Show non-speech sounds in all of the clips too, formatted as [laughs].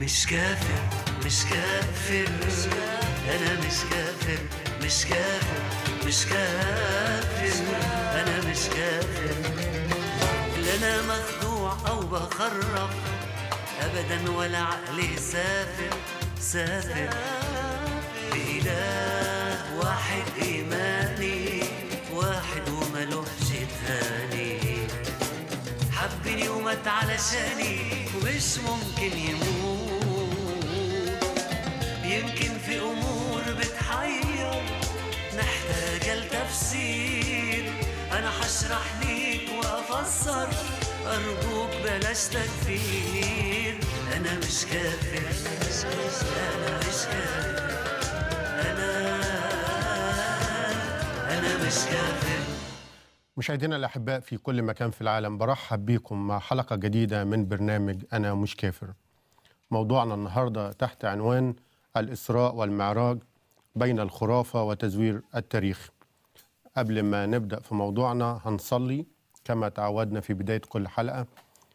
مش كافر مش كافر انا مش كافر مش كافر مش كافر انا مش كافر لا انا مخدوع او بخرف ابدا ولا عقلي سافر سافر بإله واحد إيماني واحد وملوحش تاني حبني ومات علشاني ومش ممكن يموت تفسير انا حشرح ليك وافسر ارجوك بلاش تكفير انا مش كافر انا مش كافر انا انا مش كافر مشاهدينا الاحباء في كل مكان في العالم برحب بيكم مع حلقه جديده من برنامج انا مش كافر موضوعنا النهارده تحت عنوان الاسراء والمعراج بين الخرافه وتزوير التاريخ قبل ما نبدأ في موضوعنا هنصلي كما تعودنا في بداية كل حلقة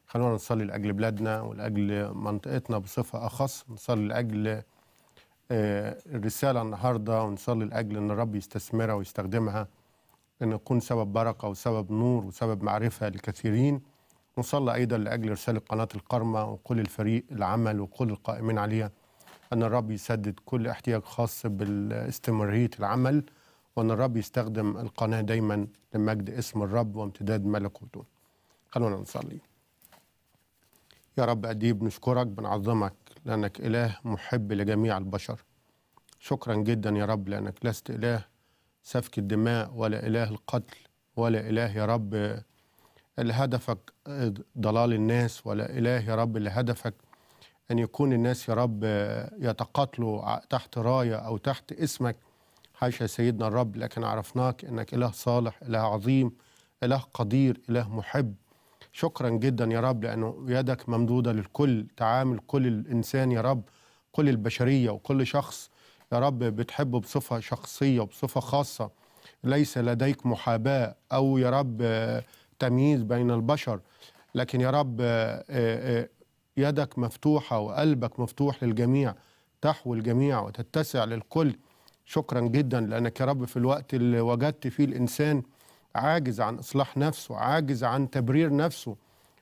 خلونا نصلي لأجل بلادنا ولأجل منطقتنا بصفة أخص نصلي لأجل الرسالة آه، النهاردة ونصلي لأجل أن الرب يستثمرها ويستخدمها أن تكون سبب بركة وسبب نور وسبب معرفة لكثيرين نصلي أيضا لأجل رسالة قناة القرمة وكل الفريق العمل وكل القائمين عليها أن الرب يسدد كل احتياج خاص باستمرارية العمل وأن الرب يستخدم القناة دايما لمجد اسم الرب وامتداد ملكوته خلونا نصلي يا رب اديب بنشكرك بنعظمك لأنك إله محب لجميع البشر شكرا جدا يا رب لأنك لست إله سفك الدماء ولا إله القتل ولا إله يا رب اللي هدفك ضلال الناس ولا إله يا رب اللي هدفك أن يكون الناس يا رب يتقاتلوا تحت راية أو تحت اسمك حاشا سيدنا الرب لكن عرفناك انك اله صالح اله عظيم اله قدير اله محب شكرا جدا يا رب لانه يدك ممدوده للكل تعامل كل الانسان يا رب كل البشريه وكل شخص يا رب بتحبه بصفه شخصيه وبصفه خاصه ليس لديك محاباه او يا رب تمييز بين البشر لكن يا رب آه، آه، يدك مفتوحه وقلبك مفتوح للجميع تحوي الجميع وتتسع للكل شكرا جدا لانك يا رب في الوقت اللي وجدت فيه الانسان عاجز عن اصلاح نفسه عاجز عن تبرير نفسه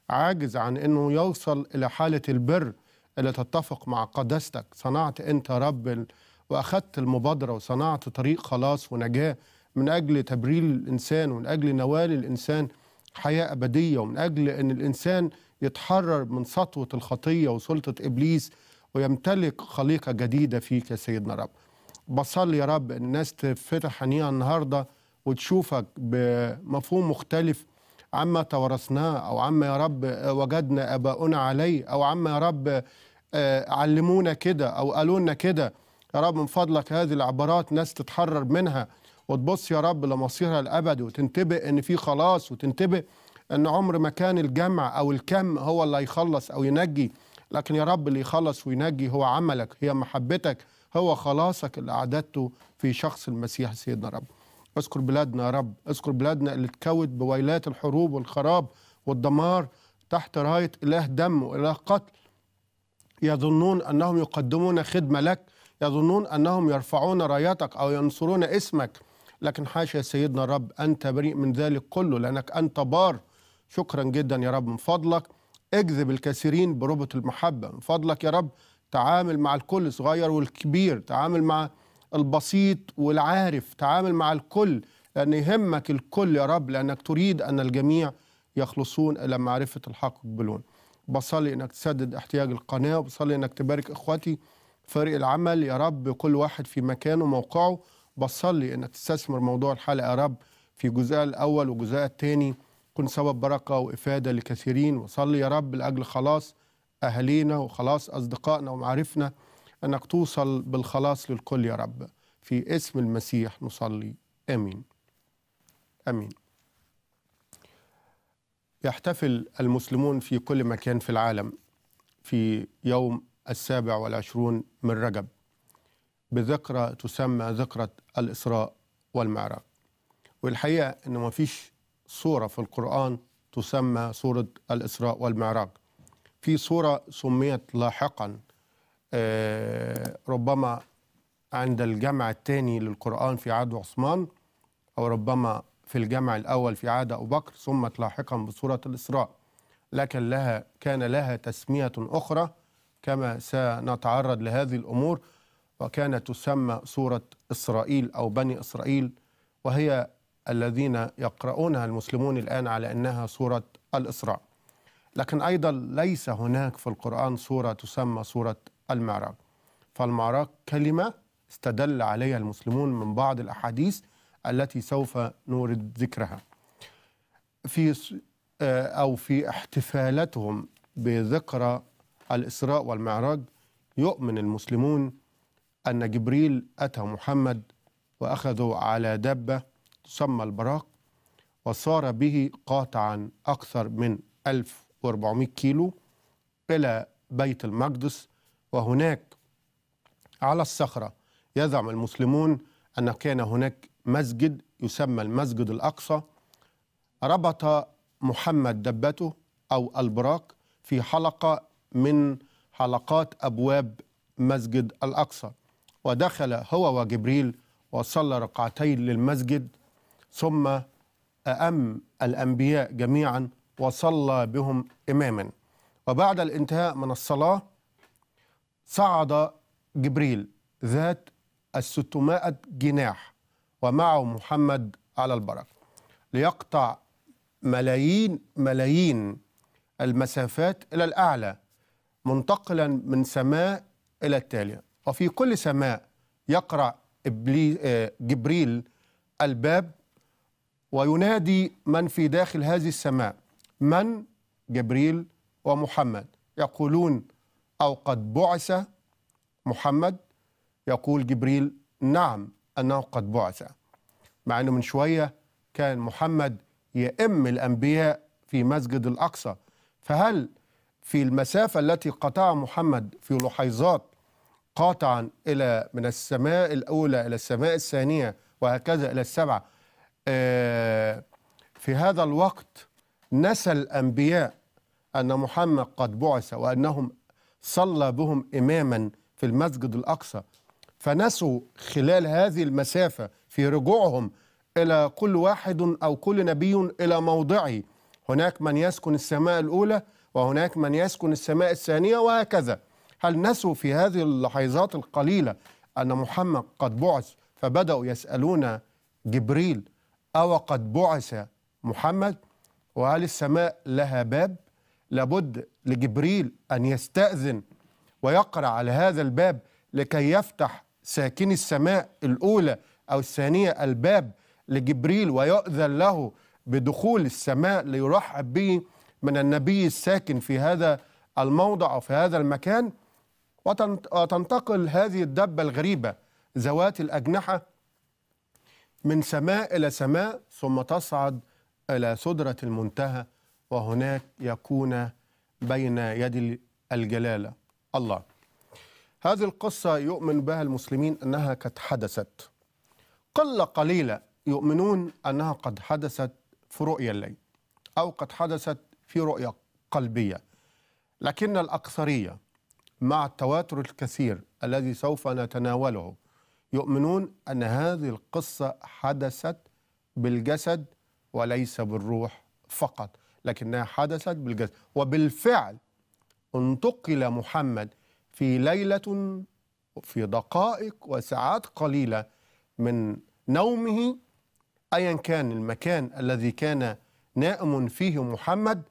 عاجز عن انه يوصل الى حاله البر اللي تتفق مع قداستك صنعت انت رب واخذت المبادره وصنعت طريق خلاص ونجاه من اجل تبرير الانسان ومن اجل نوال الانسان حياه ابديه ومن اجل ان الانسان يتحرر من سطوه الخطيه وسلطه ابليس ويمتلك خليقه جديده فيك يا سيدنا رب بصلي يا رب الناس تفتح عينيها النهارده وتشوفك بمفهوم مختلف عما تورثناه او عما يا رب وجدنا اباؤنا عليه او عما يا رب آه، علمونا كده او قالوا لنا كده يا رب من فضلك هذه العبارات ناس تتحرر منها وتبص يا رب لمصيرها الابد وتنتبه ان في خلاص وتنتبه ان عمر ما كان الجمع او الكم هو اللي هيخلص او ينجي لكن يا رب اللي يخلص وينجي هو عملك هي محبتك هو خلاصك اللي أعددته في شخص المسيح سيدنا رب اذكر بلادنا يا رب اذكر بلادنا اللي تكوت بويلات الحروب والخراب والدمار تحت راية إله دم وإله قتل يظنون أنهم يقدمون خدمة لك يظنون أنهم يرفعون رايتك أو ينصرون اسمك لكن حاشا سيدنا رب أنت بريء من ذلك كله لأنك أنت بار شكرا جدا يا رب من فضلك اجذب الكثيرين بربط المحبة من فضلك يا رب تعامل مع الكل صغير والكبير تعامل مع البسيط والعارف تعامل مع الكل لأن يهمك الكل يا رب لأنك تريد أن الجميع يخلصون إلى معرفة الحق يقبلون بصلي أنك تسدد احتياج القناة وبصلي أنك تبارك إخواتي فريق العمل يا رب كل واحد في مكانه وموقعه بصلي أنك تستثمر موضوع الحلقة يا رب في جزء الأول وجزء الثاني كن سبب بركة وإفادة لكثيرين وصلي يا رب لأجل خلاص أهالينا وخلاص أصدقائنا ومعارفنا أنك توصل بالخلاص للكل يا رب في اسم المسيح نصلي آمين آمين يحتفل المسلمون في كل مكان في العالم في يوم السابع والعشرون من رجب بذكرى تسمى ذكرى الإسراء والمعراج والحقيقة أنه ما فيش سورة في القرآن تسمى سورة الإسراء والمعراج في سورة سميت لاحقا آه، ربما عند الجمع الثاني للقرآن في عهد عثمان أو ربما في الجمع الأول في عهد أبو بكر سمت لاحقا بسورة الإسراء لكن لها كان لها تسمية أخرى كما سنتعرض لهذه الأمور وكانت تسمى سورة إسرائيل أو بني إسرائيل وهي الذين يقرؤونها المسلمون الآن على أنها سورة الإسراء لكن أيضا ليس هناك في القرآن سورة تسمى سورة المعراج فالمعراج كلمة استدل عليها المسلمون من بعض الأحاديث التي سوف نورد ذكرها في آه، أو في احتفالتهم بذكرى الإسراء والمعراج يؤمن المسلمون أن جبريل أتى محمد وأخذه على دبة سمى البراق وصار به قاطعا أكثر من 1400 كيلو إلى بيت المقدس وهناك على الصخرة يزعم المسلمون أن كان هناك مسجد يسمى المسجد الأقصى ربط محمد دبته أو البراق في حلقة من حلقات أبواب مسجد الأقصى ودخل هو وجبريل وصلى ركعتين للمسجد ثم أم الأنبياء جميعا وصلى بهم إماما وبعد الانتهاء من الصلاة صعد جبريل ذات الستمائة جناح ومعه محمد على البرك ليقطع ملايين ملايين المسافات إلى الأعلى منتقلا من سماء إلى التالية وفي كل سماء يقرأ إبلي آه، جبريل الباب وينادي من في داخل هذه السماء من جبريل ومحمد يقولون أو قد بعث محمد يقول جبريل نعم أنه قد بعث مع أنه من شوية كان محمد يئم الأنبياء في مسجد الأقصى فهل في المسافة التي قطعها محمد في لحيظات قاطعا إلى من السماء الأولى إلى السماء الثانية وهكذا إلى السبعة آه، في هذا الوقت نسى الأنبياء أن محمد قد بعث وأنهم صلى بهم إماما في المسجد الأقصى فنسوا خلال هذه المسافة في رجوعهم إلى كل واحد أو كل نبي إلى موضعه هناك من يسكن السماء الأولى وهناك من يسكن السماء الثانية وهكذا هل نسوا في هذه اللحظات القليلة أن محمد قد بعث فبدأوا يسألون جبريل أو قد بعث محمد وهل السماء لها باب لابد لجبريل أن يستأذن ويقرأ على هذا الباب لكي يفتح ساكن السماء الأولى أو الثانية الباب لجبريل ويؤذن له بدخول السماء ليرحب به من النبي الساكن في هذا الموضع أو في هذا المكان وتنتقل هذه الدبة الغريبة ذوات الأجنحة من سماء إلى سماء ثم تصعد إلى سدرة المنتهى وهناك يكون بين يدي الجلالة الله هذه القصة يؤمن بها المسلمين أنها قد حدثت قل قليلة يؤمنون أنها قد حدثت في رؤيا الليل أو قد حدثت في رؤيا قلبية لكن الأكثرية مع التواتر الكثير الذي سوف نتناوله يؤمنون أن هذه القصة حدثت بالجسد وليس بالروح فقط لكنها حدثت بالجسد وبالفعل انتقل محمد في ليلة في دقائق وساعات قليلة من نومه أيا كان المكان الذي كان نائم فيه محمد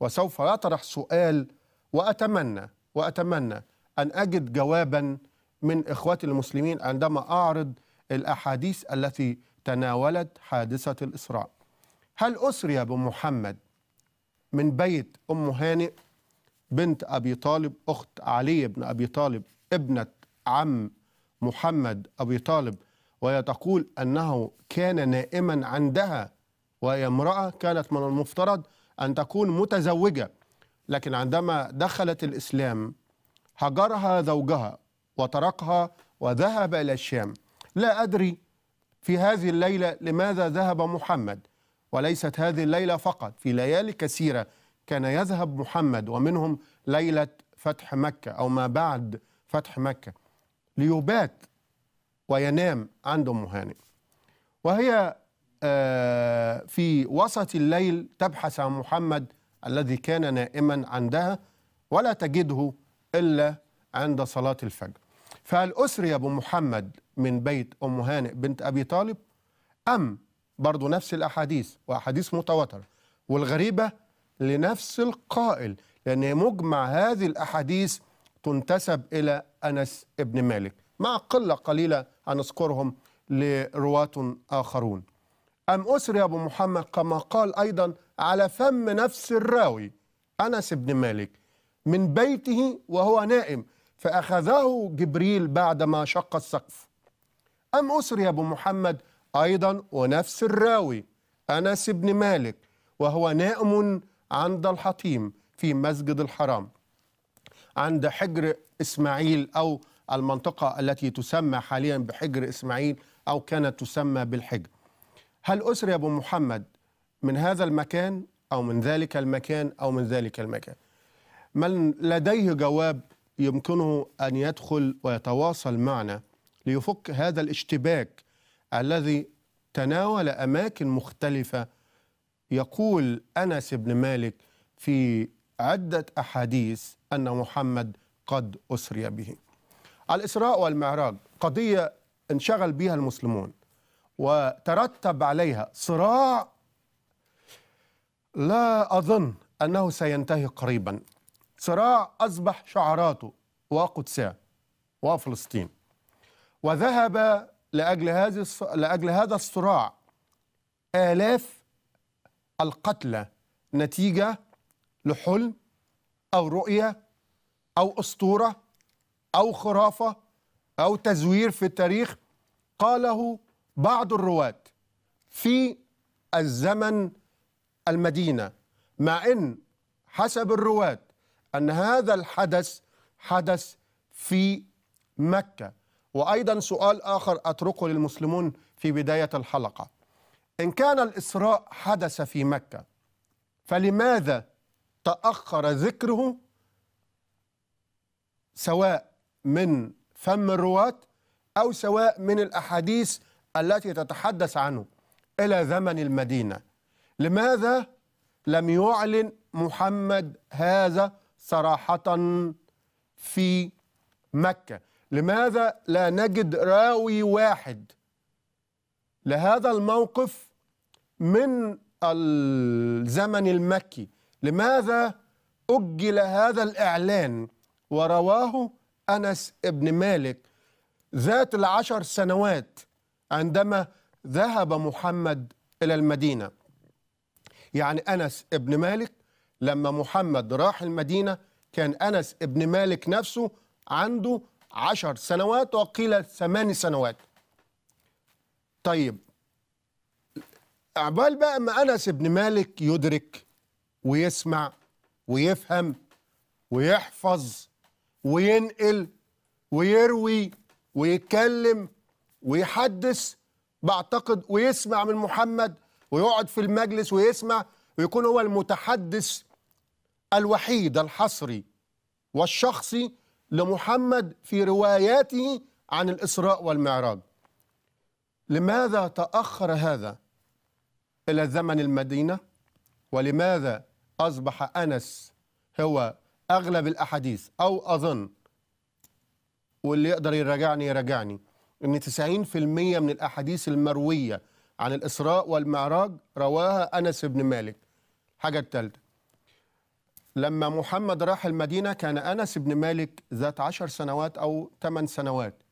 وسوف يطرح سؤال وأتمنى وأتمنى أن أجد جوابا من إخوتي المسلمين عندما أعرض الأحاديث التي تناولت حادثة الإسراء هل أسري بمحمد من بيت أم هانئ بنت أبي طالب أخت علي بن أبي طالب ابنة عم محمد أبي طالب وهي تقول أنه كان نائما عندها وهي امرأة كانت من المفترض أن تكون متزوجة لكن عندما دخلت الإسلام هجرها زوجها وتركها وذهب إلى الشام لا أدري في هذه الليلة لماذا ذهب محمد وليست هذه الليلة فقط في ليالي كثيرة كان يذهب محمد ومنهم ليلة فتح مكة أو ما بعد فتح مكة ليبات وينام عند أم هانئ وهي آه، في وسط الليل تبحث عن محمد الذي كان نائما عندها ولا تجده إلا عند صلاة الفجر فهل أسري أبو محمد من بيت أم هانئ بنت أبي طالب أم برضو نفس الأحاديث وأحاديث متواترة والغريبة لنفس القائل لأن مجمع هذه الأحاديث تنتسب إلى أنس ابن مالك مع قلة قليلة هنذكرهم لرواة آخرون أم أسري أبو محمد كما قال أيضا على فم نفس الراوي أنس بن مالك من بيته وهو نائم فأخذه جبريل بعدما شق السقف أم أسري أبو محمد أيضا ونفس الراوي أنس بن مالك وهو نائم عند الحطيم في مسجد الحرام عند حجر إسماعيل أو المنطقة التي تسمى حاليا بحجر إسماعيل أو كانت تسمى بالحجر هل أسري أبو محمد من هذا المكان أو من ذلك المكان أو من ذلك المكان من لديه جواب يمكنه ان يدخل ويتواصل معنا ليفك هذا الاشتباك الذي تناول اماكن مختلفه يقول انس بن مالك في عده احاديث ان محمد قد اسري به. الاسراء والمعراج قضيه انشغل بها المسلمون وترتب عليها صراع لا اظن انه سينتهي قريبا صراع أصبح شعاراته وقدساه وفلسطين وذهب لأجل هذه لأجل هذا الصراع آلاف القتلى نتيجة لحلم أو رؤية أو أسطورة أو خرافة أو تزوير في التاريخ قاله بعض الرواة في الزمن المدينة مع إن حسب الرواة أن هذا الحدث حدث في مكة وأيضا سؤال آخر أتركه للمسلمون في بداية الحلقة إن كان الإسراء حدث في مكة فلماذا تأخر ذكره سواء من فم الرواة أو سواء من الأحاديث التي تتحدث عنه إلى زمن المدينة لماذا لم يعلن محمد هذا صراحة في مكة لماذا لا نجد راوي واحد لهذا الموقف من الزمن المكي لماذا أجل هذا الإعلان ورواه أنس بن مالك ذات العشر سنوات عندما ذهب محمد إلى المدينة يعني أنس بن مالك لما محمد راح المدينة كان أنس ابن مالك نفسه عنده عشر سنوات وقيل ثمان سنوات طيب عبال بقى ما أنس ابن مالك يدرك ويسمع ويفهم ويحفظ وينقل ويروي ويتكلم ويحدث بعتقد ويسمع من محمد ويقعد في المجلس ويسمع ويكون هو المتحدث الوحيد الحصري والشخصي لمحمد في رواياته عن الإسراء والمعراج لماذا تأخر هذا إلى زمن المدينة ولماذا أصبح أنس هو أغلب الأحاديث أو أظن واللي يقدر يراجعني يراجعني ان 90% من الاحاديث المرويه عن الاسراء والمعراج رواها انس بن مالك الحاجه الثالثه لما محمد راح المدينة كان أنس بن مالك ذات عشر سنوات أو ثمان سنوات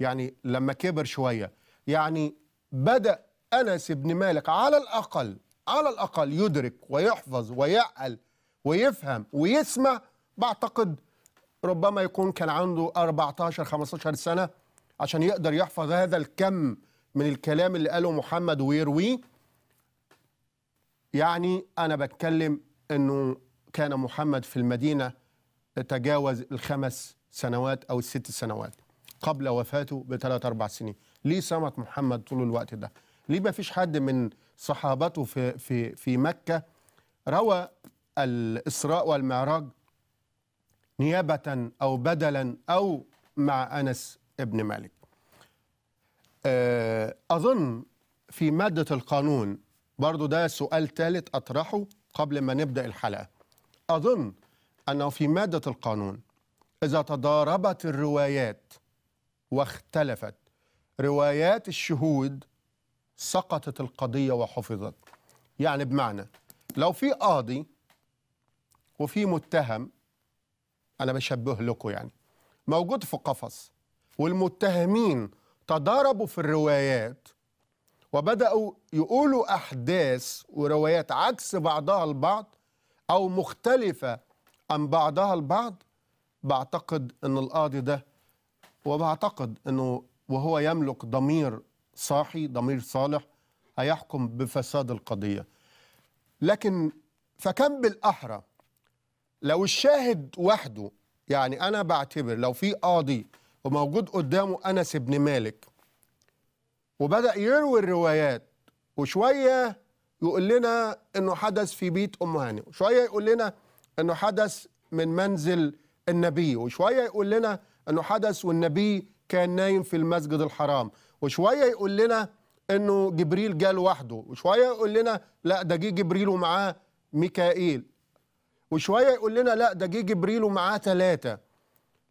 يعني لما كبر شوية يعني بدأ أنس بن مالك على الأقل على الأقل يدرك ويحفظ ويعقل ويفهم ويسمع بعتقد ربما يكون كان عنده 14 15 سنة عشان يقدر يحفظ هذا الكم من الكلام اللي قاله محمد ويرويه يعني أنا بتكلم أنه كان محمد في المدينة تجاوز الخمس سنوات أو الست سنوات قبل وفاته بثلاث أربع سنين ليه صمت محمد طول الوقت ده ليه ما فيش حد من صحابته في, في, في مكة روى الإسراء والمعراج نيابة أو بدلا أو مع أنس ابن مالك آه، أظن في مادة القانون برضو ده سؤال ثالث أطرحه قبل ما نبدأ الحلقة أظن أنه في مادة القانون إذا تضاربت الروايات واختلفت روايات الشهود سقطت القضية وحفظت يعني بمعنى لو في قاضي وفي متهم أنا بشبه لكم يعني موجود في قفص والمتهمين تضاربوا في الروايات وبدأوا يقولوا أحداث وروايات عكس بعضها البعض أو مختلفة عن بعضها البعض بعتقد أن القاضي ده وبعتقد أنه وهو يملك ضمير صاحي ضمير صالح هيحكم بفساد القضية لكن فكم بالأحرى لو الشاهد وحده يعني أنا بعتبر لو في قاضي وموجود قدامه أنس بن مالك وبدأ يروي الروايات وشوية يقول لنا انه حدث في بيت ام هاني وشويه يقول لنا انه حدث من منزل النبي وشويه يقول لنا انه حدث والنبي كان نايم في المسجد الحرام وشويه يقول لنا انه جبريل جه لوحده وشويه يقول لنا لا ده جه جبريل ومعاه ميكائيل وشويه يقول لنا لا ده جه جبريل ومعاه ثلاثه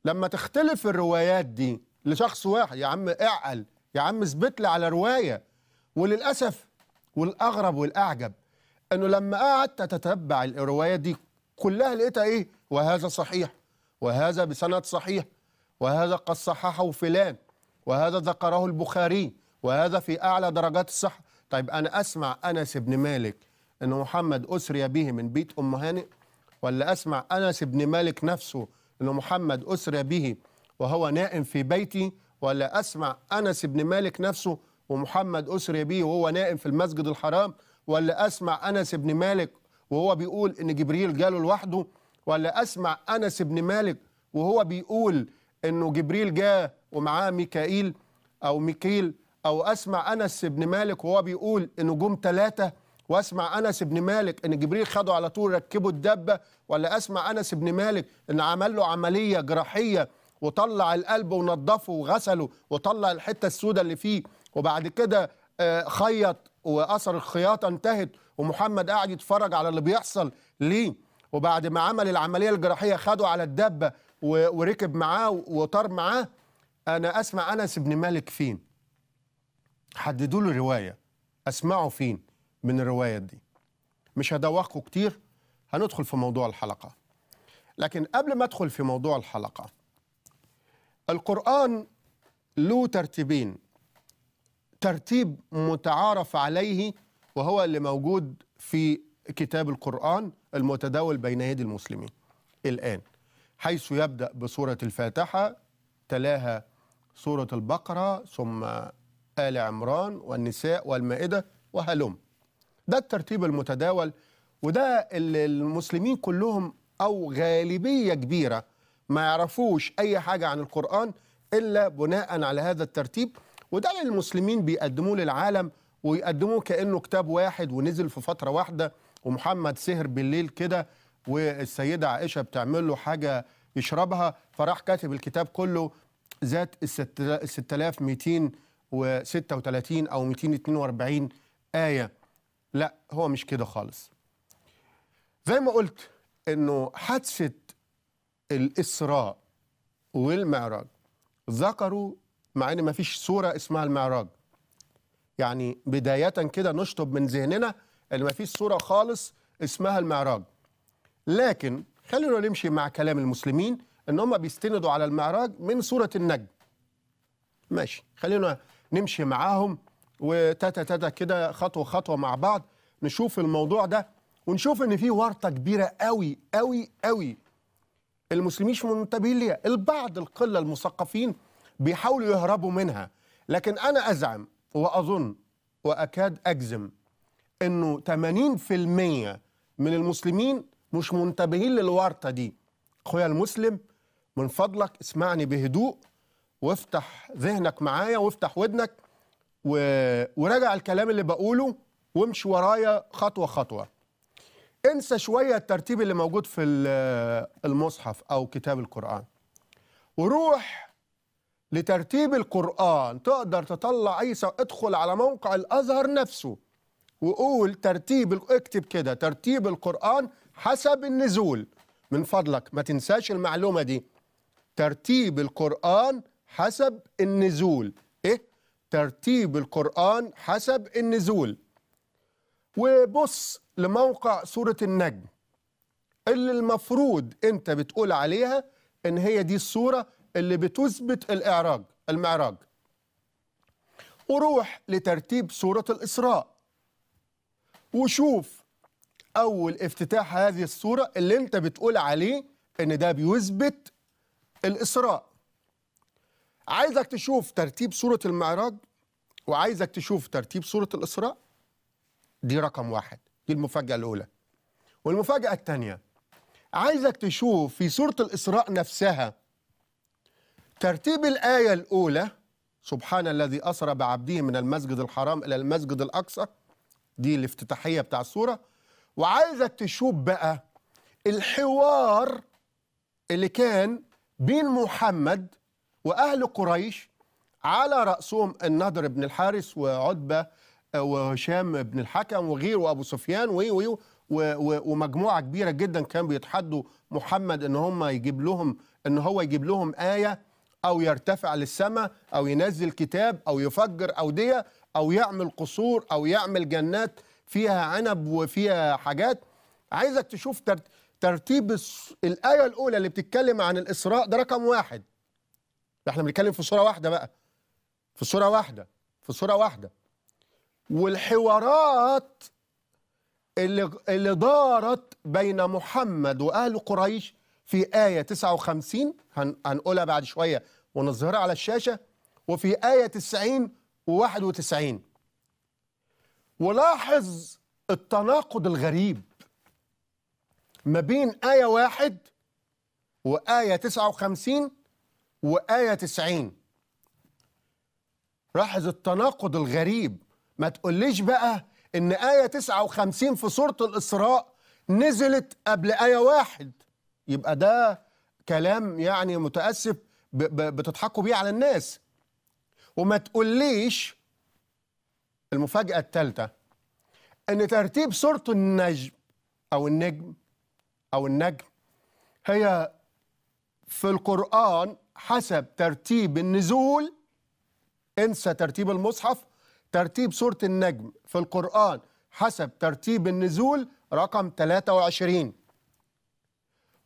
لما تختلف الروايات دي لشخص واحد يا عم اعقل يا عم اثبت لي على روايه وللاسف والاغرب والاعجب انه لما قعدت تتبع الروايه دي كلها لقيتها ايه وهذا صحيح وهذا بسند صحيح وهذا قد صححه فلان وهذا ذكره البخاري وهذا في اعلى درجات الصحه طيب انا اسمع انس بن مالك ان محمد اسري به من بيت ام هانئ ولا اسمع انس بن مالك نفسه ان محمد اسري به وهو نائم في بيتي ولا اسمع انس بن مالك نفسه ومحمد أسري بيه وهو نائم في المسجد الحرام ولا أسمع أنس بن مالك وهو بيقول إن جبريل جاله لوحده ولا أسمع أنس بن مالك وهو بيقول إنه جبريل جاء ومعاه ميكائيل أو ميكيل أو أسمع أنس بن مالك وهو بيقول إنه جم ثلاثة واسمع انس بن مالك ان جبريل خده على طول ركبه الدبه ولا اسمع انس بن مالك ان عمل له عمليه جراحيه وطلع القلب ونظفه وغسله وطلع الحته السوداء اللي فيه وبعد كده آه، خيط واثر الخياطه انتهت ومحمد قاعد يتفرج على اللي بيحصل ليه وبعد ما عمل العمليه الجراحيه خده على الدبه وركب معاه وطار معاه انا اسمع انس بن مالك فين حددوا له روايه اسمعه فين من الروايات دي مش هدوقكم كتير هندخل في موضوع الحلقه لكن قبل ما ادخل في موضوع الحلقه القران له ترتيبين ترتيب متعارف عليه وهو اللي موجود في كتاب القرآن المتداول بين يدي المسلمين الآن حيث يبدأ بسورة الفاتحة تلاها سورة البقرة ثم آل عمران والنساء والمائدة وهلم ده الترتيب المتداول وده اللي المسلمين كلهم أو غالبية كبيرة ما يعرفوش أي حاجة عن القرآن إلا بناء على هذا الترتيب وده اللي المسلمين بيقدموه للعالم ويقدموه كانه كتاب واحد ونزل في فتره واحده ومحمد سهر بالليل كده والسيده عائشه بتعمل له حاجه يشربها فراح كاتب الكتاب كله ذات ال 6236 او 242 ايه لا هو مش كده خالص زي ما قلت انه حادثه الاسراء والمعراج ذكروا مع ان ما فيش صوره اسمها المعراج يعني بدايه كده نشطب من ذهننا ان ما فيش صوره خالص اسمها المعراج لكن خلينا نمشي مع كلام المسلمين ان هم بيستندوا على المعراج من سوره النجم ماشي خلينا نمشي معاهم وتاتا تاتا كده خطوه خطوه مع بعض نشوف الموضوع ده ونشوف ان في ورطه كبيره قوي قوي قوي المسلمين مش منتبهين ليها البعض القله المثقفين بيحاولوا يهربوا منها لكن أنا أزعم وأظن وأكاد أجزم أنه 80% من المسلمين مش منتبهين للورطة دي أخويا المسلم من فضلك اسمعني بهدوء وافتح ذهنك معايا وافتح ودنك و... وراجع الكلام اللي بقوله وامشي ورايا خطوة خطوة انسى شوية الترتيب اللي موجود في المصحف أو كتاب القرآن وروح لترتيب القرآن تقدر تطلع أي ادخل على موقع الأزهر نفسه وقول ترتيب اكتب كده ترتيب القرآن حسب النزول من فضلك ما تنساش المعلومة دي ترتيب القرآن حسب النزول إيه؟ ترتيب القرآن حسب النزول وبص لموقع سورة النجم اللي المفروض أنت بتقول عليها إن هي دي السورة اللي بتثبت الإعراج المعراج وروح لترتيب سورة الإسراء وشوف أول افتتاح هذه السورة اللي أنت بتقول عليه إن ده بيثبت الإسراء عايزك تشوف ترتيب سورة المعراج وعايزك تشوف ترتيب سورة الإسراء دي رقم واحد دي المفاجأة الأولى والمفاجأة الثانية عايزك تشوف في سورة الإسراء نفسها ترتيب الآية الأولى سبحان الذي أسرى بعبده من المسجد الحرام إلى المسجد الأقصى دي الافتتاحية بتاع السورة وعايزك تشوف بقى الحوار اللي كان بين محمد وأهل قريش على رأسهم النضر بن الحارس وعتبة آه، وهشام بن الحكم وغيره وأبو سفيان و ومجموعة كبيرة جدا كانوا بيتحدوا محمد إن هم يجيب لهم إن هو يجيب لهم آية أو يرتفع للسماء أو ينزل كتاب أو يفجر أودية أو يعمل قصور أو يعمل جنات فيها عنب وفيها حاجات عايزك تشوف ترتيب الآية الأولى اللي بتتكلم عن الإسراء ده رقم واحد احنا بنتكلم في صورة واحدة بقى في صورة واحدة في صورة واحدة والحوارات اللي اللي دارت بين محمد واهل قريش في آية 59 هنقولها بعد شوية ونظهرها على الشاشة وفي آية 90 و91 ولاحظ التناقض الغريب ما بين آية واحد وآية 59 وآية 90 لاحظ التناقض الغريب ما تقوليش بقى إن آية 59 في سورة الإسراء نزلت قبل آية واحد يبقى ده كلام يعني متاسف بتضحكوا بيه على الناس وما تقوليش المفاجاه الثالثه ان ترتيب صوره النجم او النجم او النجم هي في القران حسب ترتيب النزول انسى ترتيب المصحف ترتيب سوره النجم في القران حسب ترتيب النزول رقم 23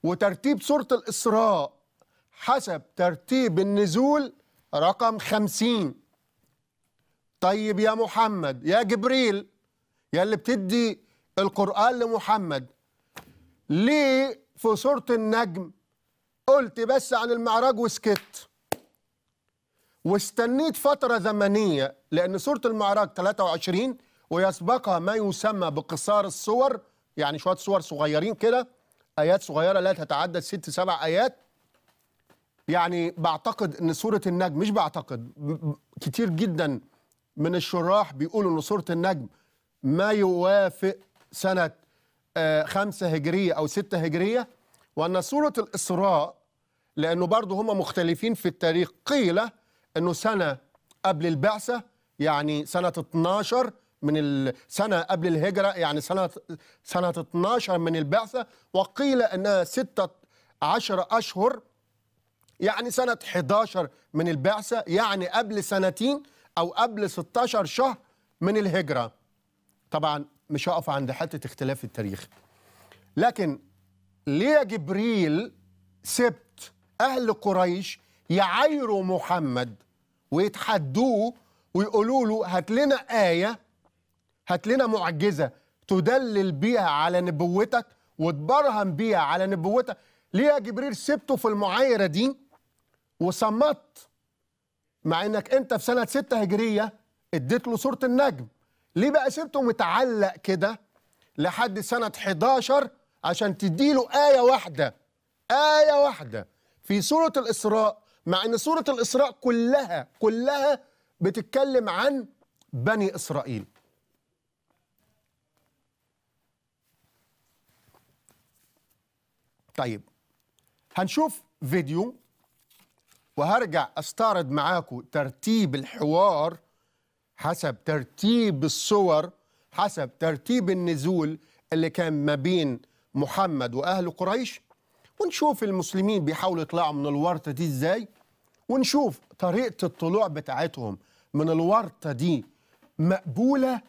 وترتيب سورة الإسراء حسب ترتيب النزول رقم خمسين طيب يا محمد يا جبريل يا اللي بتدي القرآن لمحمد ليه في سورة النجم قلت بس عن المعراج وسكت واستنيت فترة زمنية لأن سورة المعراج 23 ويسبقها ما يسمى بقصار الصور يعني شوية صور صغيرين كده ايات صغيره لا تتعدى ست سبع ايات يعني بعتقد ان سوره النجم مش بعتقد كتير جدا من الشراح بيقولوا ان سوره النجم ما يوافق سنه آه، خمسة هجرية أو ستة هجرية وأن سورة الإسراء لأنه برضه هم مختلفين في التاريخ قيل أنه سنة قبل البعثة يعني سنة 12 من السنة قبل الهجرة يعني سنة سنة 12 من البعثة وقيل أنها 16 أشهر يعني سنة 11 من البعثة يعني قبل سنتين أو قبل 16 شهر من الهجرة طبعا مش هقف عند حتة اختلاف التاريخ لكن ليه جبريل سبت أهل قريش يعايروا محمد ويتحدوه ويقولوا له هات لنا آية هات لنا معجزه تدلل بيها على نبوتك وتبرهن بيها على نبوتك ليه يا جبريل سبته في المعايره دي وصمت مع انك انت في سنه 6 هجريه اديت له صوره النجم ليه بقى سبته متعلق كده لحد سنه 11 عشان تديله ايه واحده ايه واحده في سوره الاسراء مع ان سوره الاسراء كلها كلها بتتكلم عن بني اسرائيل طيب هنشوف فيديو وهرجع استعرض معاكم ترتيب الحوار حسب ترتيب الصور حسب ترتيب النزول اللي كان ما بين محمد واهل قريش ونشوف المسلمين بيحاولوا يطلعوا من الورطه دي ازاي ونشوف طريقه الطلوع بتاعتهم من الورطه دي مقبوله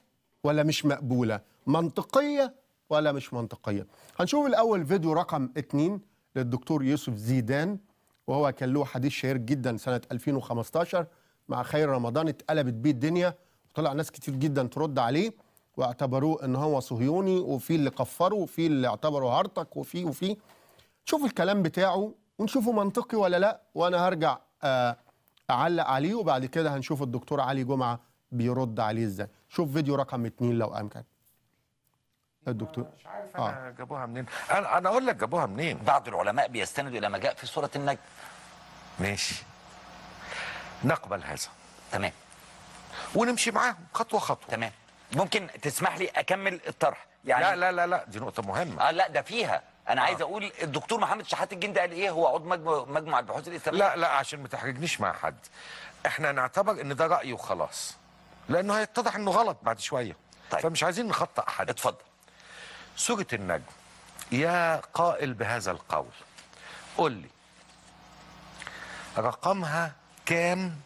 ولا مش مقبوله منطقيه ولا مش منطقيه هنشوف الاول فيديو رقم 2 للدكتور يوسف زيدان وهو كان له حديث شهير جدا سنه 2015 مع خير رمضان اتقلبت بيه الدنيا وطلع ناس كتير جدا ترد عليه واعتبروه ان هو صهيوني وفي اللي كفره وفي اللي اعتبره هارتك وفي وفي شوف الكلام بتاعه ونشوفه منطقي ولا لا وانا هرجع آه، اعلق عليه وبعد كده هنشوف الدكتور علي جمعه بيرد عليه ازاي شوف فيديو رقم 2 لو امكن الدكتور مش عارف انا آه. جابوها منين انا انا اقول لك جابوها منين بعض العلماء بيستندوا الى ما جاء في سوره النجم ماشي نقبل هذا تمام ونمشي معاهم خطوه خطوه تمام ممكن تسمح لي اكمل الطرح يعني لا لا لا لا دي نقطه مهمه اه لا ده فيها انا آه. عايز اقول الدكتور محمد شحات الجندي قال ايه هو عضو مجموعه مجمع البحوث الاسلاميه لا لا عشان ما تحرجنيش مع حد احنا نعتبر ان ده رايه وخلاص لانه هيتضح انه غلط بعد شويه طيب. فمش عايزين نخطئ حد اتفضل سورة النجم يا قائل بهذا القول قل لي رقمها كام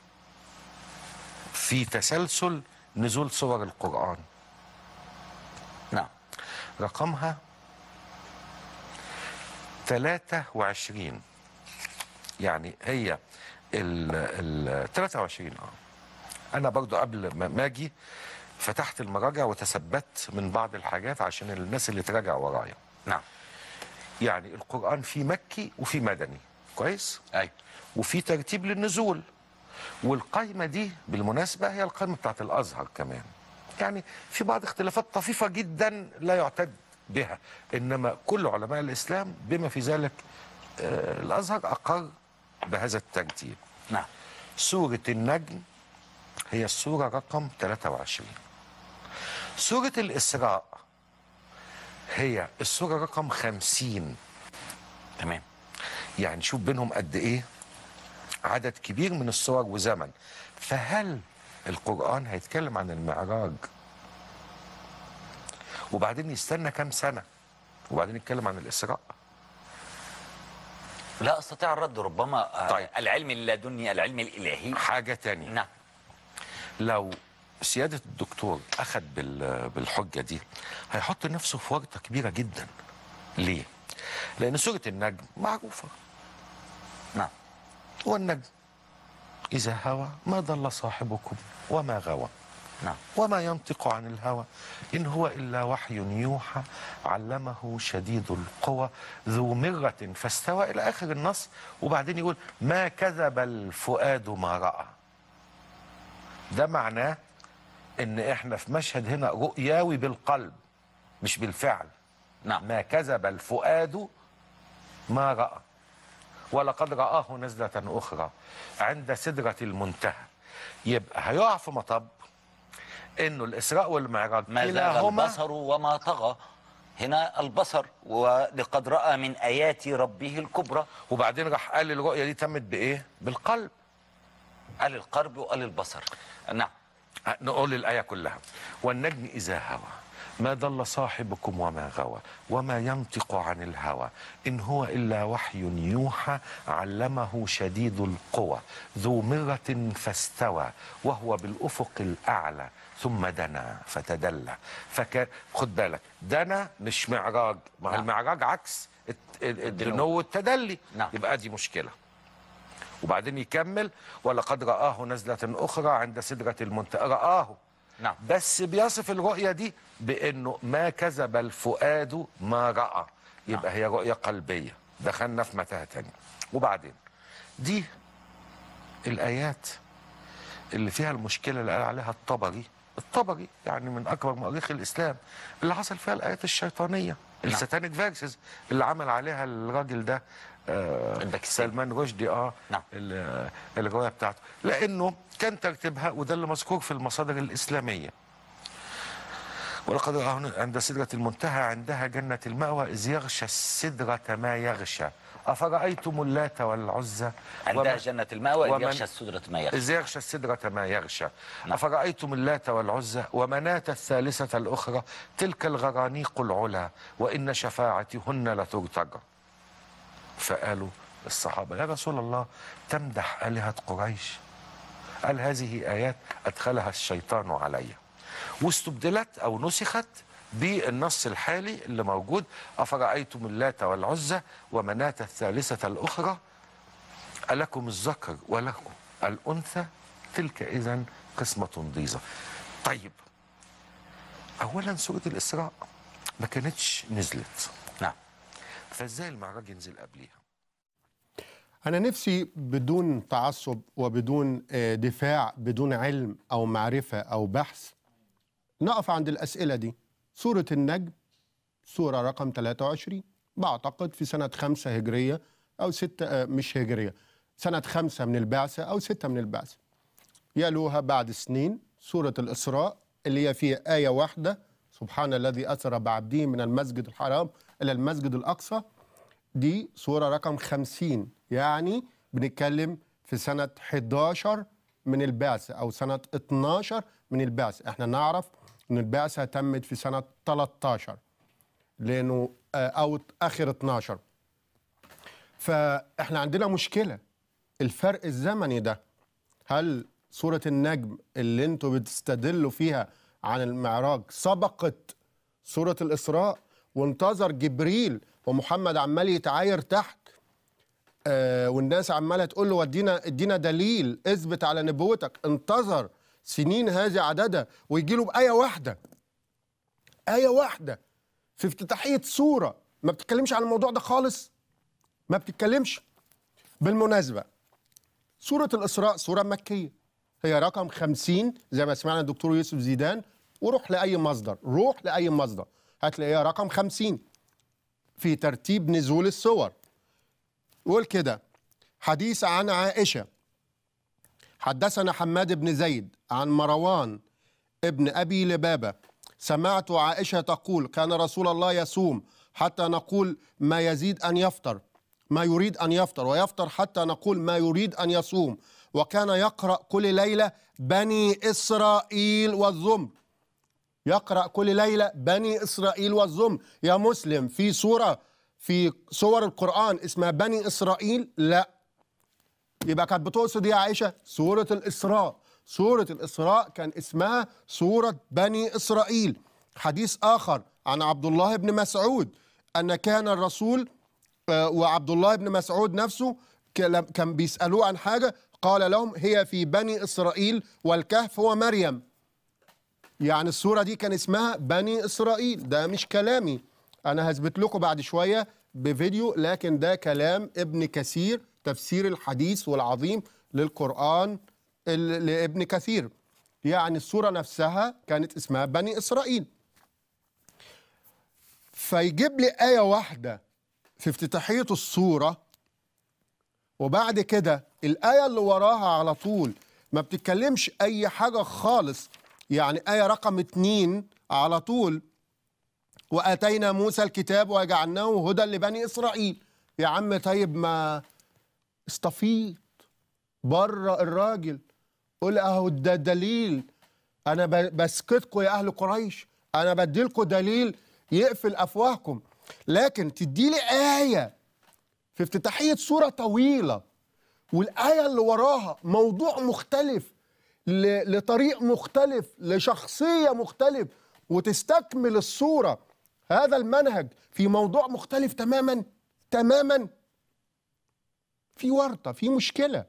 في تسلسل نزول سور القرآن نعم رقمها 23 يعني هي ال 23 اه انا برضو قبل ما اجي فتحت المراجع وتثبت من بعض الحاجات عشان الناس اللي تراجع ورايا نعم يعني القرآن في مكي وفي مدني كويس أي. أيوة. وفي ترتيب للنزول والقايمة دي بالمناسبة هي القايمة بتاعت الأزهر كمان يعني في بعض اختلافات طفيفة جدا لا يعتد بها إنما كل علماء الإسلام بما في ذلك آه، الأزهر أقر بهذا الترتيب نعم سورة النجم هي السورة رقم 23 سورة الإسراء هي السورة رقم خمسين تمام يعني شوف بينهم قد إيه عدد كبير من الصور وزمن فهل القرآن هيتكلم عن المعراج وبعدين يستنى كام سنة وبعدين يتكلم عن الإسراء لا استطيع الرد ربما طيب. العلم اللادني العلم الالهي حاجه تانية نعم لو سيادة الدكتور أخذ بالحجة دي هيحط نفسه في ورطة كبيرة جدا ليه؟ لأن سورة النجم معروفة نعم والنجم إذا هوى ما ضل صاحبكم وما غوى نعم وما ينطق عن الهوى إن هو إلا وحي يوحى علمه شديد القوى ذو مرة فاستوى إلى آخر النص وبعدين يقول ما كذب الفؤاد ما رأى ده معناه ان احنا في مشهد هنا رؤياوي بالقلب مش بالفعل نعم ما كذب الفؤاد ما راى ولقد رآه نزلة أخرى عند سدرة المنتهى يبقى هيقع في مطب انه الإسراء والمعراج ما زال البصر وما طغى هنا البصر ولقد رأى من آيات ربه الكبرى وبعدين راح قال الرؤية دي تمت بإيه؟ بالقلب قال القلب وقال البصر نعم نقول الآية كلها والنجم إذا هوى ما ضل صاحبكم وما غوى وما ينطق عن الهوى إن هو إلا وحي يوحى علمه شديد القوى ذو مرة فاستوى وهو بالأفق الأعلى ثم دنا فتدلى فكان خد بالك دنا مش معراج مع نعم. المعراج عكس الدنو والتدلي نعم. يبقى دي مشكله وبعدين يكمل ولقد رآه نزلة أخرى عند سدرة المنتهى رآه نعم بس بيصف الرؤية دي بأنه ما كذب الفؤاد ما رأى يبقى نعم. هي رؤية قلبية دخلنا في متاهة تانية وبعدين دي الآيات اللي فيها المشكلة اللي قال عليها الطبري الطبري يعني من أكبر مؤرخ الإسلام اللي حصل فيها الآيات الشيطانية نعم. الساتانيك فيرسز اللي عمل عليها الراجل ده آه، سلمان رشدي اه نعم. آه، الروايه بتاعته لانه كان ترتيبها وده اللي مذكور في المصادر الاسلاميه ولقد رآه عند سدرة المنتهى عندها جنة المأوى إذ يغشى السدرة ما يغشى أفرأيتم اللات والعزى عندها جنة المأوى إذ يغشى السدرة ما يغشى إذ يغشى السدرة ما يغشى نعم. أفرأيتم اللات والعزى ومناة الثالثة الأخرى تلك الغرانيق العلا وإن شفاعتهن لترتجى فقالوا الصحابة يا رسول الله تمدح آلهة قريش قال هذه آيات أدخلها الشيطان علي واستبدلت أو نسخت بالنص الحالي اللي موجود أفرأيتم اللات والعزة ومناة الثالثة الأخرى ألكم الذكر ولكم الأنثى تلك إذا قسمة ضيزة طيب أولا سورة الإسراء ما كانتش نزلت فازاي المعراج ينزل قبليها أنا نفسي بدون تعصب وبدون آه، دفاع بدون علم أو معرفة أو بحث نقف عند الأسئلة دي سورة النجم سورة رقم 23 بعتقد في سنة 5 هجرية أو 6 آه، مش هجرية سنة 5 من البعثة أو 6 من البعثة يلوها بعد سنين سورة الإسراء اللي هي فيها آية واحدة سبحان الذي أسرى بعبده من المسجد الحرام إلى المسجد الأقصى دي صورة رقم 50 يعني بنتكلم في سنة 11 من البعثة أو سنة 12 من البعثة احنا نعرف أن البعثة تمت في سنة 13 لأنه آه، أو آخر 12 فاحنا عندنا مشكلة الفرق الزمني ده هل صورة النجم اللي انتوا بتستدلوا فيها عن المعراج سبقت صورة الإسراء وانتظر جبريل ومحمد عمال يتعاير تحت آه والناس عماله تقول له ودينا ادينا دليل اثبت على نبوتك انتظر سنين هذه عددها ويجي له بايه واحده ايه واحده في افتتاحيه سوره ما بتتكلمش عن الموضوع ده خالص ما بتتكلمش بالمناسبه سوره الاسراء سوره مكيه هي رقم 50 زي ما سمعنا الدكتور يوسف زيدان وروح لاي مصدر روح لاي مصدر هتلاقيها رقم 50 في ترتيب نزول الصور قول كده حديث عن عائشة حدثنا حماد بن زيد عن مروان ابن أبي لبابة سمعت عائشة تقول كان رسول الله يصوم حتى نقول ما يزيد أن يفطر ما يريد أن يفطر ويفطر حتى نقول ما يريد أن يصوم وكان يقرأ كل ليلة بني إسرائيل والزمر يقرأ كل ليلة بني إسرائيل والزم يا مسلم في سورة في سور القرآن اسمها بني إسرائيل لا يبقى كانت بتقصد إيه يا عائشة سورة الإسراء سورة الإسراء كان اسمها سورة بني إسرائيل حديث آخر عن عبد الله بن مسعود أن كان الرسول آه، وعبد الله بن مسعود نفسه كان بيسألوه عن حاجة قال لهم هي في بني إسرائيل والكهف ومريم يعني الصورة دي كان اسمها بني إسرائيل ده مش كلامي أنا هثبت لكم بعد شوية بفيديو لكن ده كلام ابن كثير تفسير الحديث والعظيم للقرآن لابن كثير يعني الصورة نفسها كانت اسمها بني إسرائيل فيجيب لي آية واحدة في افتتاحية الصورة وبعد كده الآية اللي وراها على طول ما بتتكلمش أي حاجة خالص يعني آية رقم اتنين على طول وآتينا موسى الكتاب وجعلناه هدى لبني إسرائيل يا عم طيب ما استفيض بره الراجل قول اهو ده دليل انا بسكتكم يا اهل قريش انا بديلكم دليل يقفل افواهكم لكن تدي لي ايه في افتتاحيه سوره طويله والايه اللي وراها موضوع مختلف لطريق مختلف لشخصية مختلف وتستكمل الصورة هذا المنهج في موضوع مختلف تماما تماما في ورطة في مشكلة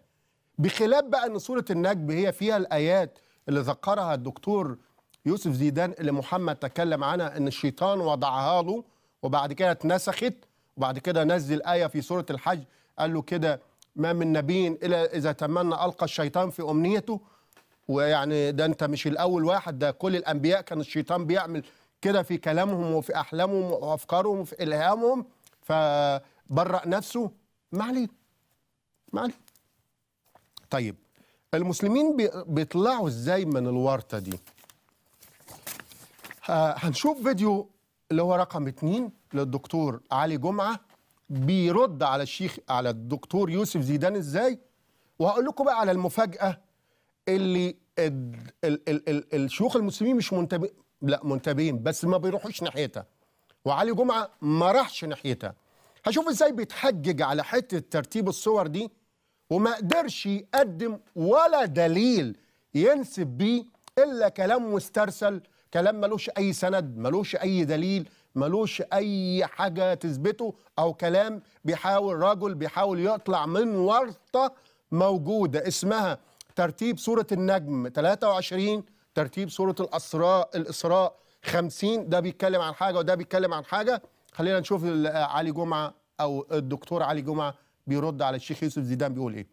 بخلاف بقى أن سورة النجم هي فيها الآيات اللي ذكرها الدكتور يوسف زيدان اللي محمد تكلم عنها أن الشيطان وضعها له وبعد كده اتنسخت وبعد كده نزل آية في سورة الحج قال له كده ما من نبي إلا إذا تمنى ألقى الشيطان في أمنيته ويعني ده انت مش الاول واحد ده كل الانبياء كان الشيطان بيعمل كده في كلامهم وفي احلامهم وافكارهم وفي الهامهم فبرأ نفسه ما عليه ما عليه طيب المسلمين بيطلعوا ازاي من الورطه دي هنشوف فيديو اللي هو رقم اتنين للدكتور علي جمعه بيرد على الشيخ على الدكتور يوسف زيدان ازاي وهقول لكم بقى على المفاجاه اللي الـ الـ الـ الـ الشيوخ المسلمين مش منتبه لا منتبهين بس ما بيروحوش ناحيتها وعلي جمعه ما راحش ناحيتها هشوف ازاي بيتحجج على حته ترتيب الصور دي وما قدرش يقدم ولا دليل ينسب بيه الا كلام مسترسل كلام ملوش اي سند ملوش اي دليل ملوش اي حاجه تثبته او كلام بيحاول رجل بيحاول يطلع من ورطه موجوده اسمها ترتيب سورة النجم 23 ترتيب سورة الأسراء الإسراء 50 ده بيتكلم عن حاجة وده بيتكلم عن حاجة خلينا نشوف علي جمعة أو الدكتور علي جمعة بيرد على الشيخ يوسف زيدان بيقول إيه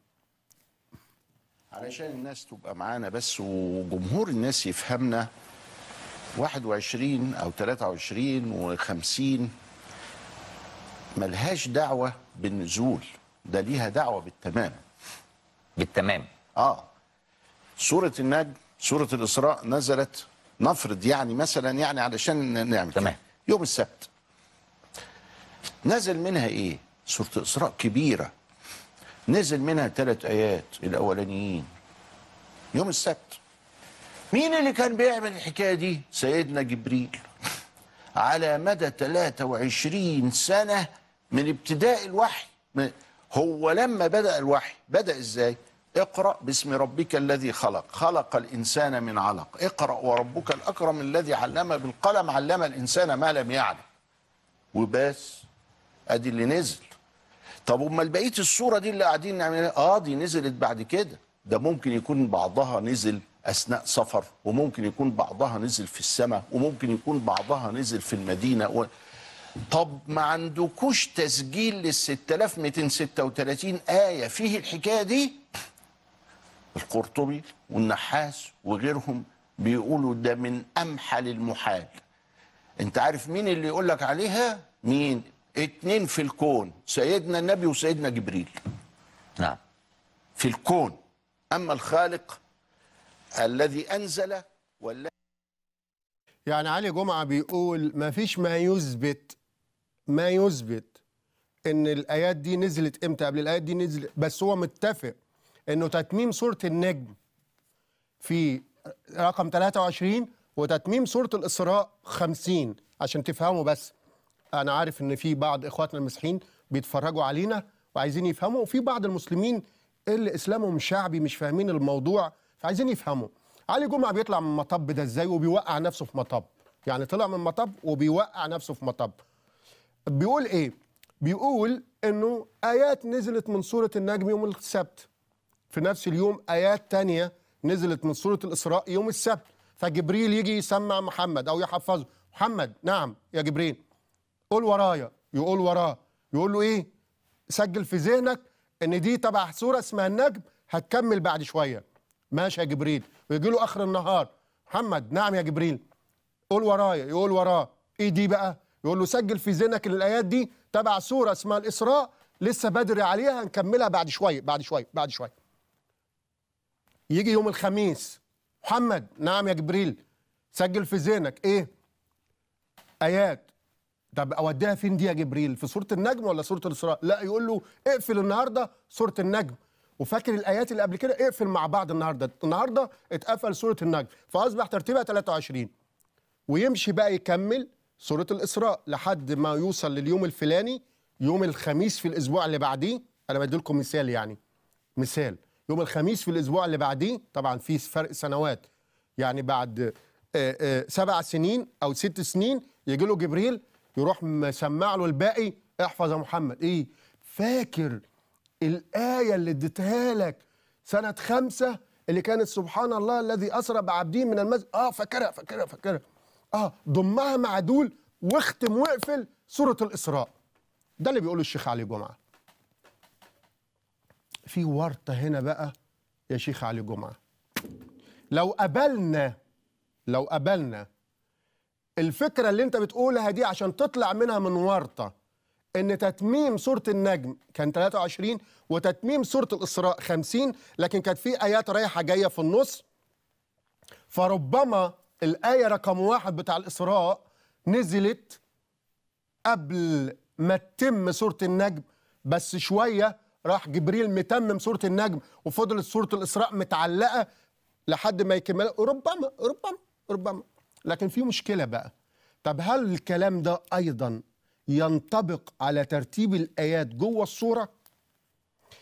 علشان الناس تبقى معانا بس وجمهور الناس يفهمنا 21 أو 23 و50 ملهاش دعوة بالنزول ده ليها دعوة بالتمام بالتمام اه سوره النجم سوره الاسراء نزلت نفرض يعني مثلا يعني علشان نعمل تمام يوم السبت نزل منها ايه سوره الاسراء كبيره نزل منها ثلاث ايات الاولانيين يوم السبت مين اللي كان بيعمل الحكايه دي سيدنا جبريل [laughs] على مدى 23 سنه من ابتداء الوحي هو لما بدا الوحي بدا ازاي اقرأ باسم ربك الذي خلق خلق الإنسان من علق اقرأ وربك الأكرم الذي علم بالقلم علم الإنسان ما لم يعلم وبس ادي اللي نزل طب امال بقيه الصوره دي اللي قاعدين نعملها اه دي نزلت بعد كده ده ممكن يكون بعضها نزل اثناء سفر وممكن يكون بعضها نزل في السماء وممكن يكون بعضها نزل في المدينه و... طب ما عندكوش تسجيل لل 6236 ايه فيه الحكايه دي القرطبي والنحاس وغيرهم بيقولوا ده من أمحل المحال أنت عارف مين اللي يقول لك عليها مين اتنين في الكون سيدنا النبي وسيدنا جبريل نعم في الكون أما الخالق الذي أنزل ولا يعني علي جمعة بيقول ما فيش ما يثبت ما يثبت ان الايات دي نزلت امتى قبل الايات دي نزلت بس هو متفق انه تتميم صوره النجم في رقم 23 وتتميم صوره الاسراء 50 عشان تفهموا بس انا عارف ان في بعض اخواتنا المسيحيين بيتفرجوا علينا وعايزين يفهموا وفي بعض المسلمين اللي اسلامهم شعبي مش فاهمين الموضوع فعايزين يفهموا علي جمعه بيطلع من المطب ده ازاي وبيوقع نفسه في مطب يعني طلع من مطب وبيوقع نفسه في مطب بيقول ايه بيقول انه ايات نزلت من سوره النجم يوم السبت في نفس اليوم آيات تانية نزلت من سورة الإسراء يوم السبت فجبريل يجي يسمع محمد أو يحفظه محمد نعم يا جبريل قول ورايا يقول وراه يقول له إيه سجل في ذهنك إن دي تبع سورة اسمها النجم هتكمل بعد شوية ماشي يا جبريل ويجي له آخر النهار محمد نعم يا جبريل قول ورايا يقول وراه إيه دي بقى يقول له سجل في ذهنك ان الايات دي تبع سوره اسمها الاسراء لسه بدري عليها هنكملها بعد شويه بعد شويه بعد شويه يجي يوم الخميس محمد نعم يا جبريل سجل في ذهنك ايه ايات طب اوديها فين دي يا جبريل في سوره النجم ولا سوره الاسراء لا يقول له اقفل النهارده سوره النجم وفاكر الايات اللي قبل كده اقفل مع بعض النهارده النهارده اتقفل سوره النجم فاصبح ترتيبها 23 ويمشي بقى يكمل سوره الاسراء لحد ما يوصل لليوم الفلاني يوم الخميس في الاسبوع اللي بعديه انا بدي لكم مثال يعني مثال يوم الخميس في الاسبوع اللي بعديه طبعا في فرق سنوات يعني بعد آه، آه، سبع سنين او ست سنين يجي له جبريل يروح مسمع له الباقي احفظ يا محمد ايه فاكر الايه اللي اديتها لك سنه خمسه اللي كانت سبحان الله الذي اسرى بعبده من المسجد اه فاكرها فاكرها فاكرها اه ضمها مع دول واختم واقفل سوره الاسراء ده اللي بيقوله الشيخ علي جمعه في ورطه هنا بقى يا شيخ علي جمعه لو قبلنا لو قبلنا الفكره اللي انت بتقولها دي عشان تطلع منها من ورطه ان تتميم سوره النجم كان 23 وتتميم سوره الاسراء 50 لكن كانت في ايات رايحه جايه في النص فربما الايه رقم واحد بتاع الاسراء نزلت قبل ما تتم سوره النجم بس شويه راح جبريل متمم سوره النجم وفضلت سوره الاسراء متعلقه لحد ما يكمل ربما ربما ربما لكن في مشكله بقى طب هل الكلام ده ايضا ينطبق على ترتيب الايات جوه السوره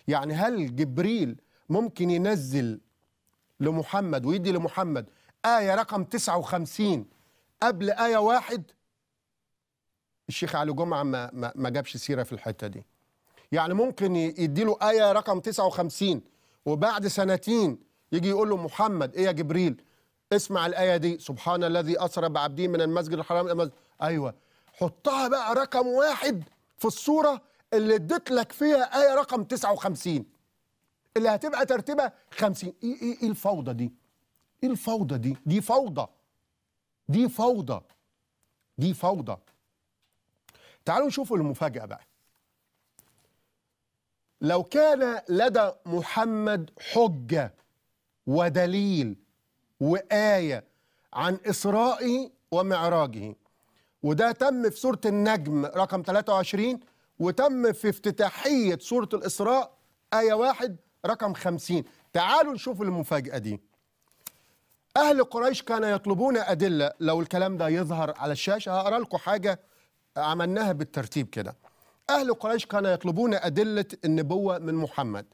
يعني هل جبريل ممكن ينزل لمحمد ويدي لمحمد آية رقم 59 قبل آية واحد الشيخ علي جمعة ما, ما, ما جابش سيرة في الحتة دي يعني ممكن يديله آية رقم 59 وبعد سنتين يجي يقول له محمد إيه يا جبريل اسمع الآية دي سبحان الذي أسرى بعبده من المسجد الحرام إلى المسجد أيوه حطها بقى رقم واحد في الصورة اللي اديت لك فيها آية رقم 59 اللي هتبقى ترتيبها 50 إيه إيه إيه الفوضى دي؟ إيه الفوضى دي؟ دي فوضى دي فوضى دي فوضى تعالوا نشوف المفاجأة بقى لو كان لدى محمد حجة ودليل وآية عن إسرائه ومعراجه وده تم في سورة النجم رقم 23 وتم في افتتاحية سورة الإسراء آية واحد رقم 50 تعالوا نشوف المفاجأة دي أهل قريش كانوا يطلبون أدلة لو الكلام ده يظهر على الشاشة هقرأ لكم حاجة عملناها بالترتيب كده أهل قريش كانوا يطلبون أدلة النبوة من محمد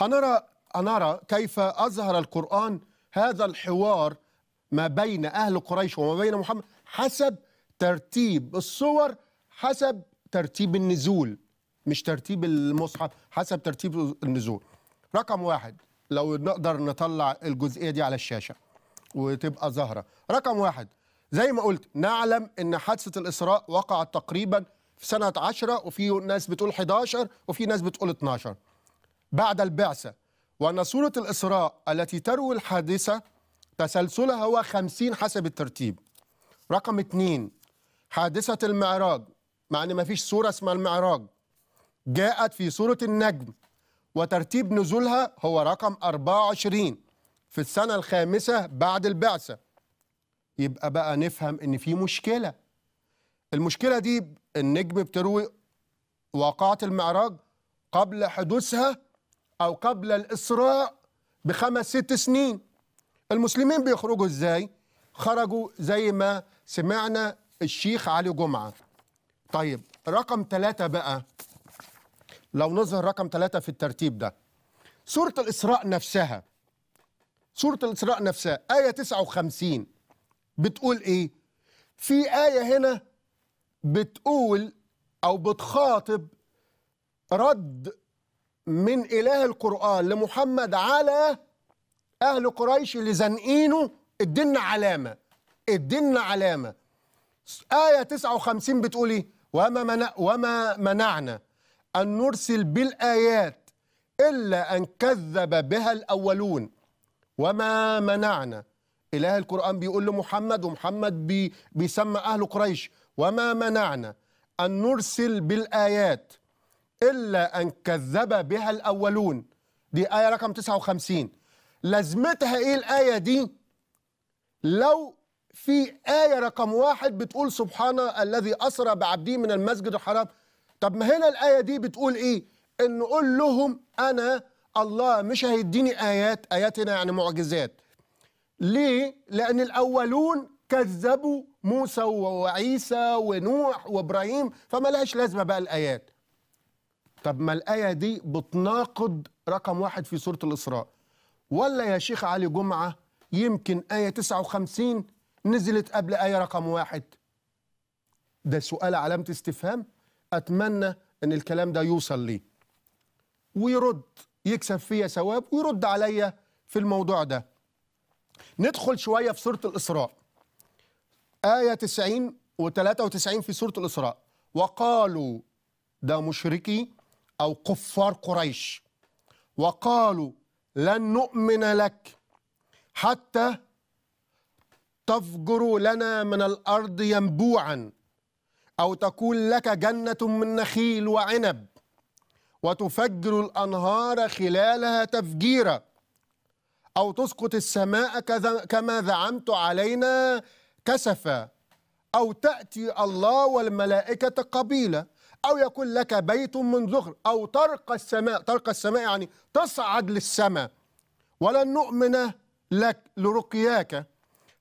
هنرى, هنرى كيف أظهر القرآن هذا الحوار ما بين أهل قريش وما بين محمد حسب ترتيب الصور حسب ترتيب النزول مش ترتيب المصحف حسب ترتيب النزول رقم واحد لو نقدر نطلع الجزئية دي على الشاشة وتبقى ظاهرة رقم واحد زي ما قلت نعلم ان حادثه الاسراء وقعت تقريبا في سنه 10 وفي ناس بتقول 11 وفي ناس بتقول 12 بعد البعثه وان سوره الاسراء التي تروي الحادثه تسلسلها هو 50 حسب الترتيب رقم 2 حادثه المعراج مع ان ما فيش سوره اسمها المعراج جاءت في سوره النجم وترتيب نزولها هو رقم 24 في السنه الخامسه بعد البعثه يبقى بقى نفهم ان في مشكله المشكله دي النجم بتروي واقعه المعراج قبل حدوثها او قبل الاسراء بخمس ست سنين المسلمين بيخرجوا ازاي خرجوا زي ما سمعنا الشيخ علي جمعه طيب رقم ثلاثة بقى لو نظهر رقم ثلاثة في الترتيب ده سورة الإسراء نفسها سورة الإسراء نفسها آية 59 بتقول ايه في آية هنا بتقول أو بتخاطب رد من إله القرآن لمحمد على أهل قريش اللي زنقينه ادينا علامة ادينا علامة آية 59 بتقول إيه؟ وما, منع وما منعنا أن نرسل بالآيات إلا أن كذب بها الأولون وما منعنا إله القرآن بيقول لمحمد ومحمد بي بيسمى أهل قريش وما منعنا أن نرسل بالآيات إلا أن كذب بها الأولون دي آية رقم 59 لازمتها إيه الآية دي لو في آية رقم واحد بتقول سبحان الذي أسرى بعبده من المسجد الحرام طب ما هنا الآية دي بتقول إيه إن قول لهم أنا الله مش هيديني آيات آياتنا يعني معجزات ليه؟ لأن الأولون كذبوا موسى وعيسى ونوح وإبراهيم فما لهاش لازمة بقى الآيات طب ما الآية دي بتناقض رقم واحد في سورة الإسراء ولا يا شيخ علي جمعة يمكن آية 59 نزلت قبل آية رقم واحد ده سؤال علامة استفهام أتمنى أن الكلام ده يوصل لي ويرد يكسب فيا ثواب ويرد عليا في الموضوع ده ندخل شوية في سورة الإسراء آية 90 و93 في سورة الإسراء وقالوا ده مشركي أو كفار قريش وقالوا لن نؤمن لك حتى تفجر لنا من الأرض ينبوعا أو تكون لك جنة من نخيل وعنب وتفجر الأنهار خلالها تفجيرا أو تسقط السماء كما زعمت علينا كسفا أو تأتي الله والملائكة قبيلا أو يكون لك بيت من زخر أو ترقى السماء ترقى السماء يعني تصعد للسماء ولن نؤمن لك لرقياك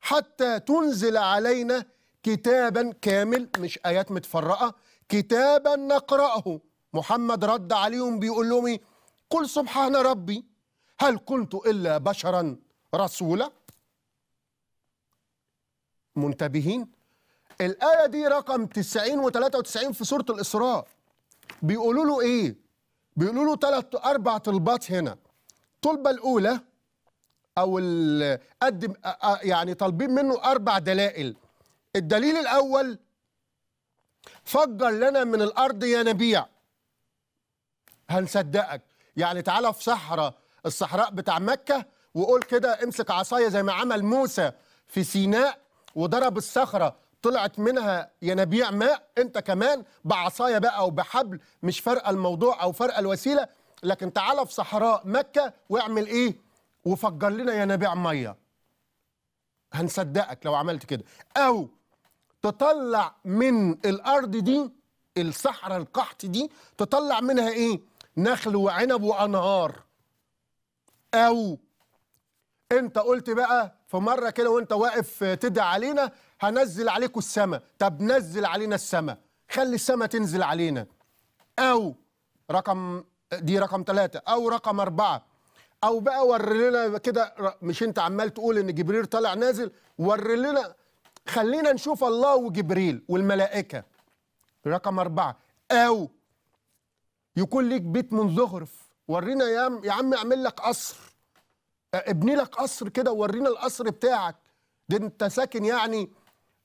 حتى تنزل علينا كتابا كامل مش آيات متفرقة كتابا نقرأه محمد رد عليهم بيقول لهم إيه؟ قل سبحان ربي هل كنت إلا بشرا رسولا منتبهين الآية دي رقم 90 و93 في سورة الإسراء بيقولوا له إيه بيقولوا له ثلاث أربع طلبات هنا الطلبة الأولى أو قدم يعني طالبين منه أربع دلائل الدليل الأول فجر لنا من الأرض ينابيع هنصدقك يعني تعالى في صحراء الصحراء بتاع مكة وقول كده امسك عصاية زي ما عمل موسى في سيناء وضرب الصخرة طلعت منها ينابيع ماء انت كمان بعصاية بقى او بحبل مش فارقة الموضوع او فارقة الوسيلة لكن تعال في صحراء مكة واعمل ايه وفجر لنا ينابيع مية هنصدقك لو عملت كده او تطلع من الارض دي الصحراء القحط دي تطلع منها ايه نخل وعنب وانهار او انت قلت بقى في مره كده وانت واقف تدعي علينا هنزل عليكم السماء طب نزل علينا السماء خلي السماء تنزل علينا او رقم دي رقم ثلاثة او رقم أربعة او بقى ور لنا كده مش انت عمال تقول ان جبريل طالع نازل ور لنا خلينا نشوف الله وجبريل والملائكه رقم أربعة أو يكون ليك بيت من زخرف ورينا يا, يا عم اعمل لك قصر ابني لك قصر كده وورينا القصر بتاعك ده انت ساكن يعني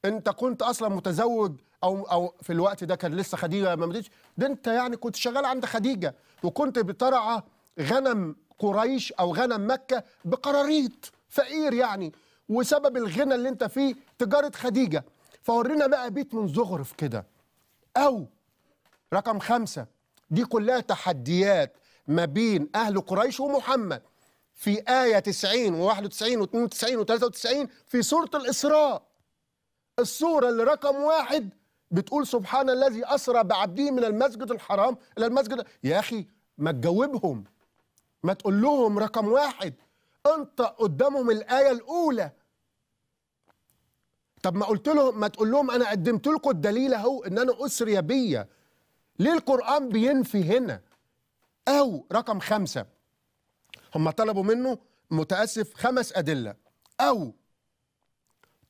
انت كنت اصلا متزوج او او في الوقت ده كان لسه خديجه ما ماتتش ده انت يعني كنت شغال عند خديجه وكنت بترعى غنم قريش او غنم مكه بقراريط فقير يعني وسبب الغنى اللي انت فيه تجاره خديجه فورينا بقى بيت من زغرف كده او رقم خمسة دي كلها تحديات ما بين أهل قريش ومحمد في آية 90 و91 و92 و93 في سورة الإسراء السورة اللي رقم واحد بتقول سبحان الذي أسرى بعبده من المسجد الحرام إلى المسجد يا أخي ما تجاوبهم ما تقول لهم رقم واحد انطق قدامهم الآية الأولى طب ما قلت لهم ما تقول لهم أنا قدمت لكم الدليل أهو إن أنا أسري بيا ليه القرآن بينفي هنا؟ أو رقم خمسة هم طلبوا منه متأسف خمس أدلة أو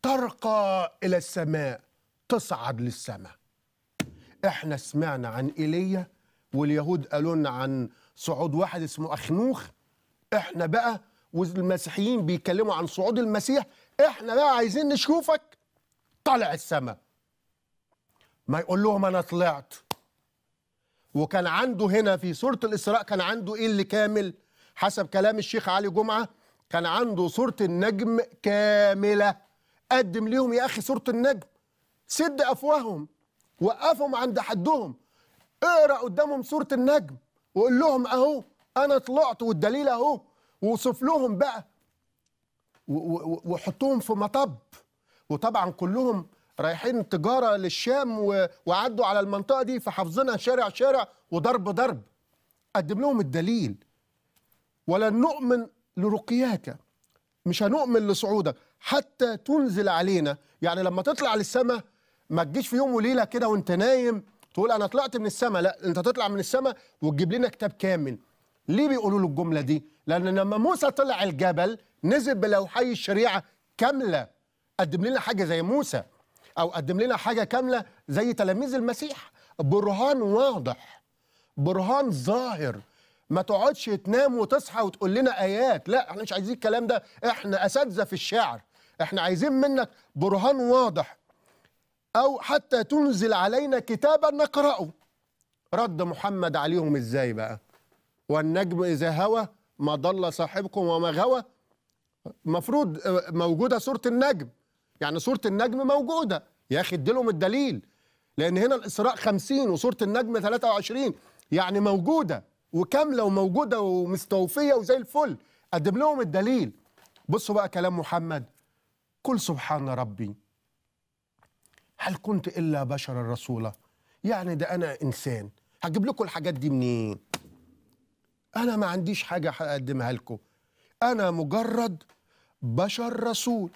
ترقى إلى السماء تصعد للسماء احنا سمعنا عن ايليا واليهود قالوا لنا عن صعود واحد اسمه اخنوخ احنا بقى والمسيحيين بيتكلموا عن صعود المسيح احنا بقى عايزين نشوفك طالع السماء ما يقول لهم انا طلعت وكان عنده هنا في سورة الإسراء كان عنده إيه اللي كامل حسب كلام الشيخ علي جمعة كان عنده سورة النجم كاملة قدم ليهم يا أخي سورة النجم سد أفواههم وقفهم عند حدهم اقرأ قدامهم سورة النجم وقول لهم أهو أنا طلعت والدليل أهو وصف لهم بقى وحطوهم في مطب وطبعا كلهم رايحين تجاره للشام و... وعدوا على المنطقه دي فحافظينها شارع شارع وضرب ضرب قدم لهم الدليل ولن نؤمن لرقياك مش هنؤمن لصعودك حتى تنزل علينا يعني لما تطلع للسماء ما تجيش في يوم وليله كده وانت نايم تقول انا طلعت من السماء لا انت تطلع من السماء وتجيب لنا كتاب كامل ليه بيقولوا له الجمله دي لان لما موسى طلع الجبل نزل بلوحي الشريعه كامله قدم لنا حاجه زي موسى او قدم لنا حاجه كامله زي تلاميذ المسيح برهان واضح برهان ظاهر ما تقعدش تنام وتصحى وتقول لنا ايات لا احنا مش عايزين الكلام ده احنا اساتذه في الشعر احنا عايزين منك برهان واضح او حتى تنزل علينا كتابا نقراه رد محمد عليهم ازاي بقى والنجم اذا هوى ما ضل صاحبكم وما غوى مفروض آه، موجوده سوره النجم يعني صورة النجم موجودة يا أخي اديلهم الدليل لأن هنا الإسراء 50 وصورة النجم 23 يعني موجودة وكاملة وموجودة ومستوفية وزي الفل قدم لهم الدليل بصوا بقى كلام محمد قل سبحان ربي هل كنت إلا بشرا رسولا يعني ده أنا إنسان هجيب لكم الحاجات دي منين أنا ما عنديش حاجة هقدمها لكم أنا مجرد بشر رسول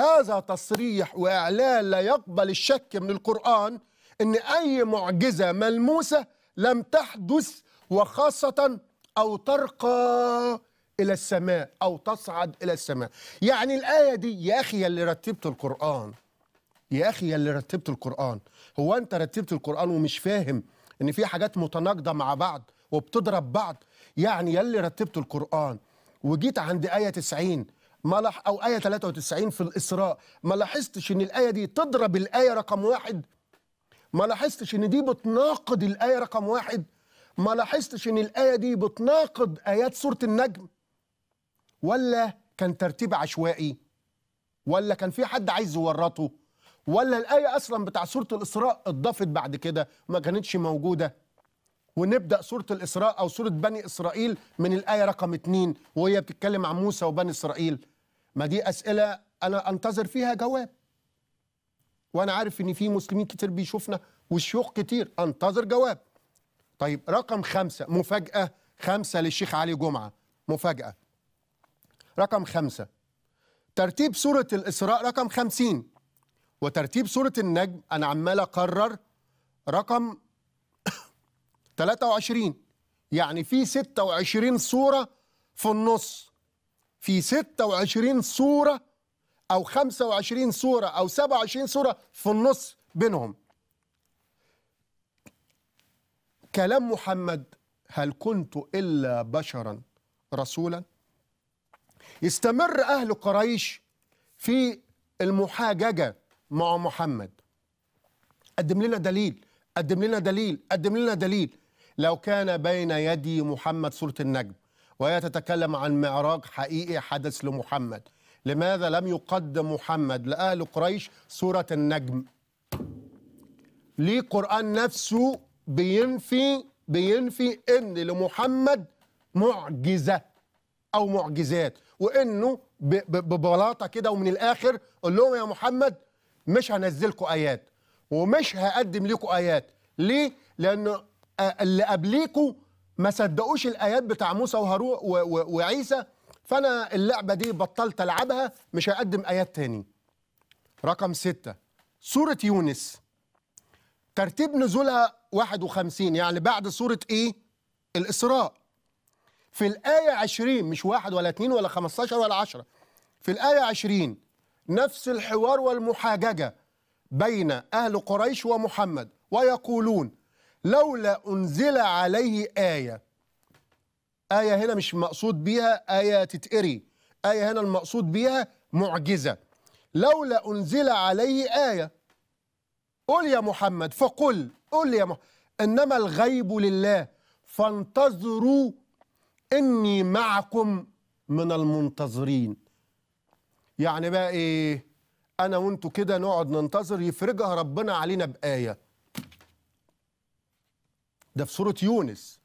هذا تصريح واعلان لا يقبل الشك من القران ان اي معجزه ملموسه لم تحدث وخاصه او ترقى الى السماء او تصعد الى السماء يعني الايه دي يا اخي اللي رتبت القران يا اخي اللي رتبت القران هو انت رتبت القران ومش فاهم ان في حاجات متناقضه مع بعض وبتضرب بعض يعني يلي رتبت القران وجيت عند ايه 90 ما او ايه 93 في الاسراء ما لاحظتش ان الايه دي تضرب الايه رقم واحد ما لاحظتش ان دي بتناقض الايه رقم واحد ما لاحظتش ان الايه دي بتناقض ايات سوره النجم ولا كان ترتيب عشوائي ولا كان في حد عايز يورطه ولا الايه اصلا بتاع سوره الاسراء اتضافت بعد كده ما كانتش موجوده ونبدا سوره الاسراء او سوره بني اسرائيل من الايه رقم اتنين وهي بتتكلم عن موسى وبني اسرائيل ما دي اسئله انا انتظر فيها جواب وانا عارف ان في مسلمين كتير بيشوفنا وشيوخ كتير انتظر جواب طيب رقم خمسة مفاجأة خمسة للشيخ علي جمعة مفاجأة رقم خمسة ترتيب سورة الإسراء رقم خمسين وترتيب سورة النجم أنا عمال أقرر رقم 23 [coughs] يعني في 26 سورة في النص في 26 صورة أو 25 صورة أو 27 صورة في النص بينهم كلام محمد هل كنت إلا بشرا رسولا يستمر أهل قريش في المحاججة مع محمد قدم لنا دليل قدم لنا دليل قدم لنا دليل لو كان بين يدي محمد سورة النجم وهي تتكلم عن معراج حقيقي حدث لمحمد لماذا لم يقدم محمد لأهل قريش سورة النجم ليه القرآن نفسه بينفي بينفي ان لمحمد معجزة او معجزات وانه ببلاطة كده ومن الاخر قول لهم يا محمد مش هنزلكم ايات ومش هقدم لكم ايات ليه لان آه، اللي قبليكم ما صدقوش الايات بتاع موسى وهارون وعيسى فانا اللعبه دي بطلت العبها مش هقدم ايات تاني رقم ستة سوره يونس ترتيب نزولها 51 يعني بعد سوره ايه الاسراء في الايه 20 مش واحد ولا اتنين ولا 15 ولا 10 في الايه 20 نفس الحوار والمحاججه بين اهل قريش ومحمد ويقولون لولا أنزل عليه آية آية هنا مش مقصود بيها آية تتقري آية هنا المقصود بيها معجزة لولا أنزل عليه آية قل يا محمد فقل قل يا محمد إنما الغيب لله فانتظروا إني معكم من المنتظرين يعني بقى إيه أنا وأنتوا كده نقعد ننتظر يفرجها ربنا علينا بآية ده في سورة يونس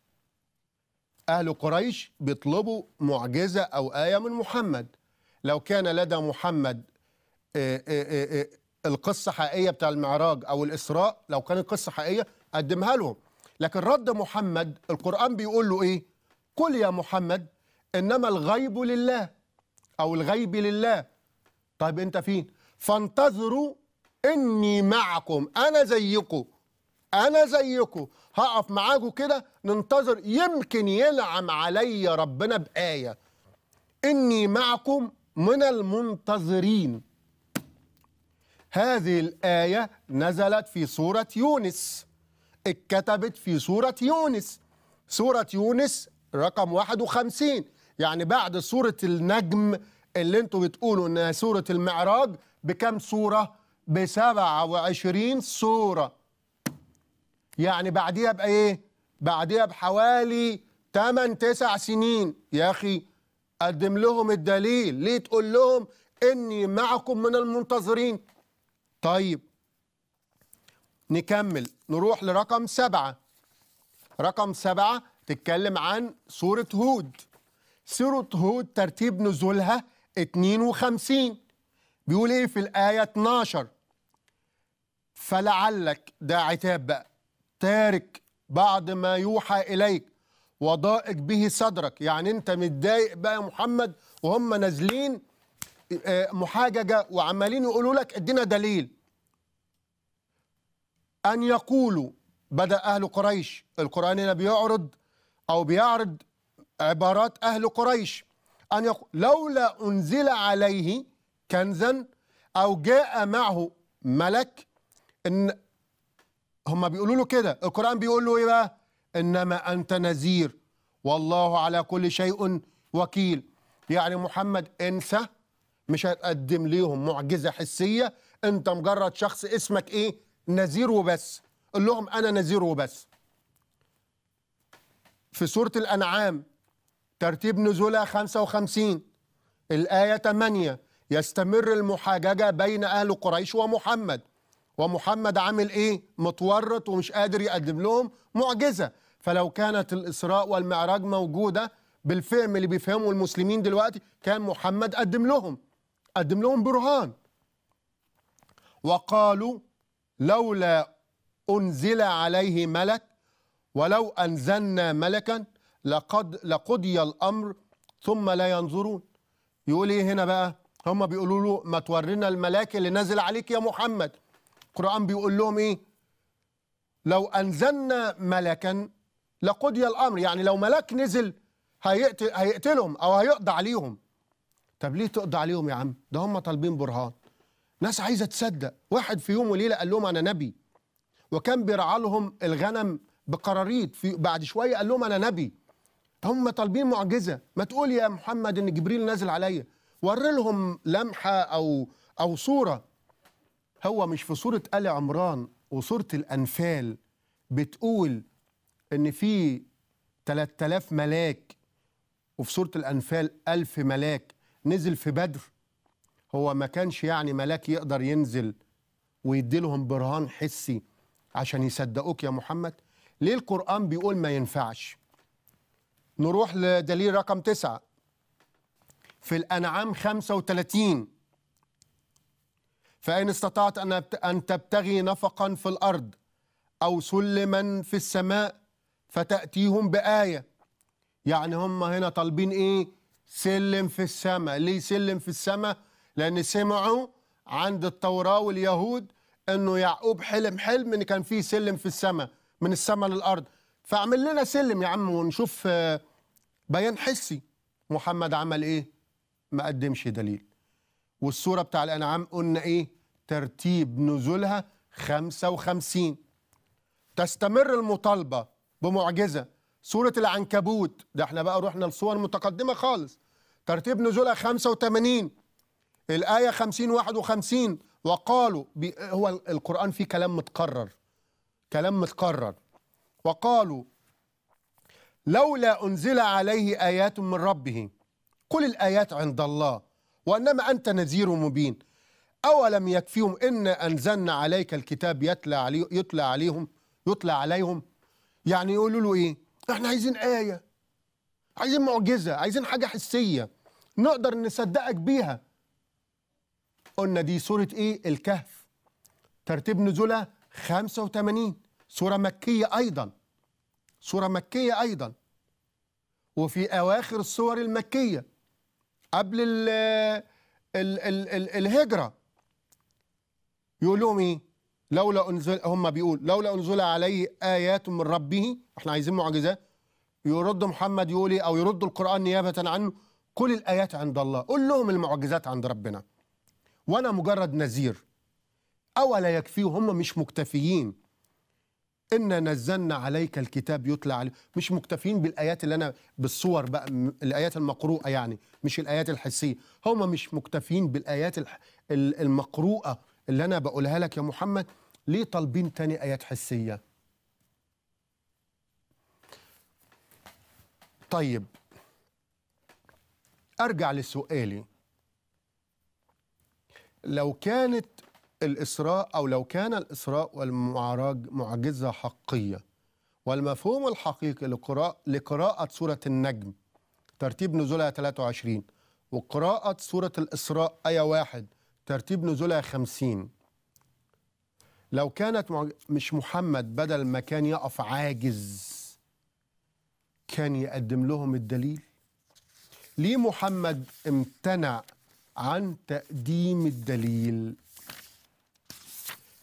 أهل قريش بيطلبوا معجزة أو آية من محمد لو كان لدى محمد آه، آه، آه، القصة حقيقية بتاع المعراج أو الإسراء لو كانت قصة حقيقية قدمها لهم لكن رد محمد القرآن بيقول له إيه قل يا محمد إنما الغيب لله أو الغيب لله طيب أنت فين فانتظروا إني معكم أنا زيكم انا زيكم هقف معاكم كده ننتظر يمكن ينعم علي ربنا بايه اني معكم من المنتظرين هذه الايه نزلت في سوره يونس اتكتبت في سوره يونس سوره يونس رقم 51 يعني بعد سوره النجم اللي انتوا بتقولوا انها سوره المعراج بكم سوره ب 27 سوره يعني بعديها بايه بعديها بحوالي 8 9 سنين يا اخي قدم لهم الدليل ليه تقول لهم اني معكم من المنتظرين طيب نكمل نروح لرقم سبعة رقم سبعة تتكلم عن سورة هود سورة هود ترتيب نزولها 52 بيقول ايه في الآية 12 فلعلك ده عتاب بقى تارك بعد ما يوحى إليك وضائق به صدرك يعني أنت متضايق بقى يا محمد وهم نازلين آه، محاججة وعمالين يقولوا لك ادينا دليل أن يقولوا بدأ أهل قريش القرآن هنا بيعرض أو بيعرض عبارات أهل قريش أن يقول لولا أنزل عليه كنزا أو جاء معه ملك إن هم بيقولوا له كده القرآن بيقول له إيه بقى إنما أنت نذير والله على كل شيء وكيل يعني محمد انسى مش هتقدم ليهم معجزة حسية انت مجرد شخص اسمك ايه نذير وبس قول لهم انا نذير وبس في سورة الانعام ترتيب نزولها 55 الآية 8 يستمر المحاججة بين أهل قريش ومحمد ومحمد عامل ايه متورط ومش قادر يقدم لهم معجزه فلو كانت الاسراء والمعراج موجوده بالفهم اللي بيفهمه المسلمين دلوقتي كان محمد قدم لهم قدم لهم برهان وقالوا لولا انزل عليه ملك ولو انزلنا ملكا لقد لقضي الامر ثم لا ينظرون يقول ايه هنا بقى هم بيقولوا له ما تورينا الملاك اللي نازل عليك يا محمد القرآن بيقول لهم إيه لو أنزلنا ملكا لقضي الأمر يعني لو ملاك نزل هيقتل هيقتلهم أو هيقضي عليهم طب ليه تقضي عليهم يا عم ده هم طالبين برهان ناس عايزة تصدق واحد في يوم وليلة قال لهم أنا نبي وكان بيرعى لهم الغنم بقراريط في بعد شوية قال لهم أنا نبي هم طالبين معجزة ما تقول يا محمد إن جبريل نازل عليا ور لهم لمحة أو أو صورة هو مش في سوره ال عمران وسوره الانفال بتقول ان في 3000 ملاك وفي سوره الانفال 1000 ملاك نزل في بدر هو ما كانش يعني ملاك يقدر ينزل ويديلهم برهان حسي عشان يصدقوك يا محمد ليه القرآن بيقول ما ينفعش نروح لدليل رقم تسعة في الأنعام 35 فإن استطعت أن تبتغي نفقا في الأرض أو سلما في السماء فتأتيهم بآية يعني هم هنا طالبين إيه سلم في السماء ليه سلم في السماء لأن سمعوا عند التوراة واليهود أنه يعقوب حلم حلم أن كان فيه سلم في السماء من السماء للأرض فاعمل لنا سلم يا عم ونشوف آه، بيان حسي محمد عمل إيه ما قدمش دليل والسورة بتاع الأنعام قلنا إيه ترتيب نزولها 55 تستمر المطالبة بمعجزة سورة العنكبوت ده احنا بقى رحنا لصور متقدمة خالص ترتيب نزولها 85 الآية 50 51 وقالوا هو القرآن فيه كلام متكرر كلام متكرر وقالوا لولا أنزل عليه آيات من ربه قل الآيات عند الله وإنما أنت نذير مبين أولم يكفيهم إن أنزلنا عليك الكتاب يتلى علي يتلى عليهم يتلى عليهم يعني يقولوا له إيه؟ إحنا عايزين آية عايزين معجزة عايزين حاجة حسية نقدر نصدقك بيها قلنا دي سورة إيه؟ الكهف ترتيب نزولها 85 سورة مكية أيضا سورة مكية أيضا وفي أواخر السور المكية قبل ال ال ال ال الهجرة يقولهم إيه؟ لولا انزل هم بيقول لولا انزل عليه ايات من ربه احنا عايزين معجزات يرد محمد يقول ايه او يرد القران نيابه عنه كل الايات عند الله قول لهم المعجزات عند ربنا وانا مجرد نذير اولا يكفي هم مش مكتفيين إن نزلنا عليك الكتاب يتلى عليه مش مكتفين بالآيات اللي أنا بالصور بقى الآيات المقروءة يعني مش الآيات الحسية هم مش مكتفين بالآيات المقروءة اللي أنا بقولها لك يا محمد ليه طالبين تاني آيات حسية طيب أرجع لسؤالي لو كانت الإسراء أو لو كان الإسراء والمعراج معجزة حقية والمفهوم الحقيقي لقراءة, لقراءة سورة النجم ترتيب نزولها 23 وقراءة سورة الإسراء آية واحد ترتيب نزولها 50 لو كانت مش محمد بدل ما كان يقف عاجز كان يقدم لهم الدليل ليه محمد امتنع عن تقديم الدليل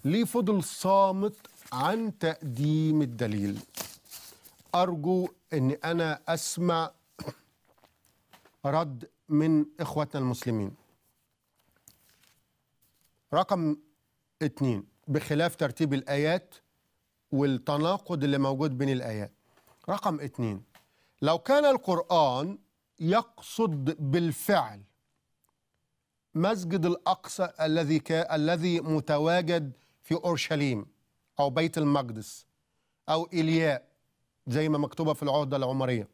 ليه فضل صامت عن تقديم الدليل أرجو أن أنا أسمع رد من إخواتنا المسلمين رقم اتنين بخلاف ترتيب الآيات والتناقض اللي موجود بين الآيات رقم اتنين لو كان القرآن يقصد بالفعل مسجد الأقصى الذي كا الذي متواجد في أورشليم أو بيت المقدس أو إلياء زي ما مكتوبة في العهدة العمرية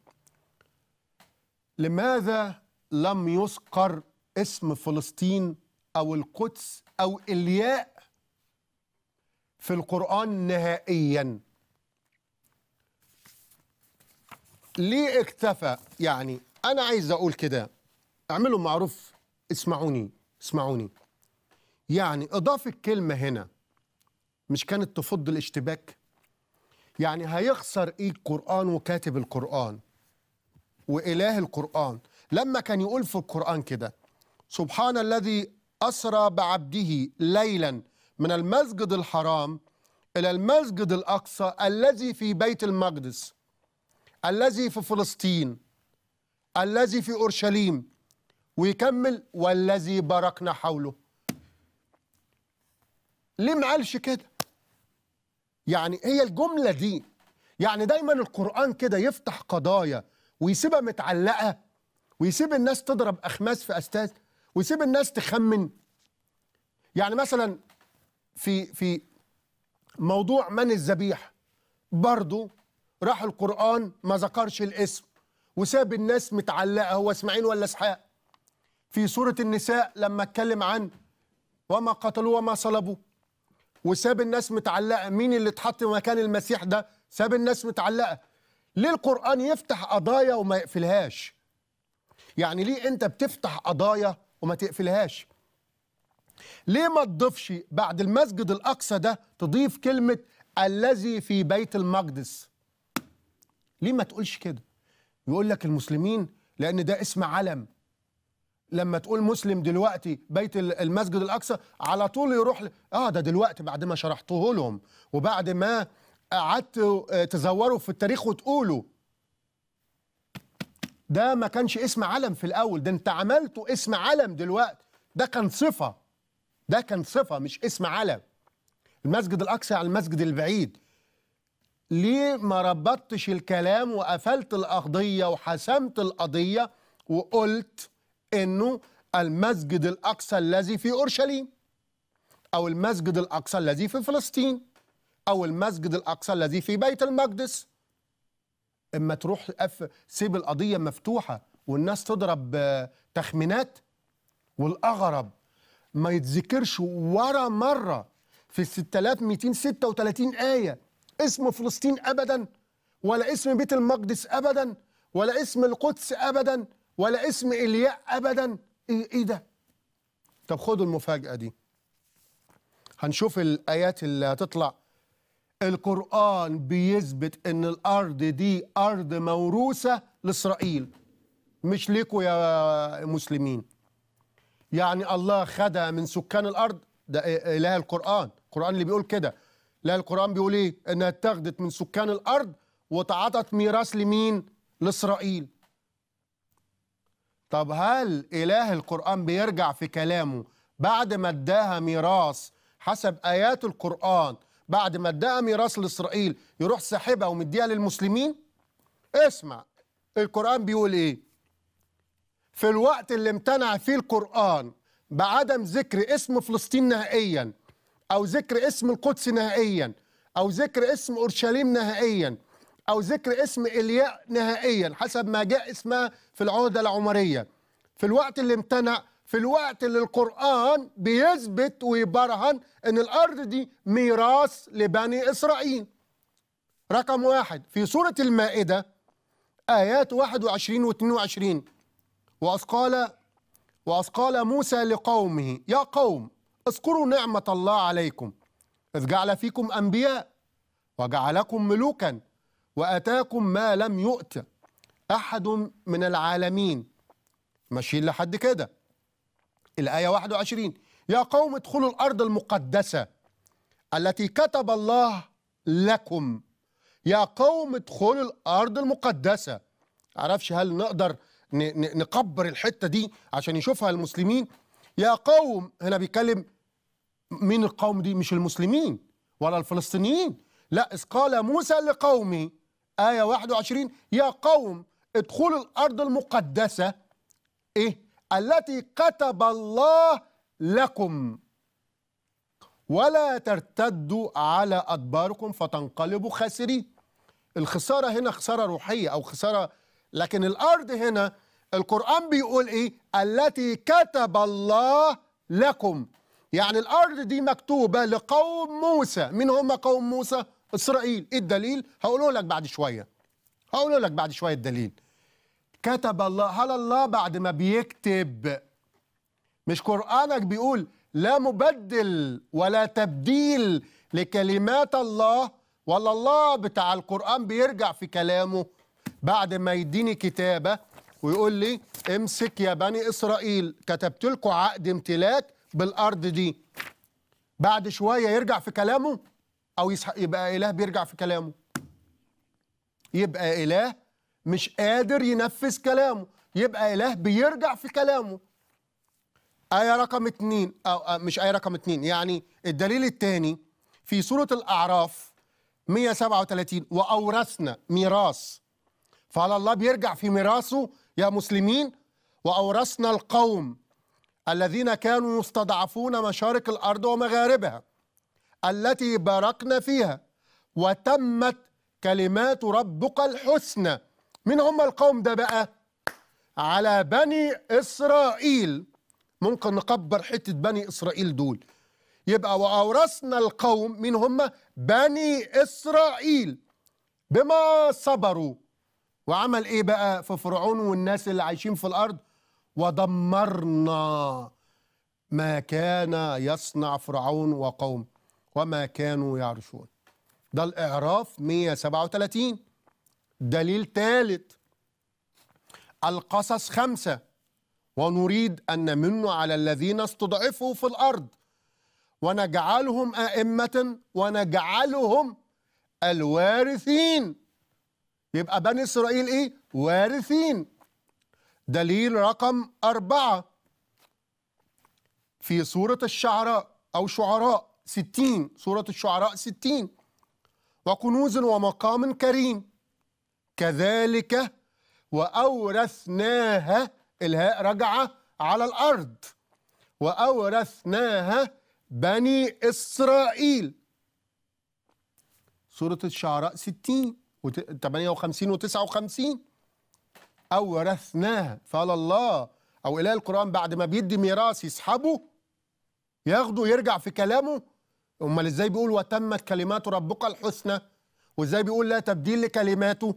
لماذا لم يذكر اسم فلسطين أو القدس أو الياء في القرآن نهائيا ليه اكتفى يعني أنا عايز أقول كده اعملوا معروف اسمعوني اسمعوني يعني إضافة كلمة هنا مش كانت تفض الاشتباك يعني هيخسر إيه القرآن وكاتب القرآن وإله القرآن لما كان يقول في القرآن كده سبحان الذي أسرى بعبده ليلا من المسجد الحرام إلى المسجد الأقصى الذي في بيت المقدس الذي في فلسطين الذي في أورشليم ويكمل والذي باركنا حوله ليه ما قالش كده يعني هي الجملة دي يعني دايما القرآن كده يفتح قضايا ويسيبها متعلقة ويسيب الناس تضرب أخماس في أستاذ ويسيب الناس تخمن يعني مثلا في في موضوع من الذبيح برضه راح القرآن ما ذكرش الاسم وساب الناس متعلقة هو اسماعيل ولا اسحاق في سورة النساء لما اتكلم عن وما قتلوه وما صلبوه وساب الناس متعلقة مين اللي اتحط مكان المسيح ده ساب الناس متعلقة ليه القرآن يفتح قضايا وما يقفلهاش يعني ليه انت بتفتح قضايا وما تقفلهاش ليه ما تضيفش بعد المسجد الأقصى ده تضيف كلمة الذي في بيت المقدس ليه ما تقولش كده يقول لك المسلمين لأن ده اسم علم لما تقول مسلم دلوقتي بيت المسجد الاقصى على طول يروح ل... اه ده دلوقتي بعد ما شرحته لهم وبعد ما قعدت آه، تزوروا في التاريخ وتقولوا ده ما كانش اسم علم في الاول ده انت عملته اسم علم دلوقتي ده كان صفه ده كان صفه مش اسم علم المسجد الاقصى على يعني المسجد البعيد ليه ما ربطتش الكلام وقفلت القضيه وحسمت القضيه وقلت انه المسجد الاقصى الذي في اورشليم او المسجد الاقصى الذي في فلسطين او المسجد الاقصى الذي في بيت المقدس اما تروح اف سيب القضيه مفتوحه والناس تضرب آه، تخمينات والاغرب ما يتذكرش ولا مره في 6236 ايه اسم فلسطين ابدا ولا اسم بيت المقدس ابدا ولا اسم القدس ابدا ولا اسم الياء ابدا ايه, إيه ده طب خدوا المفاجاه دي هنشوف الايات اللي هتطلع القرآن بيثبت إن الأرض دي أرض موروثة لإسرائيل مش ليكوا يا مسلمين يعني الله خدها من سكان الأرض ده إله القرآن القرآن اللي بيقول كده لا القرآن بيقول إيه إنها اتخذت من سكان الأرض وتعطت ميراث لمين لإسرائيل طب هل إله القرآن بيرجع في كلامه بعد ما اداها ميراث حسب آيات القرآن بعد ما اداها ميراث لاسرائيل يروح ساحبها ومديها للمسلمين اسمع القران بيقول ايه في الوقت اللي امتنع فيه القران بعدم ذكر اسم فلسطين نهائيا او ذكر اسم القدس نهائيا او ذكر اسم اورشليم نهائيا او ذكر اسم الياء نهائيا حسب ما جاء اسمها في العهده العمريه في الوقت اللي امتنع في الوقت اللي القرآن بيثبت ويبرهن أن الأرض دي ميراث لبني إسرائيل رقم واحد في سورة المائدة آيات 21 و 22 وأثقال وأثقال موسى لقومه يا قوم اذكروا نعمة الله عليكم إذ جعل فيكم أنبياء وجعلكم ملوكا وأتاكم ما لم يؤت أحد من العالمين ماشيين لحد كده الآية 21 يا قوم ادخلوا الأرض المقدسة التي كتب الله لكم يا قوم ادخلوا الأرض المقدسة عرفش هل نقدر نكبر الحتة دي عشان يشوفها المسلمين يا قوم هنا بيتكلم مين القوم دي مش المسلمين ولا الفلسطينيين لا إذ قال موسى لقومه آية 21 يا قوم ادخلوا الأرض المقدسة إيه التي كتب الله لكم ولا ترتدوا على أدباركم فتنقلبوا خاسرين الخسارة هنا خسارة روحية أو خسارة لكن الأرض هنا القرآن بيقول إيه التي كتب الله لكم يعني الأرض دي مكتوبة لقوم موسى من هم قوم موسى إسرائيل إيه الدليل هقوله لك بعد شوية هقوله لك بعد شوية الدليل كتب الله هل الله بعد ما بيكتب مش قرآنك بيقول لا مبدل ولا تبديل لكلمات الله ولا الله بتاع القرآن بيرجع في كلامه بعد ما يديني كتابة ويقول لي امسك يا بني إسرائيل كتبت لكم عقد امتلاك بالأرض دي بعد شوية يرجع في كلامه أو يبقى إله بيرجع في كلامه يبقى إله مش قادر ينفذ كلامه يبقى إله بيرجع في كلامه آية رقم اتنين أو آه، مش آية رقم اتنين يعني الدليل الثاني في سورة الأعراف 137 وأورثنا ميراث فعلى الله بيرجع في ميراثه يا مسلمين وأورثنا القوم الذين كانوا يستضعفون مشارق الأرض ومغاربها التي باركنا فيها وتمت كلمات ربك الحسنى مين هم القوم ده بقى على بني إسرائيل ممكن نكبر حتة بني إسرائيل دول يبقى وأورثنا القوم مين هم بني إسرائيل بما صبروا وعمل إيه بقى في فرعون والناس اللي عايشين في الأرض ودمرنا ما كان يصنع فرعون وقوم وما كانوا يعرشون ده الإعراف 137 دليل ثالث القصص خمسة ونريد أن نمن على الذين استضعفوا في الأرض ونجعلهم أئمة ونجعلهم الوارثين يبقى بني إسرائيل إيه؟ وارثين دليل رقم أربعة في سورة الشعراء أو شعراء ستين سورة الشعراء ستين وكنوز ومقام كريم كذلك وأورثناها الهاء رجعة على الأرض وأورثناها بني إسرائيل سورة الشعراء 60 و 58 و 59 أورثناها فقال الله أو إله القرآن بعد ما بيدي ميراث يسحبه ياخده يرجع في كلامه أمال إزاي بيقول وتمت كلمات ربك الحسنى وإزاي بيقول لا تبديل لكلماته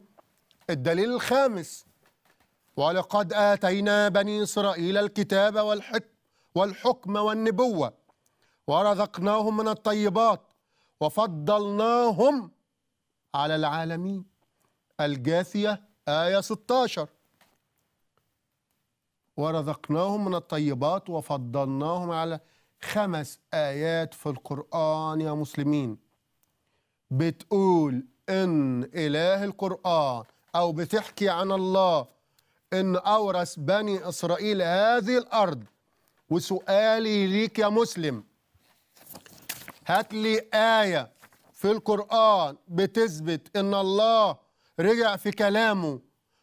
الدليل الخامس ولقد آتينا بني إسرائيل الكتاب والحكم, والحكم والنبوة ورزقناهم من الطيبات وفضلناهم على العالمين الجاثية آية 16 ورزقناهم من الطيبات وفضلناهم على خمس آيات في القرآن يا مسلمين بتقول إن إله القرآن أو بتحكي عن الله إن أورث بني إسرائيل هذه الأرض وسؤالي ليك يا مسلم هات لي آية في القرآن بتثبت إن الله رجع في كلامه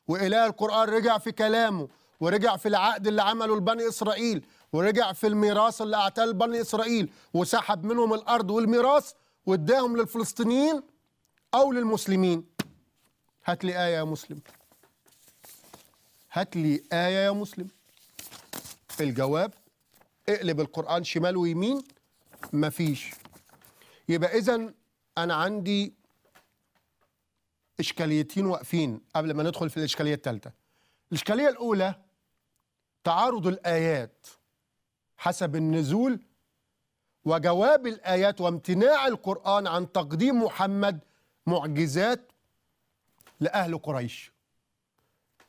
وإله القرآن رجع في كلامه ورجع في العقد اللي عمله لبني إسرائيل ورجع في الميراث اللي أعطاه لبني إسرائيل وسحب منهم الأرض والميراث واداهم للفلسطينيين أو للمسلمين هات لي آية يا مسلم هات لي آية يا مسلم الجواب اقلب القرآن شمال ويمين مفيش يبقى إذا أنا عندي إشكاليتين واقفين قبل ما ندخل في الإشكالية الثالثة الإشكالية الأولى تعارض الآيات حسب النزول وجواب الآيات وامتناع القرآن عن تقديم محمد معجزات لأهل قريش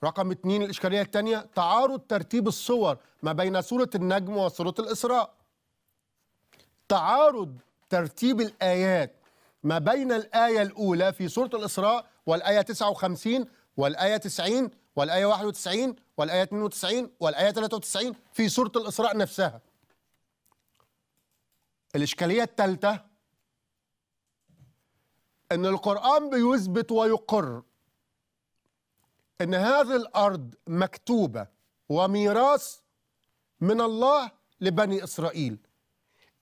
رقم اتنين الإشكالية الثانية تعارض ترتيب الصور ما بين سورة النجم وسورة الإسراء تعارض ترتيب الآيات ما بين الآية الأولى في سورة الإسراء والآية 59 والآية 90 والآية 91 والآية 92 والآية 93 في سورة الإسراء نفسها الإشكالية الثالثة أن القرآن بيثبت ويقر ان هذه الارض مكتوبه وميراث من الله لبني اسرائيل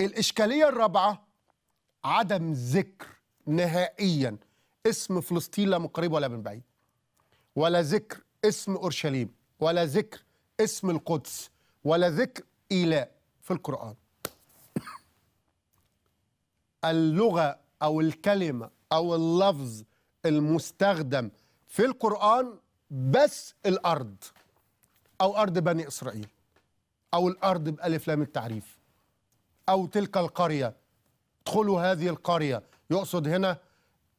الاشكاليه الرابعه عدم ذكر نهائيا اسم فلسطين لا من قريب ولا من بعيد ولا ذكر اسم اورشليم ولا ذكر اسم القدس ولا ذكر ايلاء في القران [coughs] اللغه او الكلمه او اللفظ المستخدم في القرآن بس الارض او ارض بني اسرائيل او الارض بالف لام التعريف او تلك القريه ادخلوا هذه القريه يقصد هنا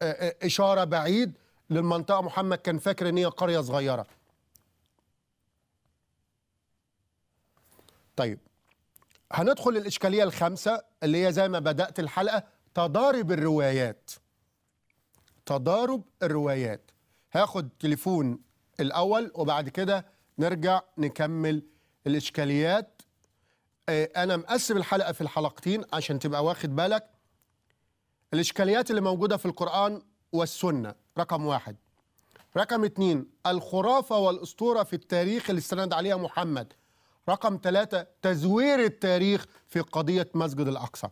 آه، آه، اشاره بعيد للمنطقه محمد كان فاكر ان هي قريه صغيره طيب هندخل الاشكاليه الخامسه اللي هي زي ما بدات الحلقه تضارب الروايات تضارب الروايات هاخد تليفون الأول وبعد كده نرجع نكمل الإشكاليات آه، أنا مقسم الحلقة في الحلقتين عشان تبقى واخد بالك الإشكاليات اللي موجودة في القرآن والسنة رقم واحد رقم اتنين الخرافة والأسطورة في التاريخ اللي استند عليها محمد رقم ثلاثة تزوير التاريخ في قضية مسجد الأقصى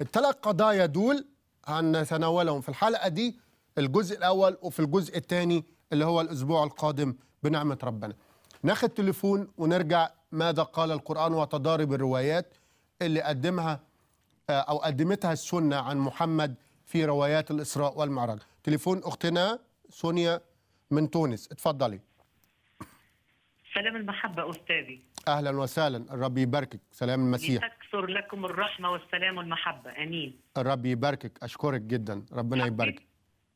الثلاث قضايا دول هنتناولهم في الحلقة دي الجزء الأول وفي الجزء الثاني اللي هو الأسبوع القادم بنعمة ربنا ناخد تليفون ونرجع ماذا قال القرآن وتضارب الروايات اللي قدمها آه، أو قدمتها السنة عن محمد في روايات الإسراء والمعراج تليفون أختنا سونيا من تونس اتفضلي سلام المحبة أستاذي أهلا وسهلا الرب يباركك سلام المسيح أكثر لكم الرحمة والسلام والمحبة أمين الرب يباركك أشكرك جدا ربنا يباركك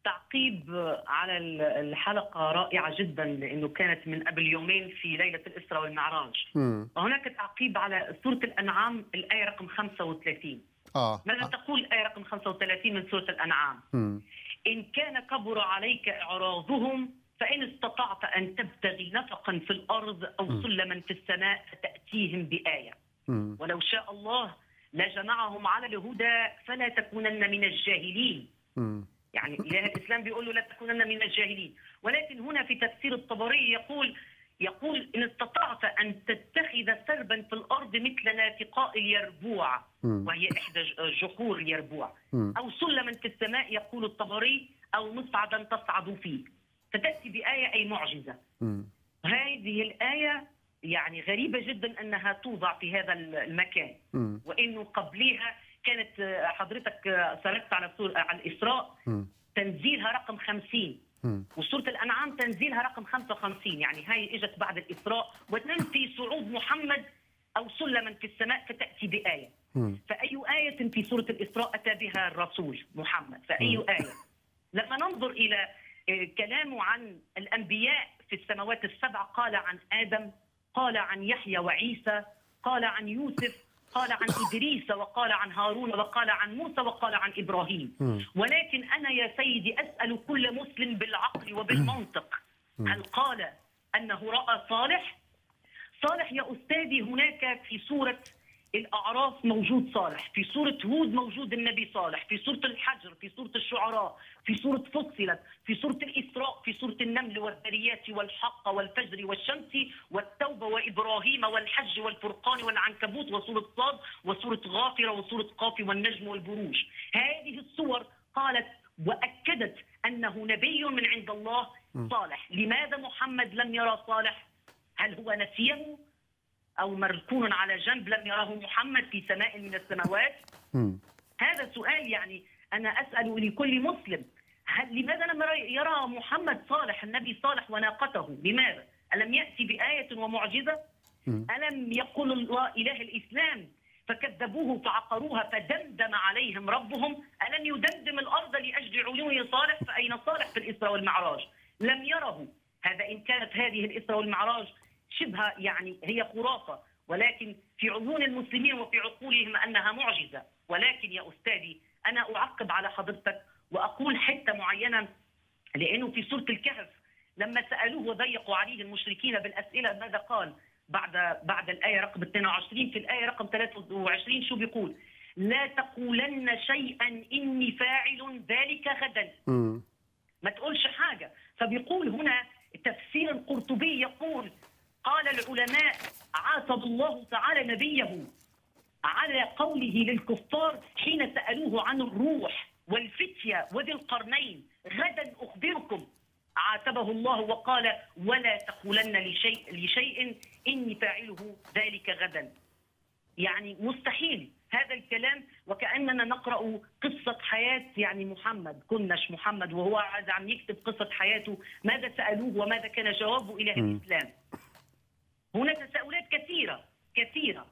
تعقيب على الحلقة رائعة جدا لأنه كانت من قبل يومين في ليلة الإسراء والمعراج مم. وهناك تعقيب على سورة الأنعام الآية رقم 35 آه. ماذا آه. تقول الآية رقم 35 من سورة الأنعام مم. إن كان كبر عليك إعراضهم فإن استطعت أن تبتغي نفقا في الأرض أو مم. سلما في السماء فتأتيهم بآية مم. ولو شاء الله لجمعهم على الهدى فلا تكونن من الجاهلين يعني [laughs] إله الإسلام بيقول له لا تكونن من الجاهلين ولكن هنا في تفسير الطبري يقول يقول إن استطعت أن تتخذ سربا في الأرض مثل نافقاء اليربوع وهي إحدى جحور اليربوع أو سلما في السماء يقول الطبري أو مصعدا تصعد فيه فتأتي بآية أي معجزة هذه الآية يعني غريبة جدا أنها توضع في هذا المكان وأنه قبلها كانت حضرتك سرقت على على الاسراء تنزيلها رقم 50 وسوره الانعام تنزيلها رقم 55 يعني هاي اجت بعد الاسراء وتنفي صعود محمد او سلما في السماء فتاتي بايه فاي ايه في سوره الاسراء اتى بها الرسول محمد فاي ايه لما ننظر الى آه، كلامه عن الانبياء في السماوات السبع قال عن ادم قال عن يحيى وعيسى قال عن يوسف قال عن إدريس وقال عن هارون وقال عن موسى وقال عن إبراهيم ولكن أنا يا سيدي أسأل كل مسلم بالعقل وبالمنطق هل قال أنه رأى صالح؟ صالح يا أستاذي هناك في سورة الاعراف موجود صالح في سوره هود موجود النبي صالح في سوره الحجر في سوره الشعراء في سوره فصلت في سوره الاسراء في سوره النمل والذريات والحق والفجر والشمس والتوبه وابراهيم والحج والفرقان والعنكبوت وسوره صاد وسوره غافره وسوره قاف والنجم والبروج هذه الصور قالت واكدت انه نبي من عند الله صالح لماذا محمد لم يرى صالح هل هو نسيه أو مركون على جنب لم يراه محمد في سماء من السماوات هذا سؤال يعني أنا أسأل لكل مسلم هل لماذا لم يرى محمد صالح النبي صالح وناقته لماذا ألم يأتي بآية ومعجزة ألم يقل الله إله الإسلام فكذبوه فعقروها فدمدم عليهم ربهم ألم يدمدم الأرض لأجل عيون صالح فأين صالح في الإسراء والمعراج لم يره هذا إن كانت هذه الإسراء والمعراج شبه يعني هي خرافه ولكن في عيون المسلمين وفي عقولهم انها معجزه ولكن يا استاذي انا اعقب على حضرتك واقول حته معينه لانه في سوره الكهف لما سالوه وضيقوا عليه المشركين بالاسئله ماذا قال بعد بعد الايه رقم 22 في الايه رقم 23 شو بيقول؟ لا تقولن شيئا اني فاعل ذلك غدا. ما تقولش حاجه فبيقول هنا التفسير القرطبي يقول قال العلماء عاتب الله تعالى نبيه على قوله للكفار حين سألوه عن الروح والفتية وذي القرنين غدا أخبركم عاتبه الله وقال ولا تقولن لشيء, لشيء إني فاعله ذلك غدا يعني مستحيل هذا الكلام وكأننا نقرأ قصة حياة يعني محمد كنش محمد وهو عم يكتب قصة حياته ماذا سألوه وماذا كان جوابه إلى الإسلام هناك تساؤلات كثيرة كثيرة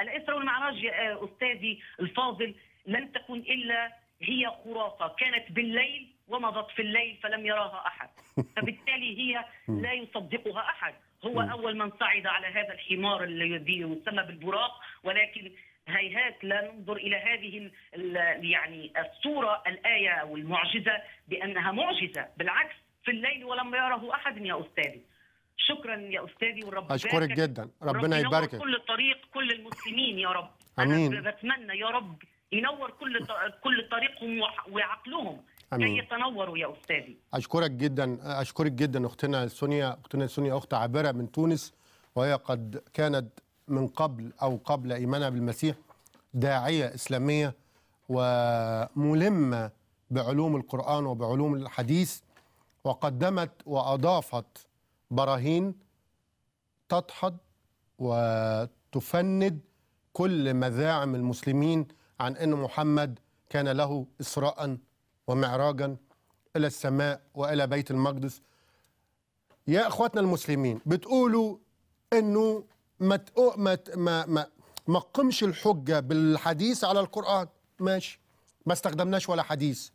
الإسرة والمعراج يا آه، أستاذي الفاضل لم تكن إلا هي خرافة كانت بالليل ومضت في الليل فلم يراها أحد [laughs] فبالتالي هي لا يصدقها أحد هو أول من صعد على هذا الحمار الذي يسمى بالبراق ولكن هيهات لا ننظر الى هذه يعني الصوره الايه والمعجزه بانها معجزه بالعكس في الليل ولم يره احد يا استاذي شكرا يا استاذي يبارك اشكرك جدا ربنا يبارك كل الطريق كل المسلمين يا رب امين انا بتمنى يا رب ينور كل كل طريقهم وعقلهم أمين. يتنوروا يا استاذي اشكرك جدا اشكرك جدا اختنا سونيا اختنا سونيا اخت عابره من تونس وهي قد كانت من قبل او قبل ايمانها بالمسيح داعيه اسلاميه وملمه بعلوم القران وبعلوم الحديث وقدمت واضافت براهين تدحض وتفند كل مذاعم المسلمين عن ان محمد كان له اسراء ومعراجا الى السماء والى بيت المقدس يا اخواتنا المسلمين بتقولوا انه ما ما ما ما قمش الحجه بالحديث على القران ماشي ما استخدمناش ولا حديث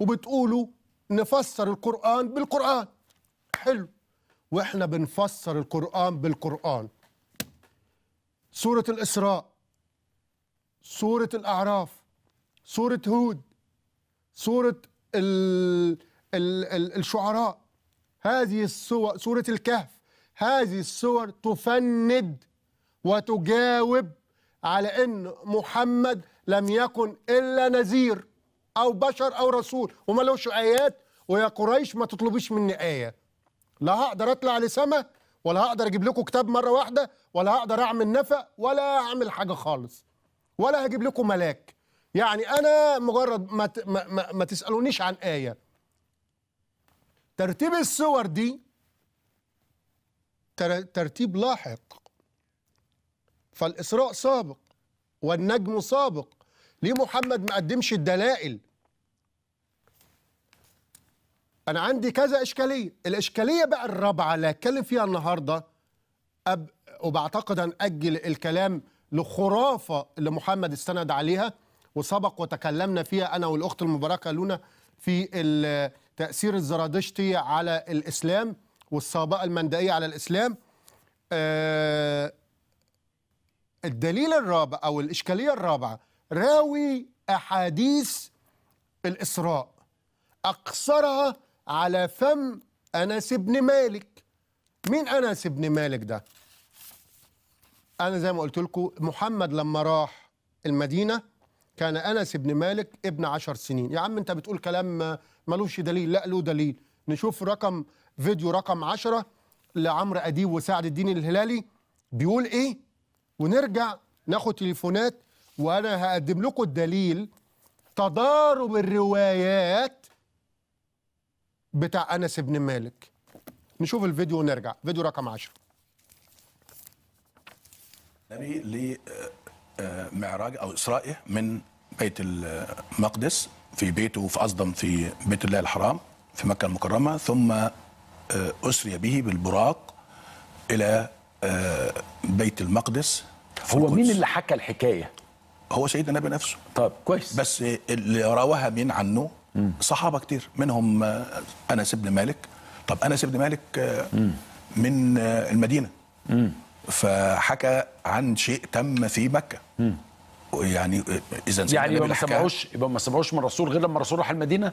وبتقولوا نفسر القران بالقران حلو واحنا بنفسر القرآن بالقرآن سورة الإسراء سورة الأعراف سورة هود سورة الـ الـ الـ الشعراء هذه السور سورة الكهف هذه السور تفند وتجاوب على أن محمد لم يكن إلا نذير أو بشر أو رسول وما لهوش آيات ويا قريش ما تطلبيش مني آية لا هقدر اطلع لسما ولا هقدر اجيب لكم كتاب مره واحده ولا هقدر اعمل نفق ولا اعمل حاجه خالص ولا هجيب لكم ملاك يعني انا مجرد ما, ما, ما, ما تسالونيش عن ايه ترتيب الصور دي ترتيب لاحق فالاسراء سابق والنجم سابق ليه محمد ما قدمش الدلائل انا عندي كذا اشكاليه الاشكاليه بقى الرابعه اللي هتكلم فيها النهارده أب... وبعتقد هنأجل الكلام لخرافه اللي محمد استند عليها وسبق وتكلمنا فيها انا والاخت المباركه لونا في تاثير الزرادشتي على الاسلام والسابقه المندائيه على الاسلام آه الدليل الرابع او الاشكاليه الرابعه راوي احاديث الاسراء اقصرها على فم أنس بن مالك مين أنس بن مالك ده؟ أنا زي ما قلت لكم محمد لما راح المدينة كان أنس بن مالك ابن عشر سنين يا عم أنت بتقول كلام ملوش دليل لا له دليل نشوف رقم فيديو رقم عشرة لعمرو أديب وسعد الدين الهلالي بيقول إيه ونرجع ناخد تليفونات وأنا هقدم لكم الدليل تضارب الروايات بتاع أنس بن مالك نشوف الفيديو ونرجع فيديو رقم 10 النبي لمعراج آه، آه، أو إسرائه من بيت المقدس في بيته في أصدم في بيت الله الحرام في مكة المكرمة ثم آه، أسري به بالبراق إلى بيت المقدس هو مين اللي حكى الحكاية؟ هو سيدنا النبي نفسه طب كويس بس اللي رواها مين عنه صحابه كتير منهم آه، انس بن مالك طب انس بن مالك آه، من آه، المدينه فحكى عن شيء تم في مكه يعني اذا يعني ما سمعوش يبقى ما سمعوش من الرسول غير لما الرسول راح المدينه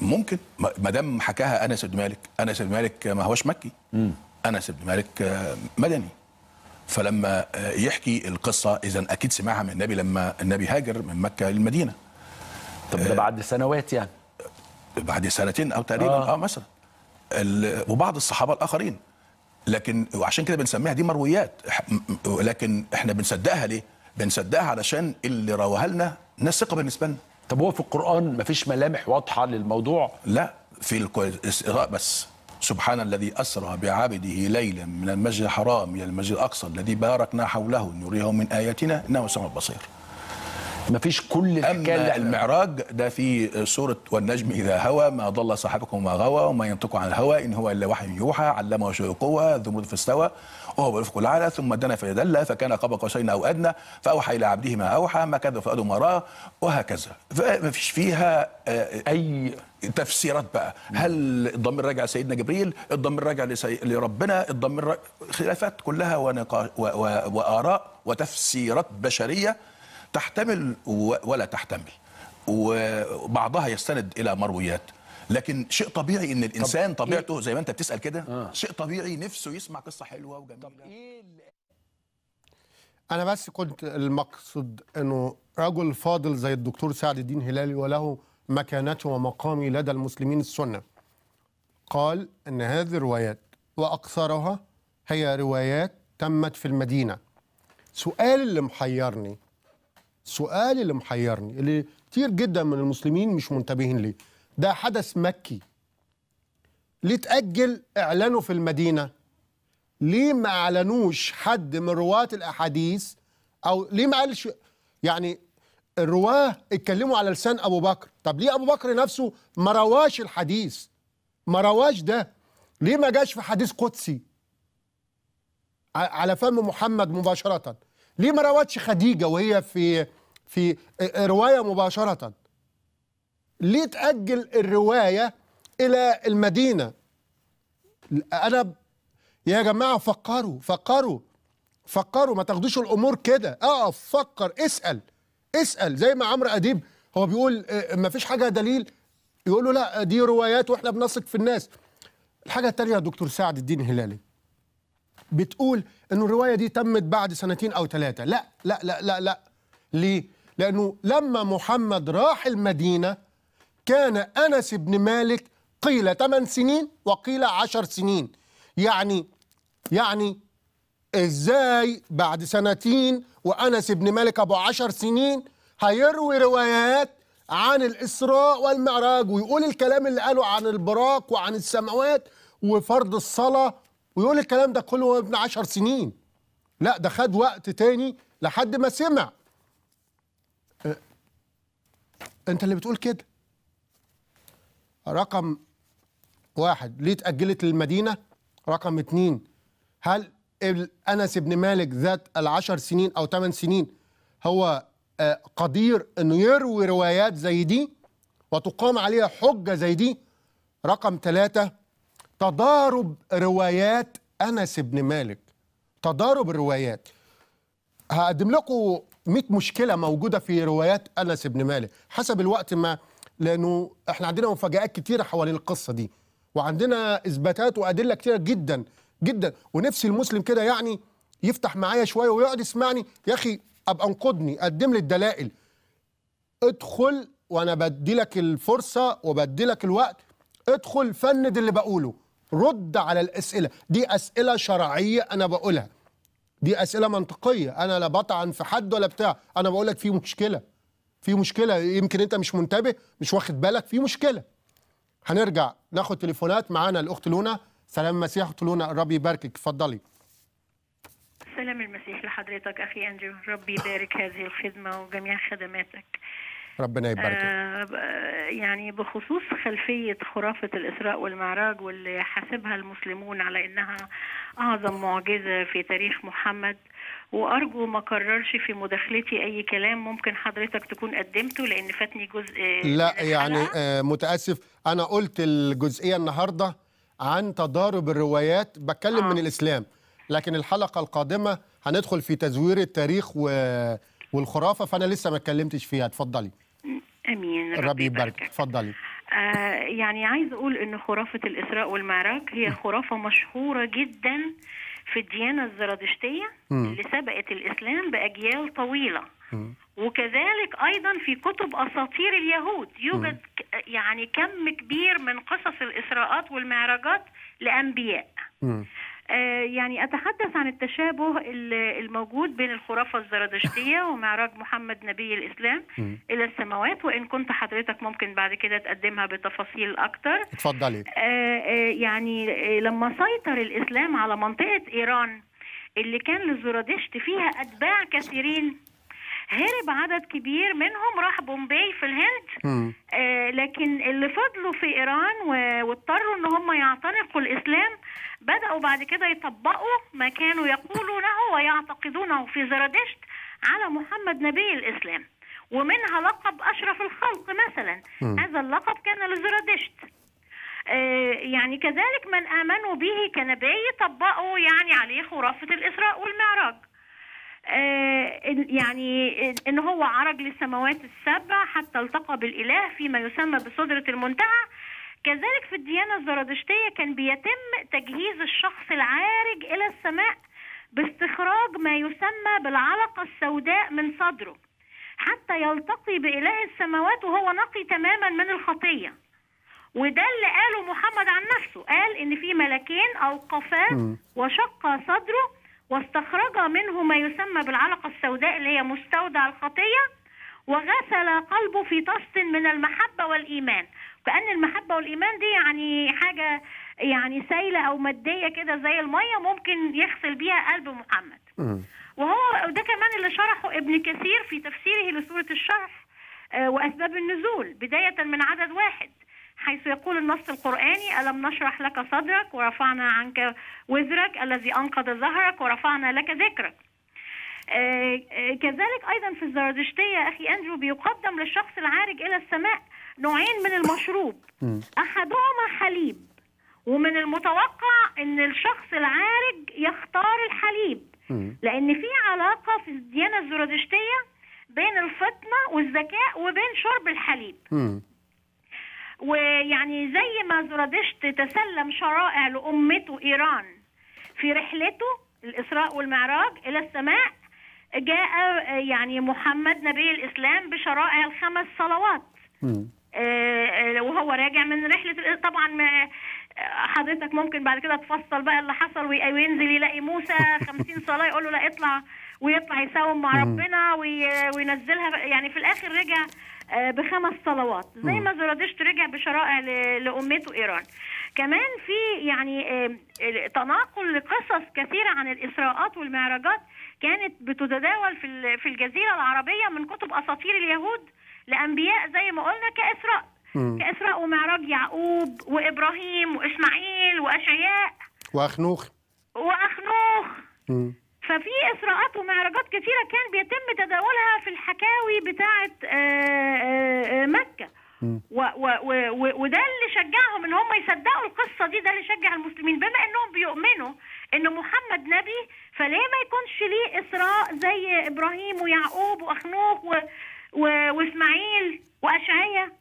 ممكن ما دام حكاها انس بن مالك انس بن مالك ما هوش مكي انس بن مالك مدني فلما يحكي القصه اذا اكيد سمعها من النبي لما النبي هاجر من مكه للمدينه طب ده بعد سنوات يعني بعد سنتين او تقريبا اه, آه مثلا وبعض الصحابه الاخرين لكن وعشان كده بنسميها دي مرويات لكن احنا بنصدقها ليه؟ بنصدقها علشان اللي رواها لنا ناس ثقه بالنسبه لنا طب هو في القران مفيش ملامح واضحه للموضوع؟ لا في الاسراء بس سبحان الذي أسرى بعبده ليلا من المسجد الحرام إلى المسجد الأقصى الذي باركنا حوله نريه من آياتنا إنه سمع بصير مفيش كل الحكايه أما المعراج ده في سوره والنجم اذا هوى ما ضل صاحبكم وما غوى وما ينطق عن الهوى ان هو الا وحي يوحى علمه شيء قوى ذو في استوى وهو بالافق الاعلى ثم دنا فيدلى فكان قاب قوسين او ادنى فاوحى الى عبده ما اوحى ما كذب فؤاد ما راه وهكذا فمفيش فيها آه، اي تفسيرات بقى هل الضمير راجع سيدنا جبريل الضمير راجع لسي... لربنا الضمير خلافات كلها ونقا... و... و... واراء وتفسيرات بشريه تحتمل ولا تحتمل وبعضها يستند الى مرويات لكن شيء طبيعي ان الانسان طب طبيعته إيه؟ زي ما انت بتسال كده آه. شيء طبيعي نفسه يسمع قصه حلوه وجميله طب إيه انا بس كنت المقصد انه رجل فاضل زي الدكتور سعد الدين هلالي وله مكانته ومقامه لدى المسلمين السنه قال ان هذه الروايات واكثرها هي روايات تمت في المدينه سؤال اللي محيرني السؤال اللي محيرني اللي كتير جدا من المسلمين مش منتبهين ليه ده حدث مكي ليه تأجل إعلانه في المدينة ليه ما أعلنوش حد من رواة الأحاديث أو ليه ما قالش يعني الرواه اتكلموا على لسان أبو بكر طب ليه أبو بكر نفسه ما رواش الحديث ما رواش ده ليه ما جاش في حديث قدسي على فم محمد مباشرة ليه ما روتش خديجه وهي في في روايه مباشره ليه تاجل الروايه الى المدينه انا يا جماعه فكروا فكروا فكروا ما تاخدوش الامور كده اقف آه، فكر اسال اسال زي ما عمرو اديب هو بيقول آه، ما فيش حاجه دليل يقولوا لا دي روايات واحنا بنثق في الناس الحاجه الثانيه يا دكتور سعد الدين هلالي بتقول انه الروايه دي تمت بعد سنتين او ثلاثه لا لا لا لا لا ليه لانه لما محمد راح المدينه كان انس بن مالك قيل 8 سنين وقيل 10 سنين يعني يعني ازاي بعد سنتين وانس بن مالك ابو 10 سنين هيروي روايات عن الإسراء والمعراج ويقول الكلام اللي قاله عن البراق وعن السماوات وفرض الصلاة ويقول الكلام ده كله ابن عشر سنين لا ده خد وقت تاني لحد ما سمع أه، انت اللي بتقول كده رقم واحد ليه اتأجلت للمدينة رقم اتنين هل أنس بن مالك ذات العشر سنين أو ثمان سنين هو أه، قدير أنه يروي روايات زي دي وتقام عليها حجة زي دي رقم ثلاثة تضارب روايات انس بن مالك تضارب الروايات هقدم لكم 100 مشكله موجوده في روايات انس بن مالك حسب الوقت ما لانه احنا عندنا مفاجات كتيره حوالين القصه دي وعندنا اثباتات وادله كتيره جدا جدا ونفسي المسلم كده يعني يفتح معايا شويه ويقعد يسمعني يا اخي ابقى انقضني قدم لي الدلائل ادخل وانا بدي لك الفرصه وبدي لك الوقت ادخل فند اللي بقوله رد على الاسئله دي اسئله شرعيه انا بقولها دي اسئله منطقيه انا لا بطعن في حد ولا بتاع انا بقول لك في مشكله في مشكله يمكن انت مش منتبه مش واخد بالك في مشكله هنرجع ناخد تليفونات معانا الاخت لونا سلام المسيح اخت لونا ربي يباركك اتفضلي سلام المسيح لحضرتك اخي انجو ربي يبارك هذه الخدمه وجميع خدماتك ربنا يبارك آه،, آه يعني بخصوص خلفية خرافة الإسراء والمعراج واللي حاسبها المسلمون على إنها أعظم معجزة في تاريخ محمد وارجو ما كررش في مداخلتي اي كلام ممكن حضرتك تكون قدمته لان فاتني جزء آه، لا يعني آه، متاسف انا قلت الجزئيه النهارده عن تضارب الروايات بتكلم آه. من الاسلام لكن الحلقه القادمه هندخل في تزوير التاريخ والخرافه فانا لسه ما اتكلمتش فيها اتفضلي ربي يبارك اتفضلي آه يعني عايز اقول ان خرافه الاسراء والمعراج هي خرافه مشهوره جدا في الديانه الزرادشتيه اللي سبقت الاسلام باجيال طويله وكذلك ايضا في كتب اساطير اليهود يوجد يعني كم كبير من قصص الاسراءات والمعراجات لانبياء آه، يعني أتحدث عن التشابه الموجود بين الخرافة الزرادشتية ومعراج محمد نبي الإسلام إلى السماوات وإن كنت حضرتك ممكن بعد كده تقدمها بتفاصيل أكتر اتفضلي آه، آه، يعني لما سيطر الإسلام على منطقة إيران اللي كان للزرادشت فيها أتباع كثيرين هرب عدد كبير منهم راح بومباي في الهند آه لكن اللي فضلوا في ايران واضطروا ان هم يعتنقوا الاسلام بداوا بعد كده يطبقوا ما كانوا يقولونه ويعتقدونه في زرادشت على محمد نبي الاسلام ومنها لقب اشرف الخلق مثلا مم. هذا اللقب كان لزرادشت آه، يعني كذلك من امنوا به كنبي طبقوا يعني عليه خرافه الاسراء والمعراج آه، يعني ان هو عرج للسماوات السبع حتى التقى بالاله فيما يسمى بصدره المنتهى كذلك في الديانه الزرادشتيه كان بيتم تجهيز الشخص العارج الى السماء باستخراج ما يسمى بالعلقه السوداء من صدره حتى يلتقي باله السماوات وهو نقي تماما من الخطيه وده اللي قاله محمد عن نفسه قال ان في ملكين اوقفاه وشق صدره واستخرج منه ما يسمى بالعلقة السوداء اللي هي مستودع الخطية وغسل قلبه في طست من المحبة والإيمان كأن المحبة والإيمان دي يعني حاجة يعني سايلة أو مادية كده زي المية ممكن يغسل بيها قلب محمد وهو ده كمان اللي شرحه ابن كثير في تفسيره لسورة الشرح آه، وأسباب النزول بداية من عدد واحد حيث يقول النص القرآني ألم نشرح لك صدرك ورفعنا عنك وزرك الذي أنقض ظهرك ورفعنا لك ذكرك آه، آه، كذلك أيضا في الزرادشتية أخي أندرو بيقدم للشخص العارج إلى السماء نوعين من المشروب أحدهما حليب ومن المتوقع أن الشخص العارج يختار الحليب لأن في علاقة في الديانة الزرادشتية بين الفطنة والذكاء وبين شرب الحليب ويعني زي ما زرادشت تسلم شرائع لأمته إيران في رحلته الإسراء والمعراج إلى السماء جاء يعني محمد نبي الإسلام بشرائع الخمس صلوات آه، آه، وهو راجع من رحلة طبعا ما آه، حضرتك ممكن بعد كده تفصل بقى اللي حصل وينزل يلاقي موسى خمسين صلاة يقول له لا اطلع ويطلع يساوم مع ربنا وينزلها يعني في الآخر رجع آه، بخمس صلوات زي ما زرادشت رجع بشرائع لامته ايران كمان في يعني آه، تناقل لقصص كثيره عن الاسراءات والمعراجات كانت بتتداول في في الجزيره العربيه من كتب اساطير اليهود لانبياء زي ما قلنا كاسراء كاسراء ومعراج يعقوب وابراهيم واسماعيل واشعياء واخنوخ واخنوخ ففي اسراءات ومعراجات كثيره كان بيتم تداولها في الحكاوي بتاعه آه، آه، آه، مكه و و و وده اللي شجعهم ان هم يصدقوا القصه دي ده اللي شجع المسلمين بما انهم بيؤمنوا ان محمد نبي فليه ما يكونش ليه اسراء زي ابراهيم ويعقوب واخنوخ و... و... واسماعيل واشعيا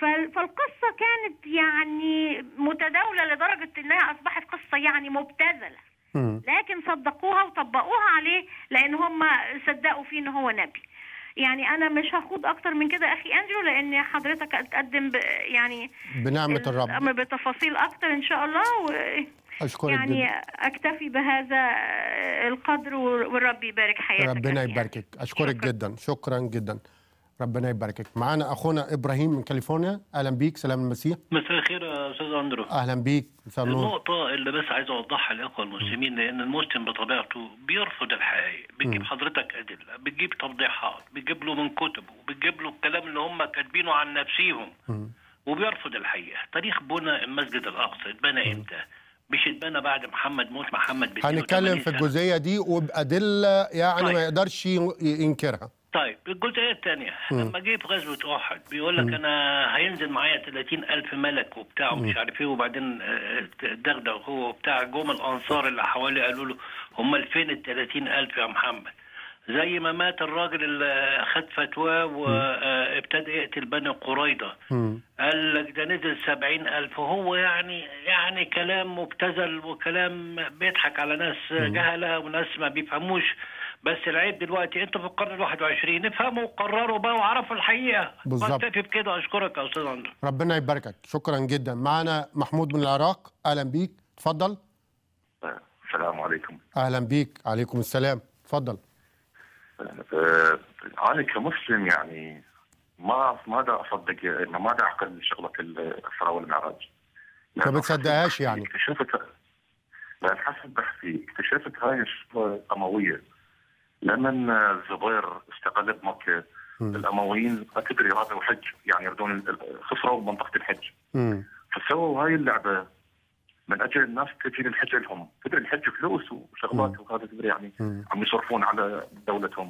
فالقصه كانت يعني متداوله لدرجه انها اصبحت قصه يعني مبتذله لكن صدقوها وطبقوها عليه لان هم صدقوا فيه ان هو نبي يعني انا مش هخوض اكتر من كده اخي اندرو لان حضرتك ب يعني بنعمه الرب بتفاصيل اكتر ان شاء الله و أشكرك يعني جدا. أكتفي بهذا القدر والرب يبارك حياتك ربنا يباركك أشكرك شكرا. جدا شكرا جدا ربنا يباركك معانا اخونا ابراهيم من كاليفورنيا اهلا بيك سلام المسيح مساء الخير يا استاذ اندرو اهلا بيك مساء النور النقطه اللي بس عايز اوضحها للاخوه المسلمين لان المسلم بطبيعته بيرفض الحقائق بتجيب حضرتك ادله بتجيب توضيحات بتجيب له من كتبه بتجيب له الكلام اللي هم كاتبينه عن نفسيهم وبيرفض الحقيقه تاريخ بنى المسجد الاقصى اتبنى امتى مش اتبنى بعد محمد موت محمد هنتكلم في الجزئيه دي وبادله يعني طيب. ما يقدرش ينكرها طيب الجزئيه الثانيه لما جه في غزوه احد بيقول لك انا هينزل معايا 30000 ملك وبتاع ومش عارف ايه وبعدين آه، آه، دغدغ هو وبتاع جم الانصار اللي حواليه قالوا له امال فين ال 30000 يا محمد؟ زي ما مات الراجل اللي خد فتوى وابتدى آه، يقتل بني قريضه قال لك ده نزل سبعين ألف وهو يعني يعني كلام مبتذل وكلام بيضحك على ناس جهلة وناس ما بيفهموش بس العيب دلوقتي انتوا في القرن ال21 افهموا وقرروا بقى وعرفوا الحقيقه بالظبط بكتفي بكده اشكرك يا استاذ عمرو ربنا يباركك شكرا جدا معانا محمود من العراق اهلا بيك اتفضل السلام عليكم اهلا بيك عليكم السلام اتفضل آه، انا كمسلم يعني ما ما دا اصدق انه ما دا اعقل شغله الاسراء والمعراج طيب، ما بتصدقهاش يعني اكتشفت لا حسب بحثي اكتشفت هاي الشغله الامويه لما الزبير استقل بمكه الامويين اكيد اراده وحج يعني يردون خسروا منطقه الحج فسووا هاي اللعبه من اجل الناس تجي للحج لهم، تدري الحج فلوس وشغلات وهذا تدري يعني عم يصرفون على دولتهم.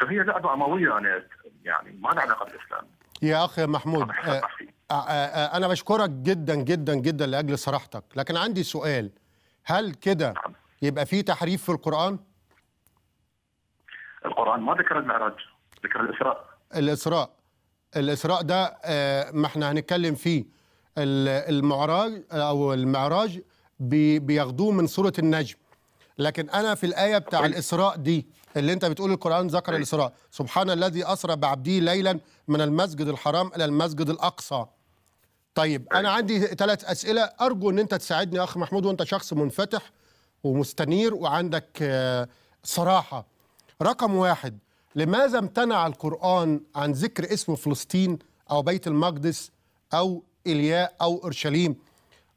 فهي لعبه امويه انا يعني،, يعني ما لها علاقه بالاسلام. يا اخي محمود أنا, آه، آه، آه، انا بشكرك جدا جدا جدا لاجل صراحتك، لكن عندي سؤال هل كده نعم. يبقى في تحريف في القران؟ القرآن ما ذكر المعراج ذكر الإسراء الإسراء الإسراء ده آه، ما احنا هنتكلم فيه المعراج أو المعراج بياخدوه من سورة النجم لكن أنا في الآية بتاع طيب. الإسراء دي اللي أنت بتقول القرآن ذكر طيب. الإسراء سبحان الذي أسرى بعبده ليلا من المسجد الحرام إلى المسجد الأقصى طيب, طيب. أنا عندي ثلاث أسئلة أرجو أن أنت تساعدني يا أخ محمود وأنت شخص منفتح ومستنير وعندك آه، صراحة رقم واحد لماذا امتنع القرآن عن ذكر اسم فلسطين أو بيت المقدس أو إلياء أو أورشليم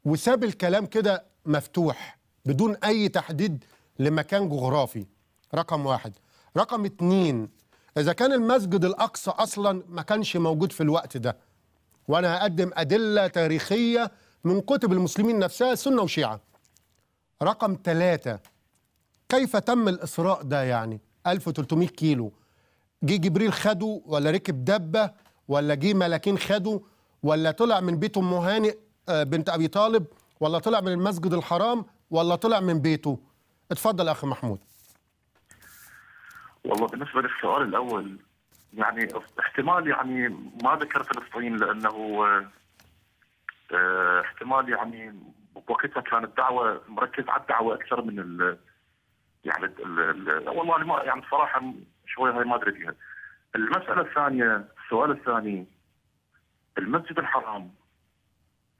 وساب الكلام كده مفتوح بدون أي تحديد لمكان جغرافي رقم واحد رقم اتنين إذا كان المسجد الأقصى أصلا ما كانش موجود في الوقت ده وأنا هقدم أدلة تاريخية من كتب المسلمين نفسها سنة وشيعة رقم ثلاثة كيف تم الإسراء ده يعني 1300 كيلو جه جبريل خده ولا ركب دبه ولا جه ملاكين خده ولا طلع من بيت ام هانئ آه، بنت ابي طالب ولا طلع من المسجد الحرام ولا طلع من بيته اتفضل اخ محمود والله بالنسبه للسؤال الاول يعني احتمال يعني ما ذكر فلسطين لانه آه، آه، احتمال يعني وقتها كانت الدعوه مركز على الدعوه اكثر من يعني الـ الـ والله ما يعني بصراحه شويه هاي ما ادري فيها. المساله الثانيه السؤال الثاني المسجد الحرام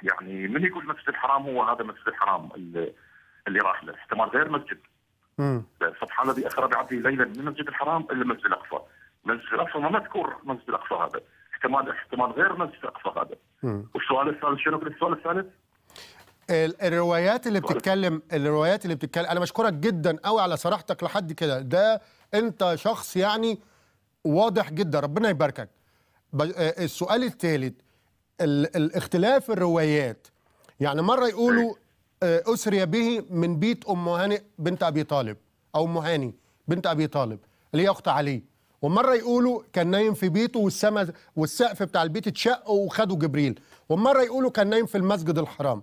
يعني من يقول المسجد الحرام هو هذا المسجد الحرام اللي, راح له احتمال غير مسجد. سبحان الذي اخر بعبده ليلا من المسجد الحرام الى المسجد الاقصى. المسجد الاقصى ما مذكور المسجد الاقصى هذا. احتمال احتمال غير مسجد الاقصى هذا. والسؤال الثالث شنو السؤال الثالث؟ الروايات اللي بتتكلم الروايات اللي بتتكلم انا بشكرك جدا قوي على صراحتك لحد كده ده انت شخص يعني واضح جدا ربنا يباركك آه، السؤال الثالث الاختلاف الروايات يعني مره يقولوا آه، اسري به من بيت ام هانئ بنت ابي طالب او ام هاني بنت ابي طالب اللي هي اخت علي ومره يقولوا كان نايم في بيته والسما والسقف بتاع البيت اتشق وخده جبريل ومره يقولوا كان نايم في المسجد الحرام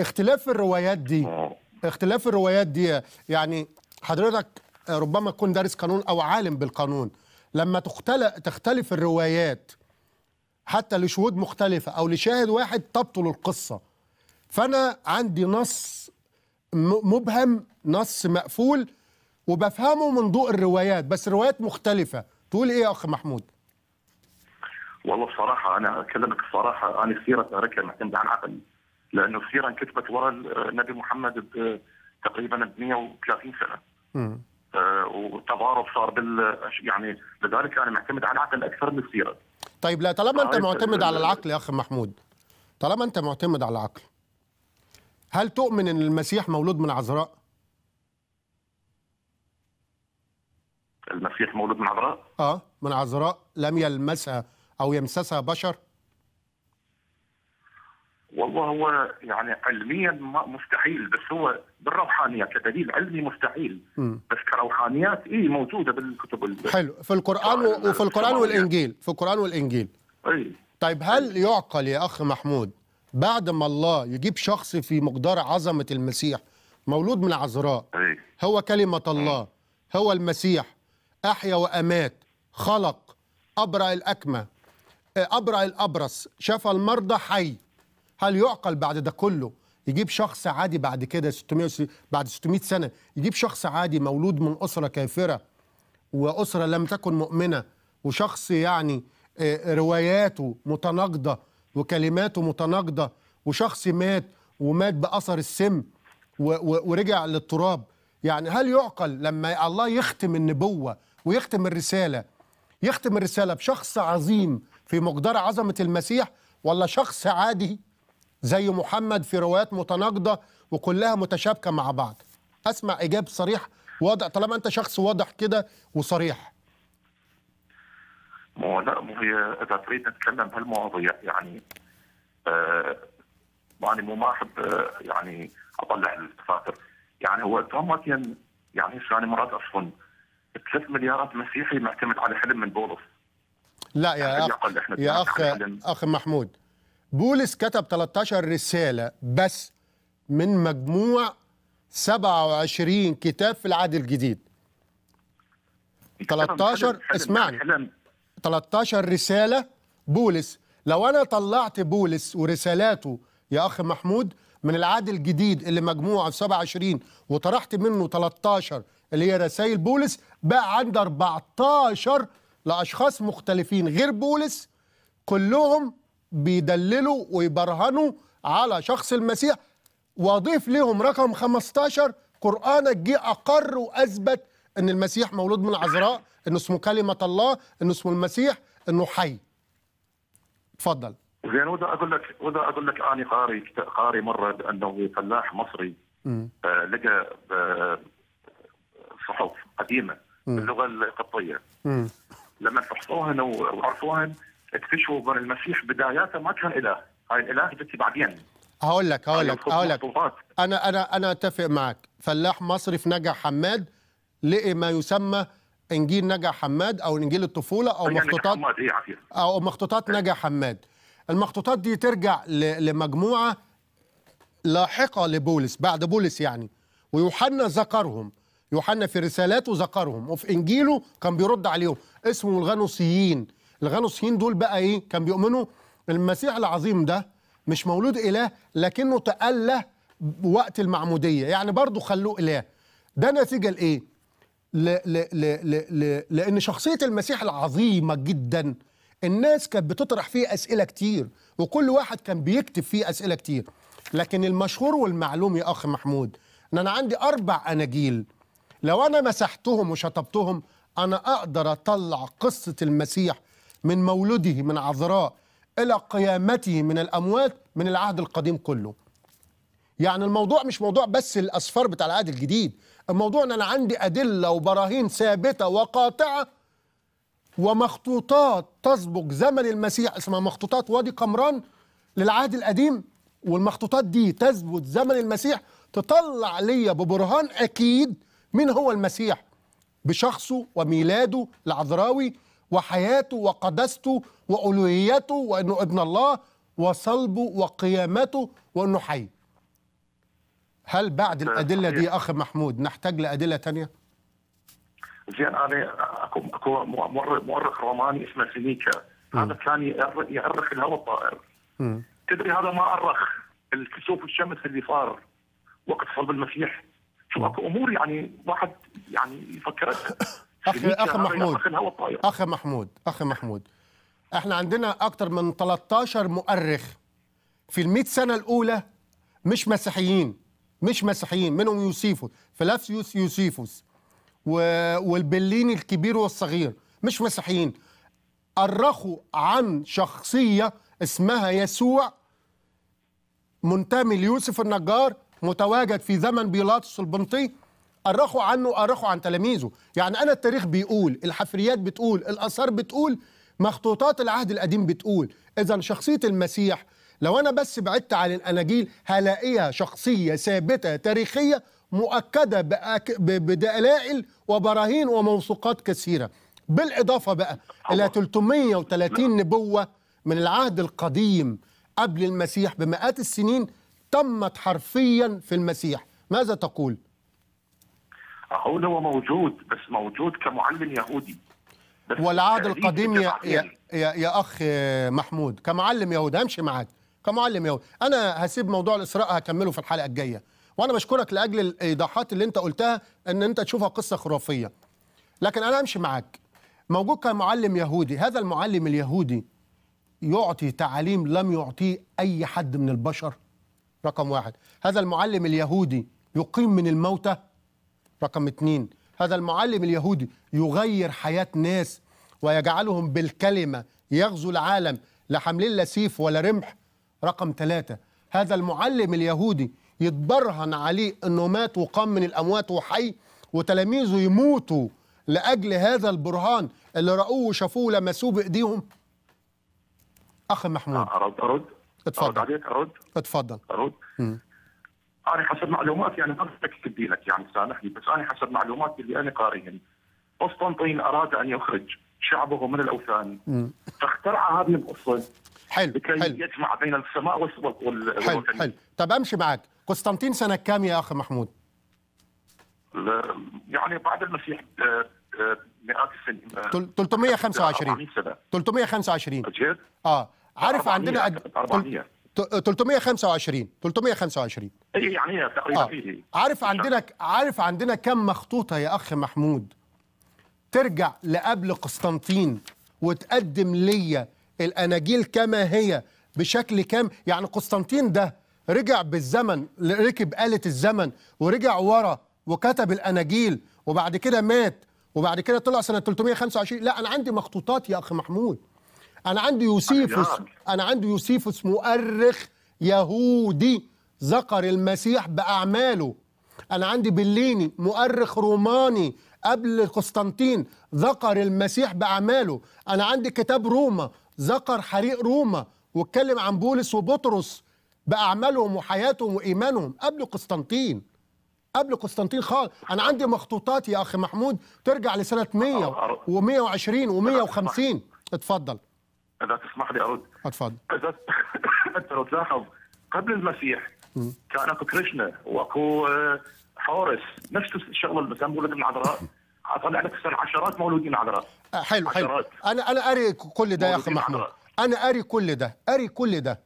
اختلاف الروايات دي آه. اختلاف الروايات دي يعني حضرتك ربما تكون دارس قانون او عالم بالقانون لما تختلف الروايات حتى لشهود مختلفه او لشاهد واحد تبطل القصه فانا عندي نص مبهم نص مقفول وبفهمه من ضوء الروايات بس روايات مختلفه تقول ايه يا اخ محمود والله بصراحه انا اكلمك بصراحه انا سيره ركن عند عن عقلي لانه السيره انكتبت وراء النبي محمد تقريبا ب 130 سنه. آه، والتضارب صار بال يعني لذلك انا معتمد على العقل اكثر من السيره. طيب لا طالما انت طيب، معتمد على العقل يا اخ محمود طالما انت معتمد على العقل هل تؤمن ان المسيح مولود من عذراء؟ المسيح مولود من عذراء؟ اه من عذراء لم يلمسها او يمسسها بشر؟ والله هو يعني علميا مستحيل بس هو بالروحانيات كدليل علمي مستحيل بس كروحانيات اي موجوده بالكتب حلو في القران و... وفي القران والانجيل في القران والانجيل اي طيب هل يعقل يا اخ محمود بعد ما الله يجيب شخص في مقدار عظمه المسيح مولود من عذراء هو كلمه الله هو المسيح احيا وامات خلق ابرع الاكمه ابرع الابرص شفى المرضى حي هل يعقل بعد ده كله يجيب شخص عادي بعد كده 600 بعد 600 سنه يجيب شخص عادي مولود من اسره كافره واسره لم تكن مؤمنه وشخص يعني آه، رواياته متناقضه وكلماته متناقضه وشخص مات ومات باثر السم ورجع للتراب يعني هل يعقل لما الله يختم النبوه ويختم الرساله يختم الرساله بشخص عظيم في مقدار عظمه المسيح ولا شخص عادي زي محمد في روايات متناقضه وكلها متشابكه مع بعض اسمع اجابه صريح واضح طالما انت شخص واضح كده وصريح ما هو لا اذا تريد نتكلم بهالمواضيع يعني آه يعني مو ما احب آه، يعني اطلع الدفاتر يعني هو هم كان يعني يعني مرات اصلا 3 مليارات مسيحي معتمد على حلم من بولس لا يا يعني اخ يا اخ اخ محمود بولس كتب 13 رسالة بس من مجموع 27 كتاب في العهد الجديد 13 اسمعني 13 رسالة بولس لو أنا طلعت بولس ورسالاته يا أخ محمود من العهد الجديد اللي مجموعة في 27 وطرحت منه 13 اللي هي رسائل بولس بقى عند 14 لأشخاص مختلفين غير بولس كلهم بيدللوا ويبرهنوا على شخص المسيح واضيف لهم رقم 15 قرآنك جه أقر وأثبت أن المسيح مولود من العذراء أنه اسمه كلمة الله أنه اسمه المسيح أنه حي تفضل زين وده اقول لك وده اقول لك اني قاري قاري مره بانه فلاح مصري آه لقى آه صحف قديمه باللغه القبطيه لما فحصوها وعرفوها اكتشفوا بر المسيح بداياته ما كان اله، هاي الاله بتي بعدين هقول لك هقول لك هقول لك انا انا انا اتفق معك فلاح مصري في نجع حماد لقي ما يسمى انجيل نجع حماد او انجيل الطفوله او يعني مخطوطات إيه او مخطوطات نجع حماد المخطوطات دي ترجع لمجموعه لاحقه لبولس بعد بولس يعني ويوحنا ذكرهم يوحنا في رسالاته ذكرهم وفي انجيله كان بيرد عليهم اسمه الغنوصيين الغنوصيين دول بقى ايه كان بيؤمنوا المسيح العظيم ده مش مولود اله لكنه تأله وقت المعموديه يعني برضه خلوه اله ده نتيجه لايه ل... ل... ل... ل... ل... لان شخصيه المسيح العظيمه جدا الناس كانت بتطرح فيه اسئله كتير وكل واحد كان بيكتب فيه اسئله كتير لكن المشهور والمعلوم يا اخ محمود ان انا عندي اربع اناجيل لو انا مسحتهم وشطبتهم انا اقدر اطلع قصه المسيح من مولده من عذراء إلى قيامته من الأموات من العهد القديم كله يعني الموضوع مش موضوع بس الأسفار بتاع العهد الجديد الموضوع أن أنا عندي أدلة وبراهين ثابتة وقاطعة ومخطوطات تسبق زمن المسيح اسمها مخطوطات وادي قمران للعهد القديم والمخطوطات دي تثبت زمن المسيح تطلع ليا ببرهان أكيد مين هو المسيح بشخصه وميلاده العذراوي وحياته وقدسته وألوهيته وأنه ابن الله وصلبه وقيامته وأنه حي هل بعد نعم، الأدلة دي أخ محمود نحتاج لأدلة تانية؟ زين أنا أكو أكو مؤرخ روماني اسمه سينيكا هذا كان يأرخ الهواء الطائر تدري هذا ما أرخ الكسوف الشمس اللي صار وقت صلب المسيح شو اكو امور يعني واحد يعني يفكرتها [coughs] اخ اخ محمود اخ محمود اخ محمود احنا عندنا اكتر من 13 مؤرخ في ال 100 سنه الاولى مش مسيحيين مش مسيحيين منهم يوسيفوس فلافسيوس يوسيفوس والبليني الكبير والصغير مش مسيحيين أرخوا عن شخصية اسمها يسوع منتمي ليوسف النجار متواجد في زمن بيلاطس البنطي أرخوا عنه أرخوا عن تلاميذه يعني أنا التاريخ بيقول الحفريات بتقول الآثار بتقول مخطوطات العهد القديم بتقول إذا شخصية المسيح لو أنا بس بعدت عن الأناجيل هلاقيها شخصية ثابتة تاريخية مؤكدة بأك... بدلائل وبراهين وموثوقات كثيرة بالإضافة بقى إلى 330 نبوة من العهد القديم قبل المسيح بمئات السنين تمت حرفيا في المسيح ماذا تقول؟ هقول هو موجود بس موجود كمعلم يهودي والعهد القديم يا, يا, يا اخ محمود كمعلم يهودي همشي معاك كمعلم يهودي انا هسيب موضوع الاسراء هكمله في الحلقه الجايه وانا بشكرك لاجل الايضاحات اللي انت قلتها ان انت تشوفها قصه خرافيه لكن انا امشي معاك موجود كمعلم يهودي هذا المعلم اليهودي يعطي تعاليم لم يعطيه اي حد من البشر رقم واحد هذا المعلم اليهودي يقيم من الموتى رقم اثنين هذا المعلم اليهودي يغير حياة ناس ويجعلهم بالكلمة يغزو العالم لا حاملين لا سيف ولا رمح رقم ثلاثة هذا المعلم اليهودي يتبرهن عليه انه مات وقام من الاموات وحي وتلاميذه يموتوا لاجل هذا البرهان اللي راوه وشافوه ولمسوه بايديهم اخ محمود ارد ارد اتفضل ارد عليك ارد اتفضل ارد انا حسب معلوماتي يعني ما بدي لك يعني سامحني بس انا حسب معلوماتي اللي انا قاريها قسطنطين اراد ان يخرج شعبه من الاوثان فاخترع هذه القصه حلو لكي حل. يجمع بين السماء والسبط وال... حلو والوثنية. حلو طب امشي معك قسطنطين سنه كام يا اخ محمود؟ يعني بعد المسيح آه، آه، مئات السنين 325 325 اه عارف عندنا 400 325 325 اي يعني تقريبا آه. فيه عارف عندنا عارف عندنا كم مخطوطه يا اخ محمود ترجع لقبل قسطنطين وتقدم ليا الاناجيل كما هي بشكل كام يعني قسطنطين ده رجع بالزمن ركب آلة الزمن ورجع ورا وكتب الاناجيل وبعد كده مات وبعد كده طلع سنه 325 لا انا عندي مخطوطات يا اخ محمود انا عندي يوسيفوس انا عندي يوسيفوس مؤرخ يهودي ذكر المسيح باعماله انا عندي بليني مؤرخ روماني قبل قسطنطين ذكر المسيح باعماله انا عندي كتاب روما ذكر حريق روما واتكلم عن بولس وبطرس باعمالهم وحياتهم وايمانهم قبل قسطنطين قبل قسطنطين خالص انا عندي مخطوطات يا اخي محمود ترجع لسنه 100 و120 و150 اتفضل اذا تسمح لي ارد اتفضل اذا [coughs] انت لو تلاحظ قبل المسيح م. كان اكو كريشنا واكو آه، حورس نفس الشغله اللي كان مولود من عذراء اطلع لك عشرات مولودين عذراء آه، حلو حلو انا انا اري كل ده يا اخي محمود انا اري كل ده اري كل ده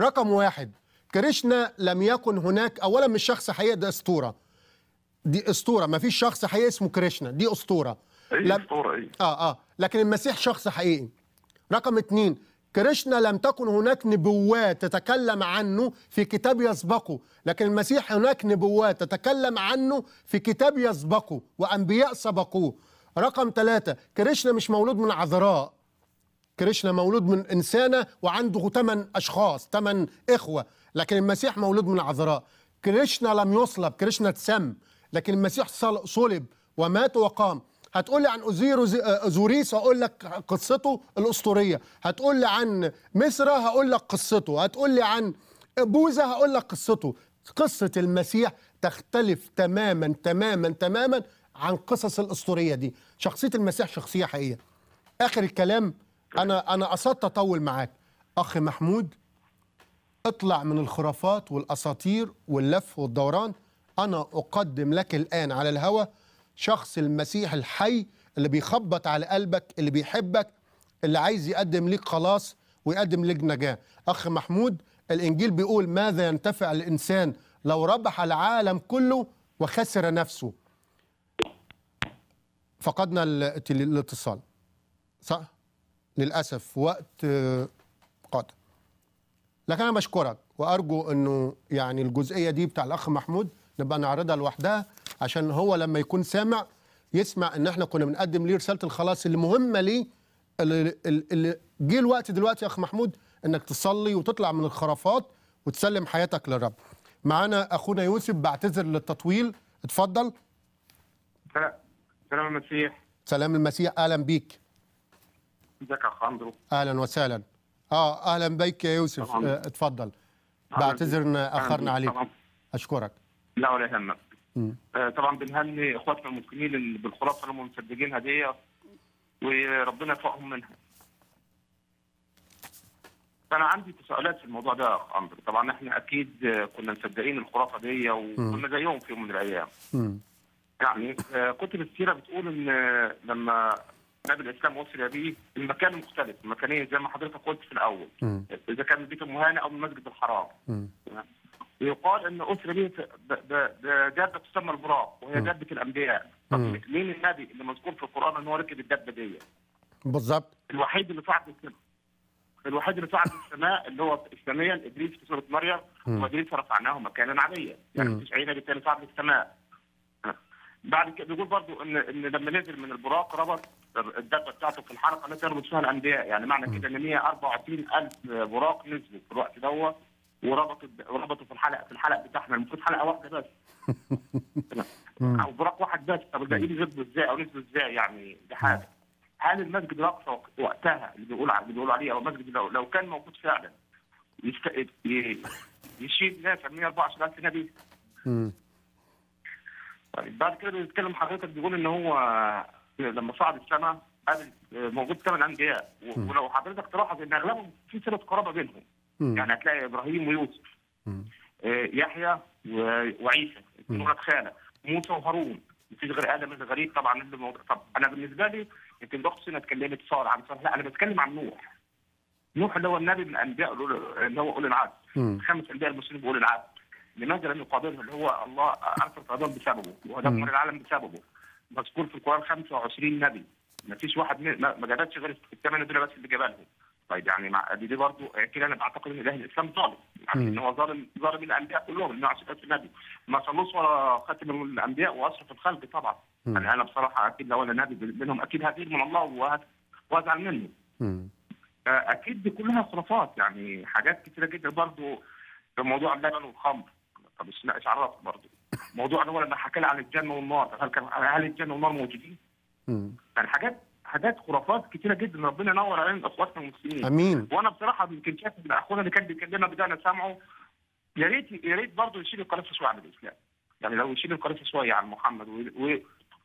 رقم واحد كريشنا لم يكن هناك اولا مش شخص حقيقي ده اسطوره دي اسطوره ما فيش شخص حقيقي اسمه كريشنا دي اسطوره اي لم... اسطوره اي اه اه لكن المسيح شخص حقيقي رقم اثنين كريشنا لم تكن هناك نبوات تتكلم عنه في كتاب يسبقه لكن المسيح هناك نبوات تتكلم عنه في كتاب يسبقه وأنبياء سبقوه رقم ثلاثة كريشنا مش مولود من عذراء كريشنا مولود من إنسانة وعنده ثمان أشخاص ثمان إخوة لكن المسيح مولود من عذراء كريشنا لم يصلب كريشنا اتسم لكن المسيح صلب ومات وقام هتقول لي عن اوزيرو أوزوريس آه، هقول لك قصته الأسطورية هتقول لي عن مصر هقول لك قصته هتقول لي عن بوذا هقول لك قصته قصة المسيح تختلف تماما تماما تماما عن قصص الأسطورية دي شخصية المسيح شخصية حقيقية آخر الكلام أنا أنا قصدت أطول معاك أخ محمود اطلع من الخرافات والأساطير واللف والدوران أنا أقدم لك الآن على الهوى شخص المسيح الحي اللي بيخبط على قلبك اللي بيحبك اللي عايز يقدم ليك خلاص ويقدم ليك نجاة أخ محمود الإنجيل بيقول ماذا ينتفع الإنسان لو ربح العالم كله وخسر نفسه فقدنا الاتصال صح للأسف وقت آه، قادم لكن أنا بشكرك وأرجو أنه يعني الجزئية دي بتاع الأخ محمود نبقى نعرضها لوحدها عشان هو لما يكون سامع يسمع ان احنا كنا بنقدم ليه رساله الخلاص اللي مهمه ليه اللي, اللي جه الوقت دلوقتي يا اخ محمود انك تصلي وتطلع من الخرافات وتسلم حياتك للرب. معانا اخونا يوسف بعتذر للتطويل اتفضل. سلام المسيح. سلام المسيح اهلا بيك. ازيك يا اخ اندرو؟ اهلا وسهلا. اه اهلا بيك يا يوسف آه، اتفضل. بعتذر ان اخرنا عليك. اشكرك. لا ولا يهمك. آه، طبعا بنهني اخواتنا المسلمين بالخرافه اللي هم مصدقينها دي وربنا يفوقهم منها. فانا عندي تساؤلات في الموضوع ده يا عمرو طبعا احنا اكيد كنا مصدقين الخرافه دي وكنا زيهم في يوم من الايام يعني آه، كتب السيره بتقول ان آه، لما نبي الاسلام وصل به المكان مختلف المكانين زي ما حضرتك قلت في الاول اذا كان البيت بيت المهانه او المسجد الحرام ويقال ان اسره ليه بدابه تسمى البراق وهي دابه الانبياء طب مين النبي اللي مذكور في القران ان هو ركب الدبه دي؟ بالظبط الوحيد اللي صعد السماء الوحيد اللي صعد السماء اللي هو اسلاميا ادريس في سوره مريم وادريس رفعناه مكانا عليا يعني تسعين نبي صعد للسماء بعد كده بيقول برضو ان ان لما نزل من البراق ربط الدبه بتاعته في الحلقه التي يربط فيها الانبياء يعني معنى كده ان 124000 براق نزلوا في الوقت دوت وربطوا وربطت في الحلق في الحلق بتاعنا المفروض حلقه واحده بس [laughs] او براق واحد بس طب الباقيين نزلوا ازاي او نزلوا ازاي يعني دي حاجه هل المسجد الاقصى وقتها اللي بيقول عليه بيقولوا عليه او المسجد لو, لو كان موجود فعلا يشت... يشيل ناس 124000 نبي طيب بعد كده بيتكلم حضرتك بيقول ان هو لما صعد السماء قال موجود ثمان انبياء ولو حضرتك تلاحظ ان اغلبهم في صله قرابه بينهم يعني هتلاقي ابراهيم ويوسف آه، يحيى وعيسى الصوره خالة موسى وهارون مفيش غير ادم اللي غريب طبعا طب انا بالنسبه لي يمكن اختي انا اتكلمت صار عن صار لا انا بتكلم عن نوح نوح اللي هو النبي من انبياء اللي هو اولي العهد خمس انبياء المسلمين اولي العهد لماذا لم يقابلهم اللي هو الله ارسل طيران بسببه ودمر العالم بسببه مذكور في القران 25 نبي ما فيش واحد ما جابتش غير الثمانيه دول بس اللي جابها لهم طيب يعني مع دي, دي برضه كده انا بعتقد ان الاهلي الاسلام ظالم يعني ان هو ظالم ظالم الانبياء كلهم انه عشان في النبي ما صلوش ولا خاتم الانبياء واشرف الخلق طبعا مم. يعني انا بصراحه اكيد لو انا نبي منهم اكيد هزيد من الله وازعل منه آه، اكيد دي كلها خرافات يعني حاجات كتيره جدا برضه موضوع اللبن والخمر طب عرفت برضه موضوع ان هو لما حكى لي عن الجنه والنار هل كان هل الجنه والنار موجودين؟ يعني حاجات حاجات خرافات كتيره جدا ربنا ينور علينا اخواتنا المسلمين امين وانا بصراحه يمكن شايف ان اخونا اللي كان بيكلمنا بدانا سامعه يا ريت يا ريت برضه يشيل القناصه شويه عن الاسلام يعني لو يشيل القناصه شويه عن محمد و...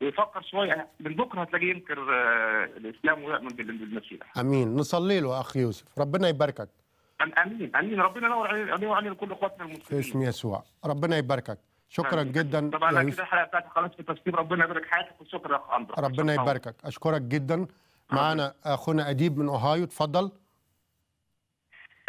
ويفكر شويه من بكره هتلاقيه ينكر آه، الاسلام ويؤمن بالمسيح امين نصلي له اخ يوسف ربنا يباركك امين امين ربنا ينور عليه وعلى كل اخواتنا المسلمين في اسم يسوع ربنا يباركك شكرا حبيب. جدا طبعا يعني كده الحلقه بتاعتي خلاص في التفسير ربنا يبارك حياتك وشكرا يا اخ اندرا ربنا يباركك اشكرك جدا معانا اخونا اديب من اوهايو اتفضل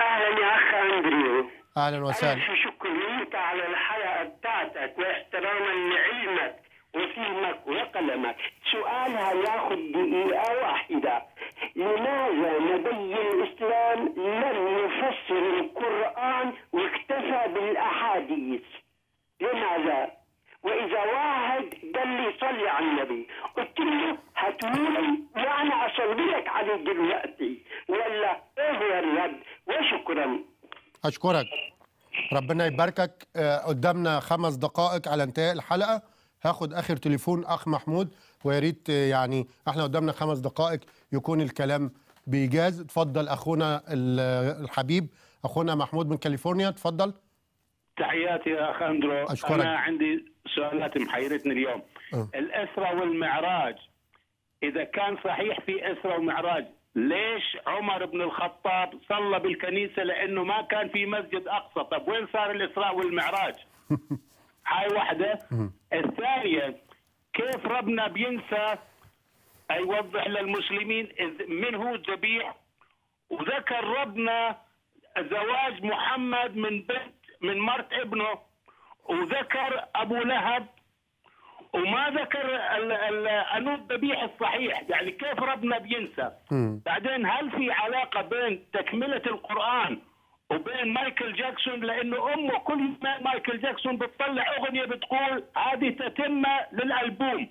اهلا يا اخ اندريو اهلا وسهلا شكرا لك ليك على الحلقه بتاعتك واحتراما لعلمك وفهمك وقلمك سؤال هياخد دقيقه واحده لماذا نبي الاسلام لم يفسر القران واكتفى بالاحاديث لماذا؟ واذا واحد قال لي صلي على النبي قلت له هتقولي وانا اصلي لك عليه دلوقتي ولا ايه الرد وشكرا اشكرك ربنا يباركك آه، قدامنا خمس دقائق على انتهاء الحلقه هاخد اخر تليفون اخ محمود ويا ريت آه، يعني احنا قدامنا خمس دقائق يكون الكلام بايجاز اتفضل اخونا الحبيب اخونا محمود من كاليفورنيا اتفضل تحياتي يا اخ اندرو أشكرك. انا عندي سؤالات محيرتني اليوم أه. الاسرى والمعراج اذا كان صحيح في اسرى ومعراج ليش عمر بن الخطاب صلى بالكنيسه لانه ما كان في مسجد اقصى طب وين صار الاسراء والمعراج [laughs] هاي واحده أه. الثانيه كيف ربنا بينسى يوضح للمسلمين من هو ذبيح وذكر ربنا زواج محمد من بنت من مرت ابنه وذكر ابو لهب وما ذكر انو الذبيح الصحيح يعني كيف ربنا بينسى م. بعدين هل في علاقه بين تكمله القران وبين مايكل جاكسون لانه امه كل ما مايكل جاكسون بتطلع اغنيه بتقول هذه تتمه للالبوم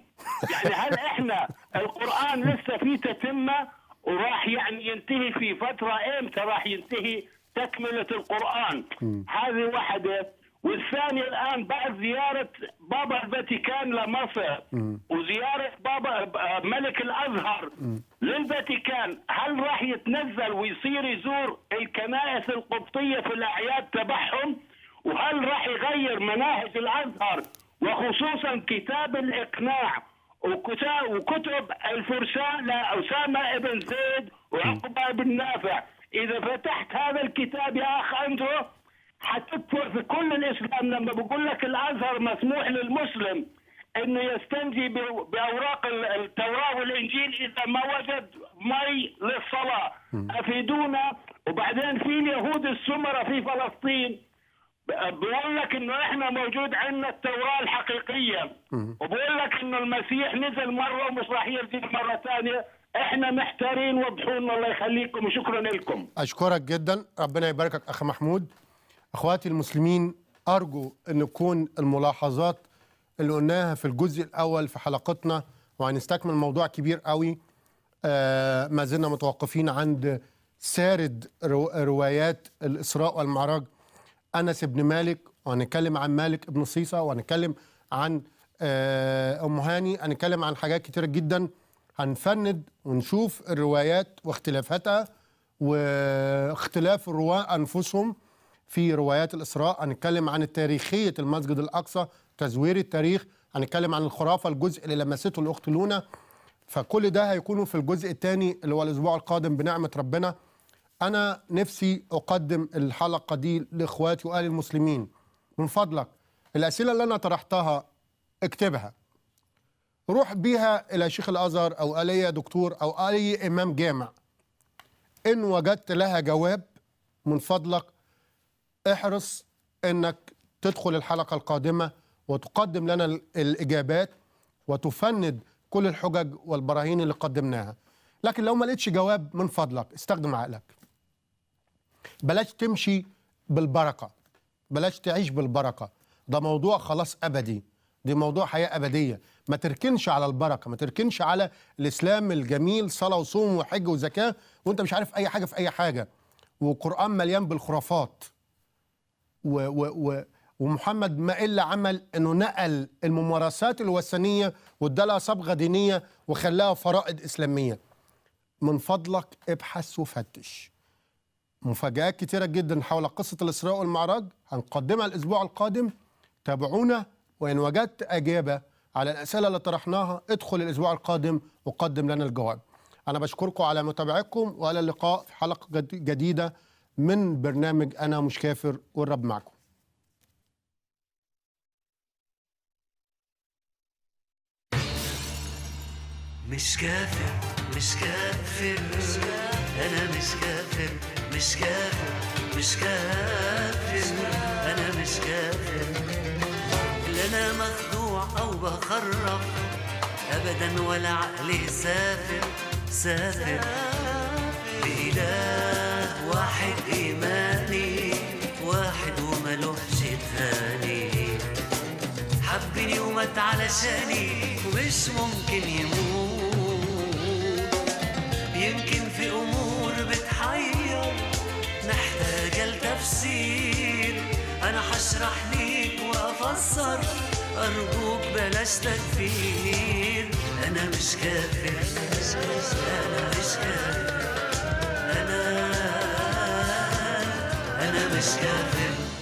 يعني هل احنا القران لسه في تتمه وراح يعني ينتهي في فتره امتى راح ينتهي تكملة القرآن م. هذه واحدة والثاني الآن بعد زيارة بابا الفاتيكان لمصر م. وزيارة بابا ملك الأزهر م. للفاتيكان هل راح يتنزل ويصير يزور الكنائس القبطية في الأعياد تبعهم وهل راح يغير مناهج الأزهر وخصوصا كتاب الإقناع وكتب الفرسان لأسامة ابن زيد وعقبة بن نافع إذا فتحت هذا الكتاب يا أخ أندرو حتكفر في كل الإسلام لما بقول لك الأزهر مسموح للمسلم انه يستنجي باوراق التوراه والانجيل اذا ما وجد مي للصلاه افيدونا وبعدين في اليهود السمره في فلسطين بقول لك انه احنا موجود عندنا التوراه الحقيقيه وبقول لك انه المسيح نزل مره ومش راح ينزل مره ثانيه احنا محتارين وضحونا لنا الله يخليكم وشكرا لكم اشكرك جدا ربنا يباركك اخ محمود اخواتي المسلمين ارجو ان تكون الملاحظات اللي قلناها في الجزء الاول في حلقتنا وهنستكمل موضوع كبير قوي آه ما زلنا متوقفين عند سارد رو روايات الاسراء والمعراج انس بن مالك وهنتكلم عن مالك بن صيصه وهنتكلم عن آه ام هاني هنتكلم عن حاجات كتيره جدا هنفند ونشوف الروايات واختلافاتها واختلاف الرواة أنفسهم في روايات الإسراء هنتكلم عن تاريخية المسجد الأقصى تزوير التاريخ هنتكلم عن الخرافة الجزء اللي لمسته الأخت لونا فكل ده هيكون في الجزء الثاني اللي هو الأسبوع القادم بنعمة ربنا أنا نفسي أقدم الحلقة دي لإخواتي وأهل المسلمين من فضلك الأسئلة اللي أنا طرحتها اكتبها روح بيها إلى شيخ الأزهر أو الي دكتور أو أي إمام جامع إن وجدت لها جواب من فضلك احرص إنك تدخل الحلقة القادمة وتقدم لنا الإجابات وتفند كل الحجج والبراهين اللي قدمناها لكن لو ما لقيتش جواب من فضلك استخدم عقلك بلاش تمشي بالبركة بلاش تعيش بالبركة ده موضوع خلاص أبدي دي موضوع حياة أبدية ما تركنش على البركه ما تركنش على الاسلام الجميل صلاه وصوم وحج وزكاه وانت مش عارف اي حاجه في اي حاجه وقران مليان بالخرافات و و و ومحمد ما الا عمل انه نقل الممارسات الوثنيه وادالها صبغه دينيه وخلاها فرائض اسلاميه من فضلك ابحث وفتش مفاجآت كتيرة جدا حول قصة الإسراء والمعراج هنقدمها الأسبوع القادم تابعونا وإن وجدت أجابة على الأسئلة اللي طرحناها ادخل الأسبوع القادم وقدم لنا الجواب أنا بشكركم على متابعتكم وإلى اللقاء في حلقة جديدة من برنامج أنا مش كافر والرب معكم مش كافر مش كافر انا مش كافر مش كافر مش كافر انا مش كافر لا انا مخ أو بخرف أبدا ولا عقلي سافر سافر إله واحد إيماني واحد وملوحش تاني حبني ومات علشاني ومش ممكن يموت يمكن في أمور بتحير محتاجة لتفسير أنا حشرح ليك وأفسر أرجوك بلاش تكفير أنا مش كافي أنا مش كافي أنا أنا مش كافي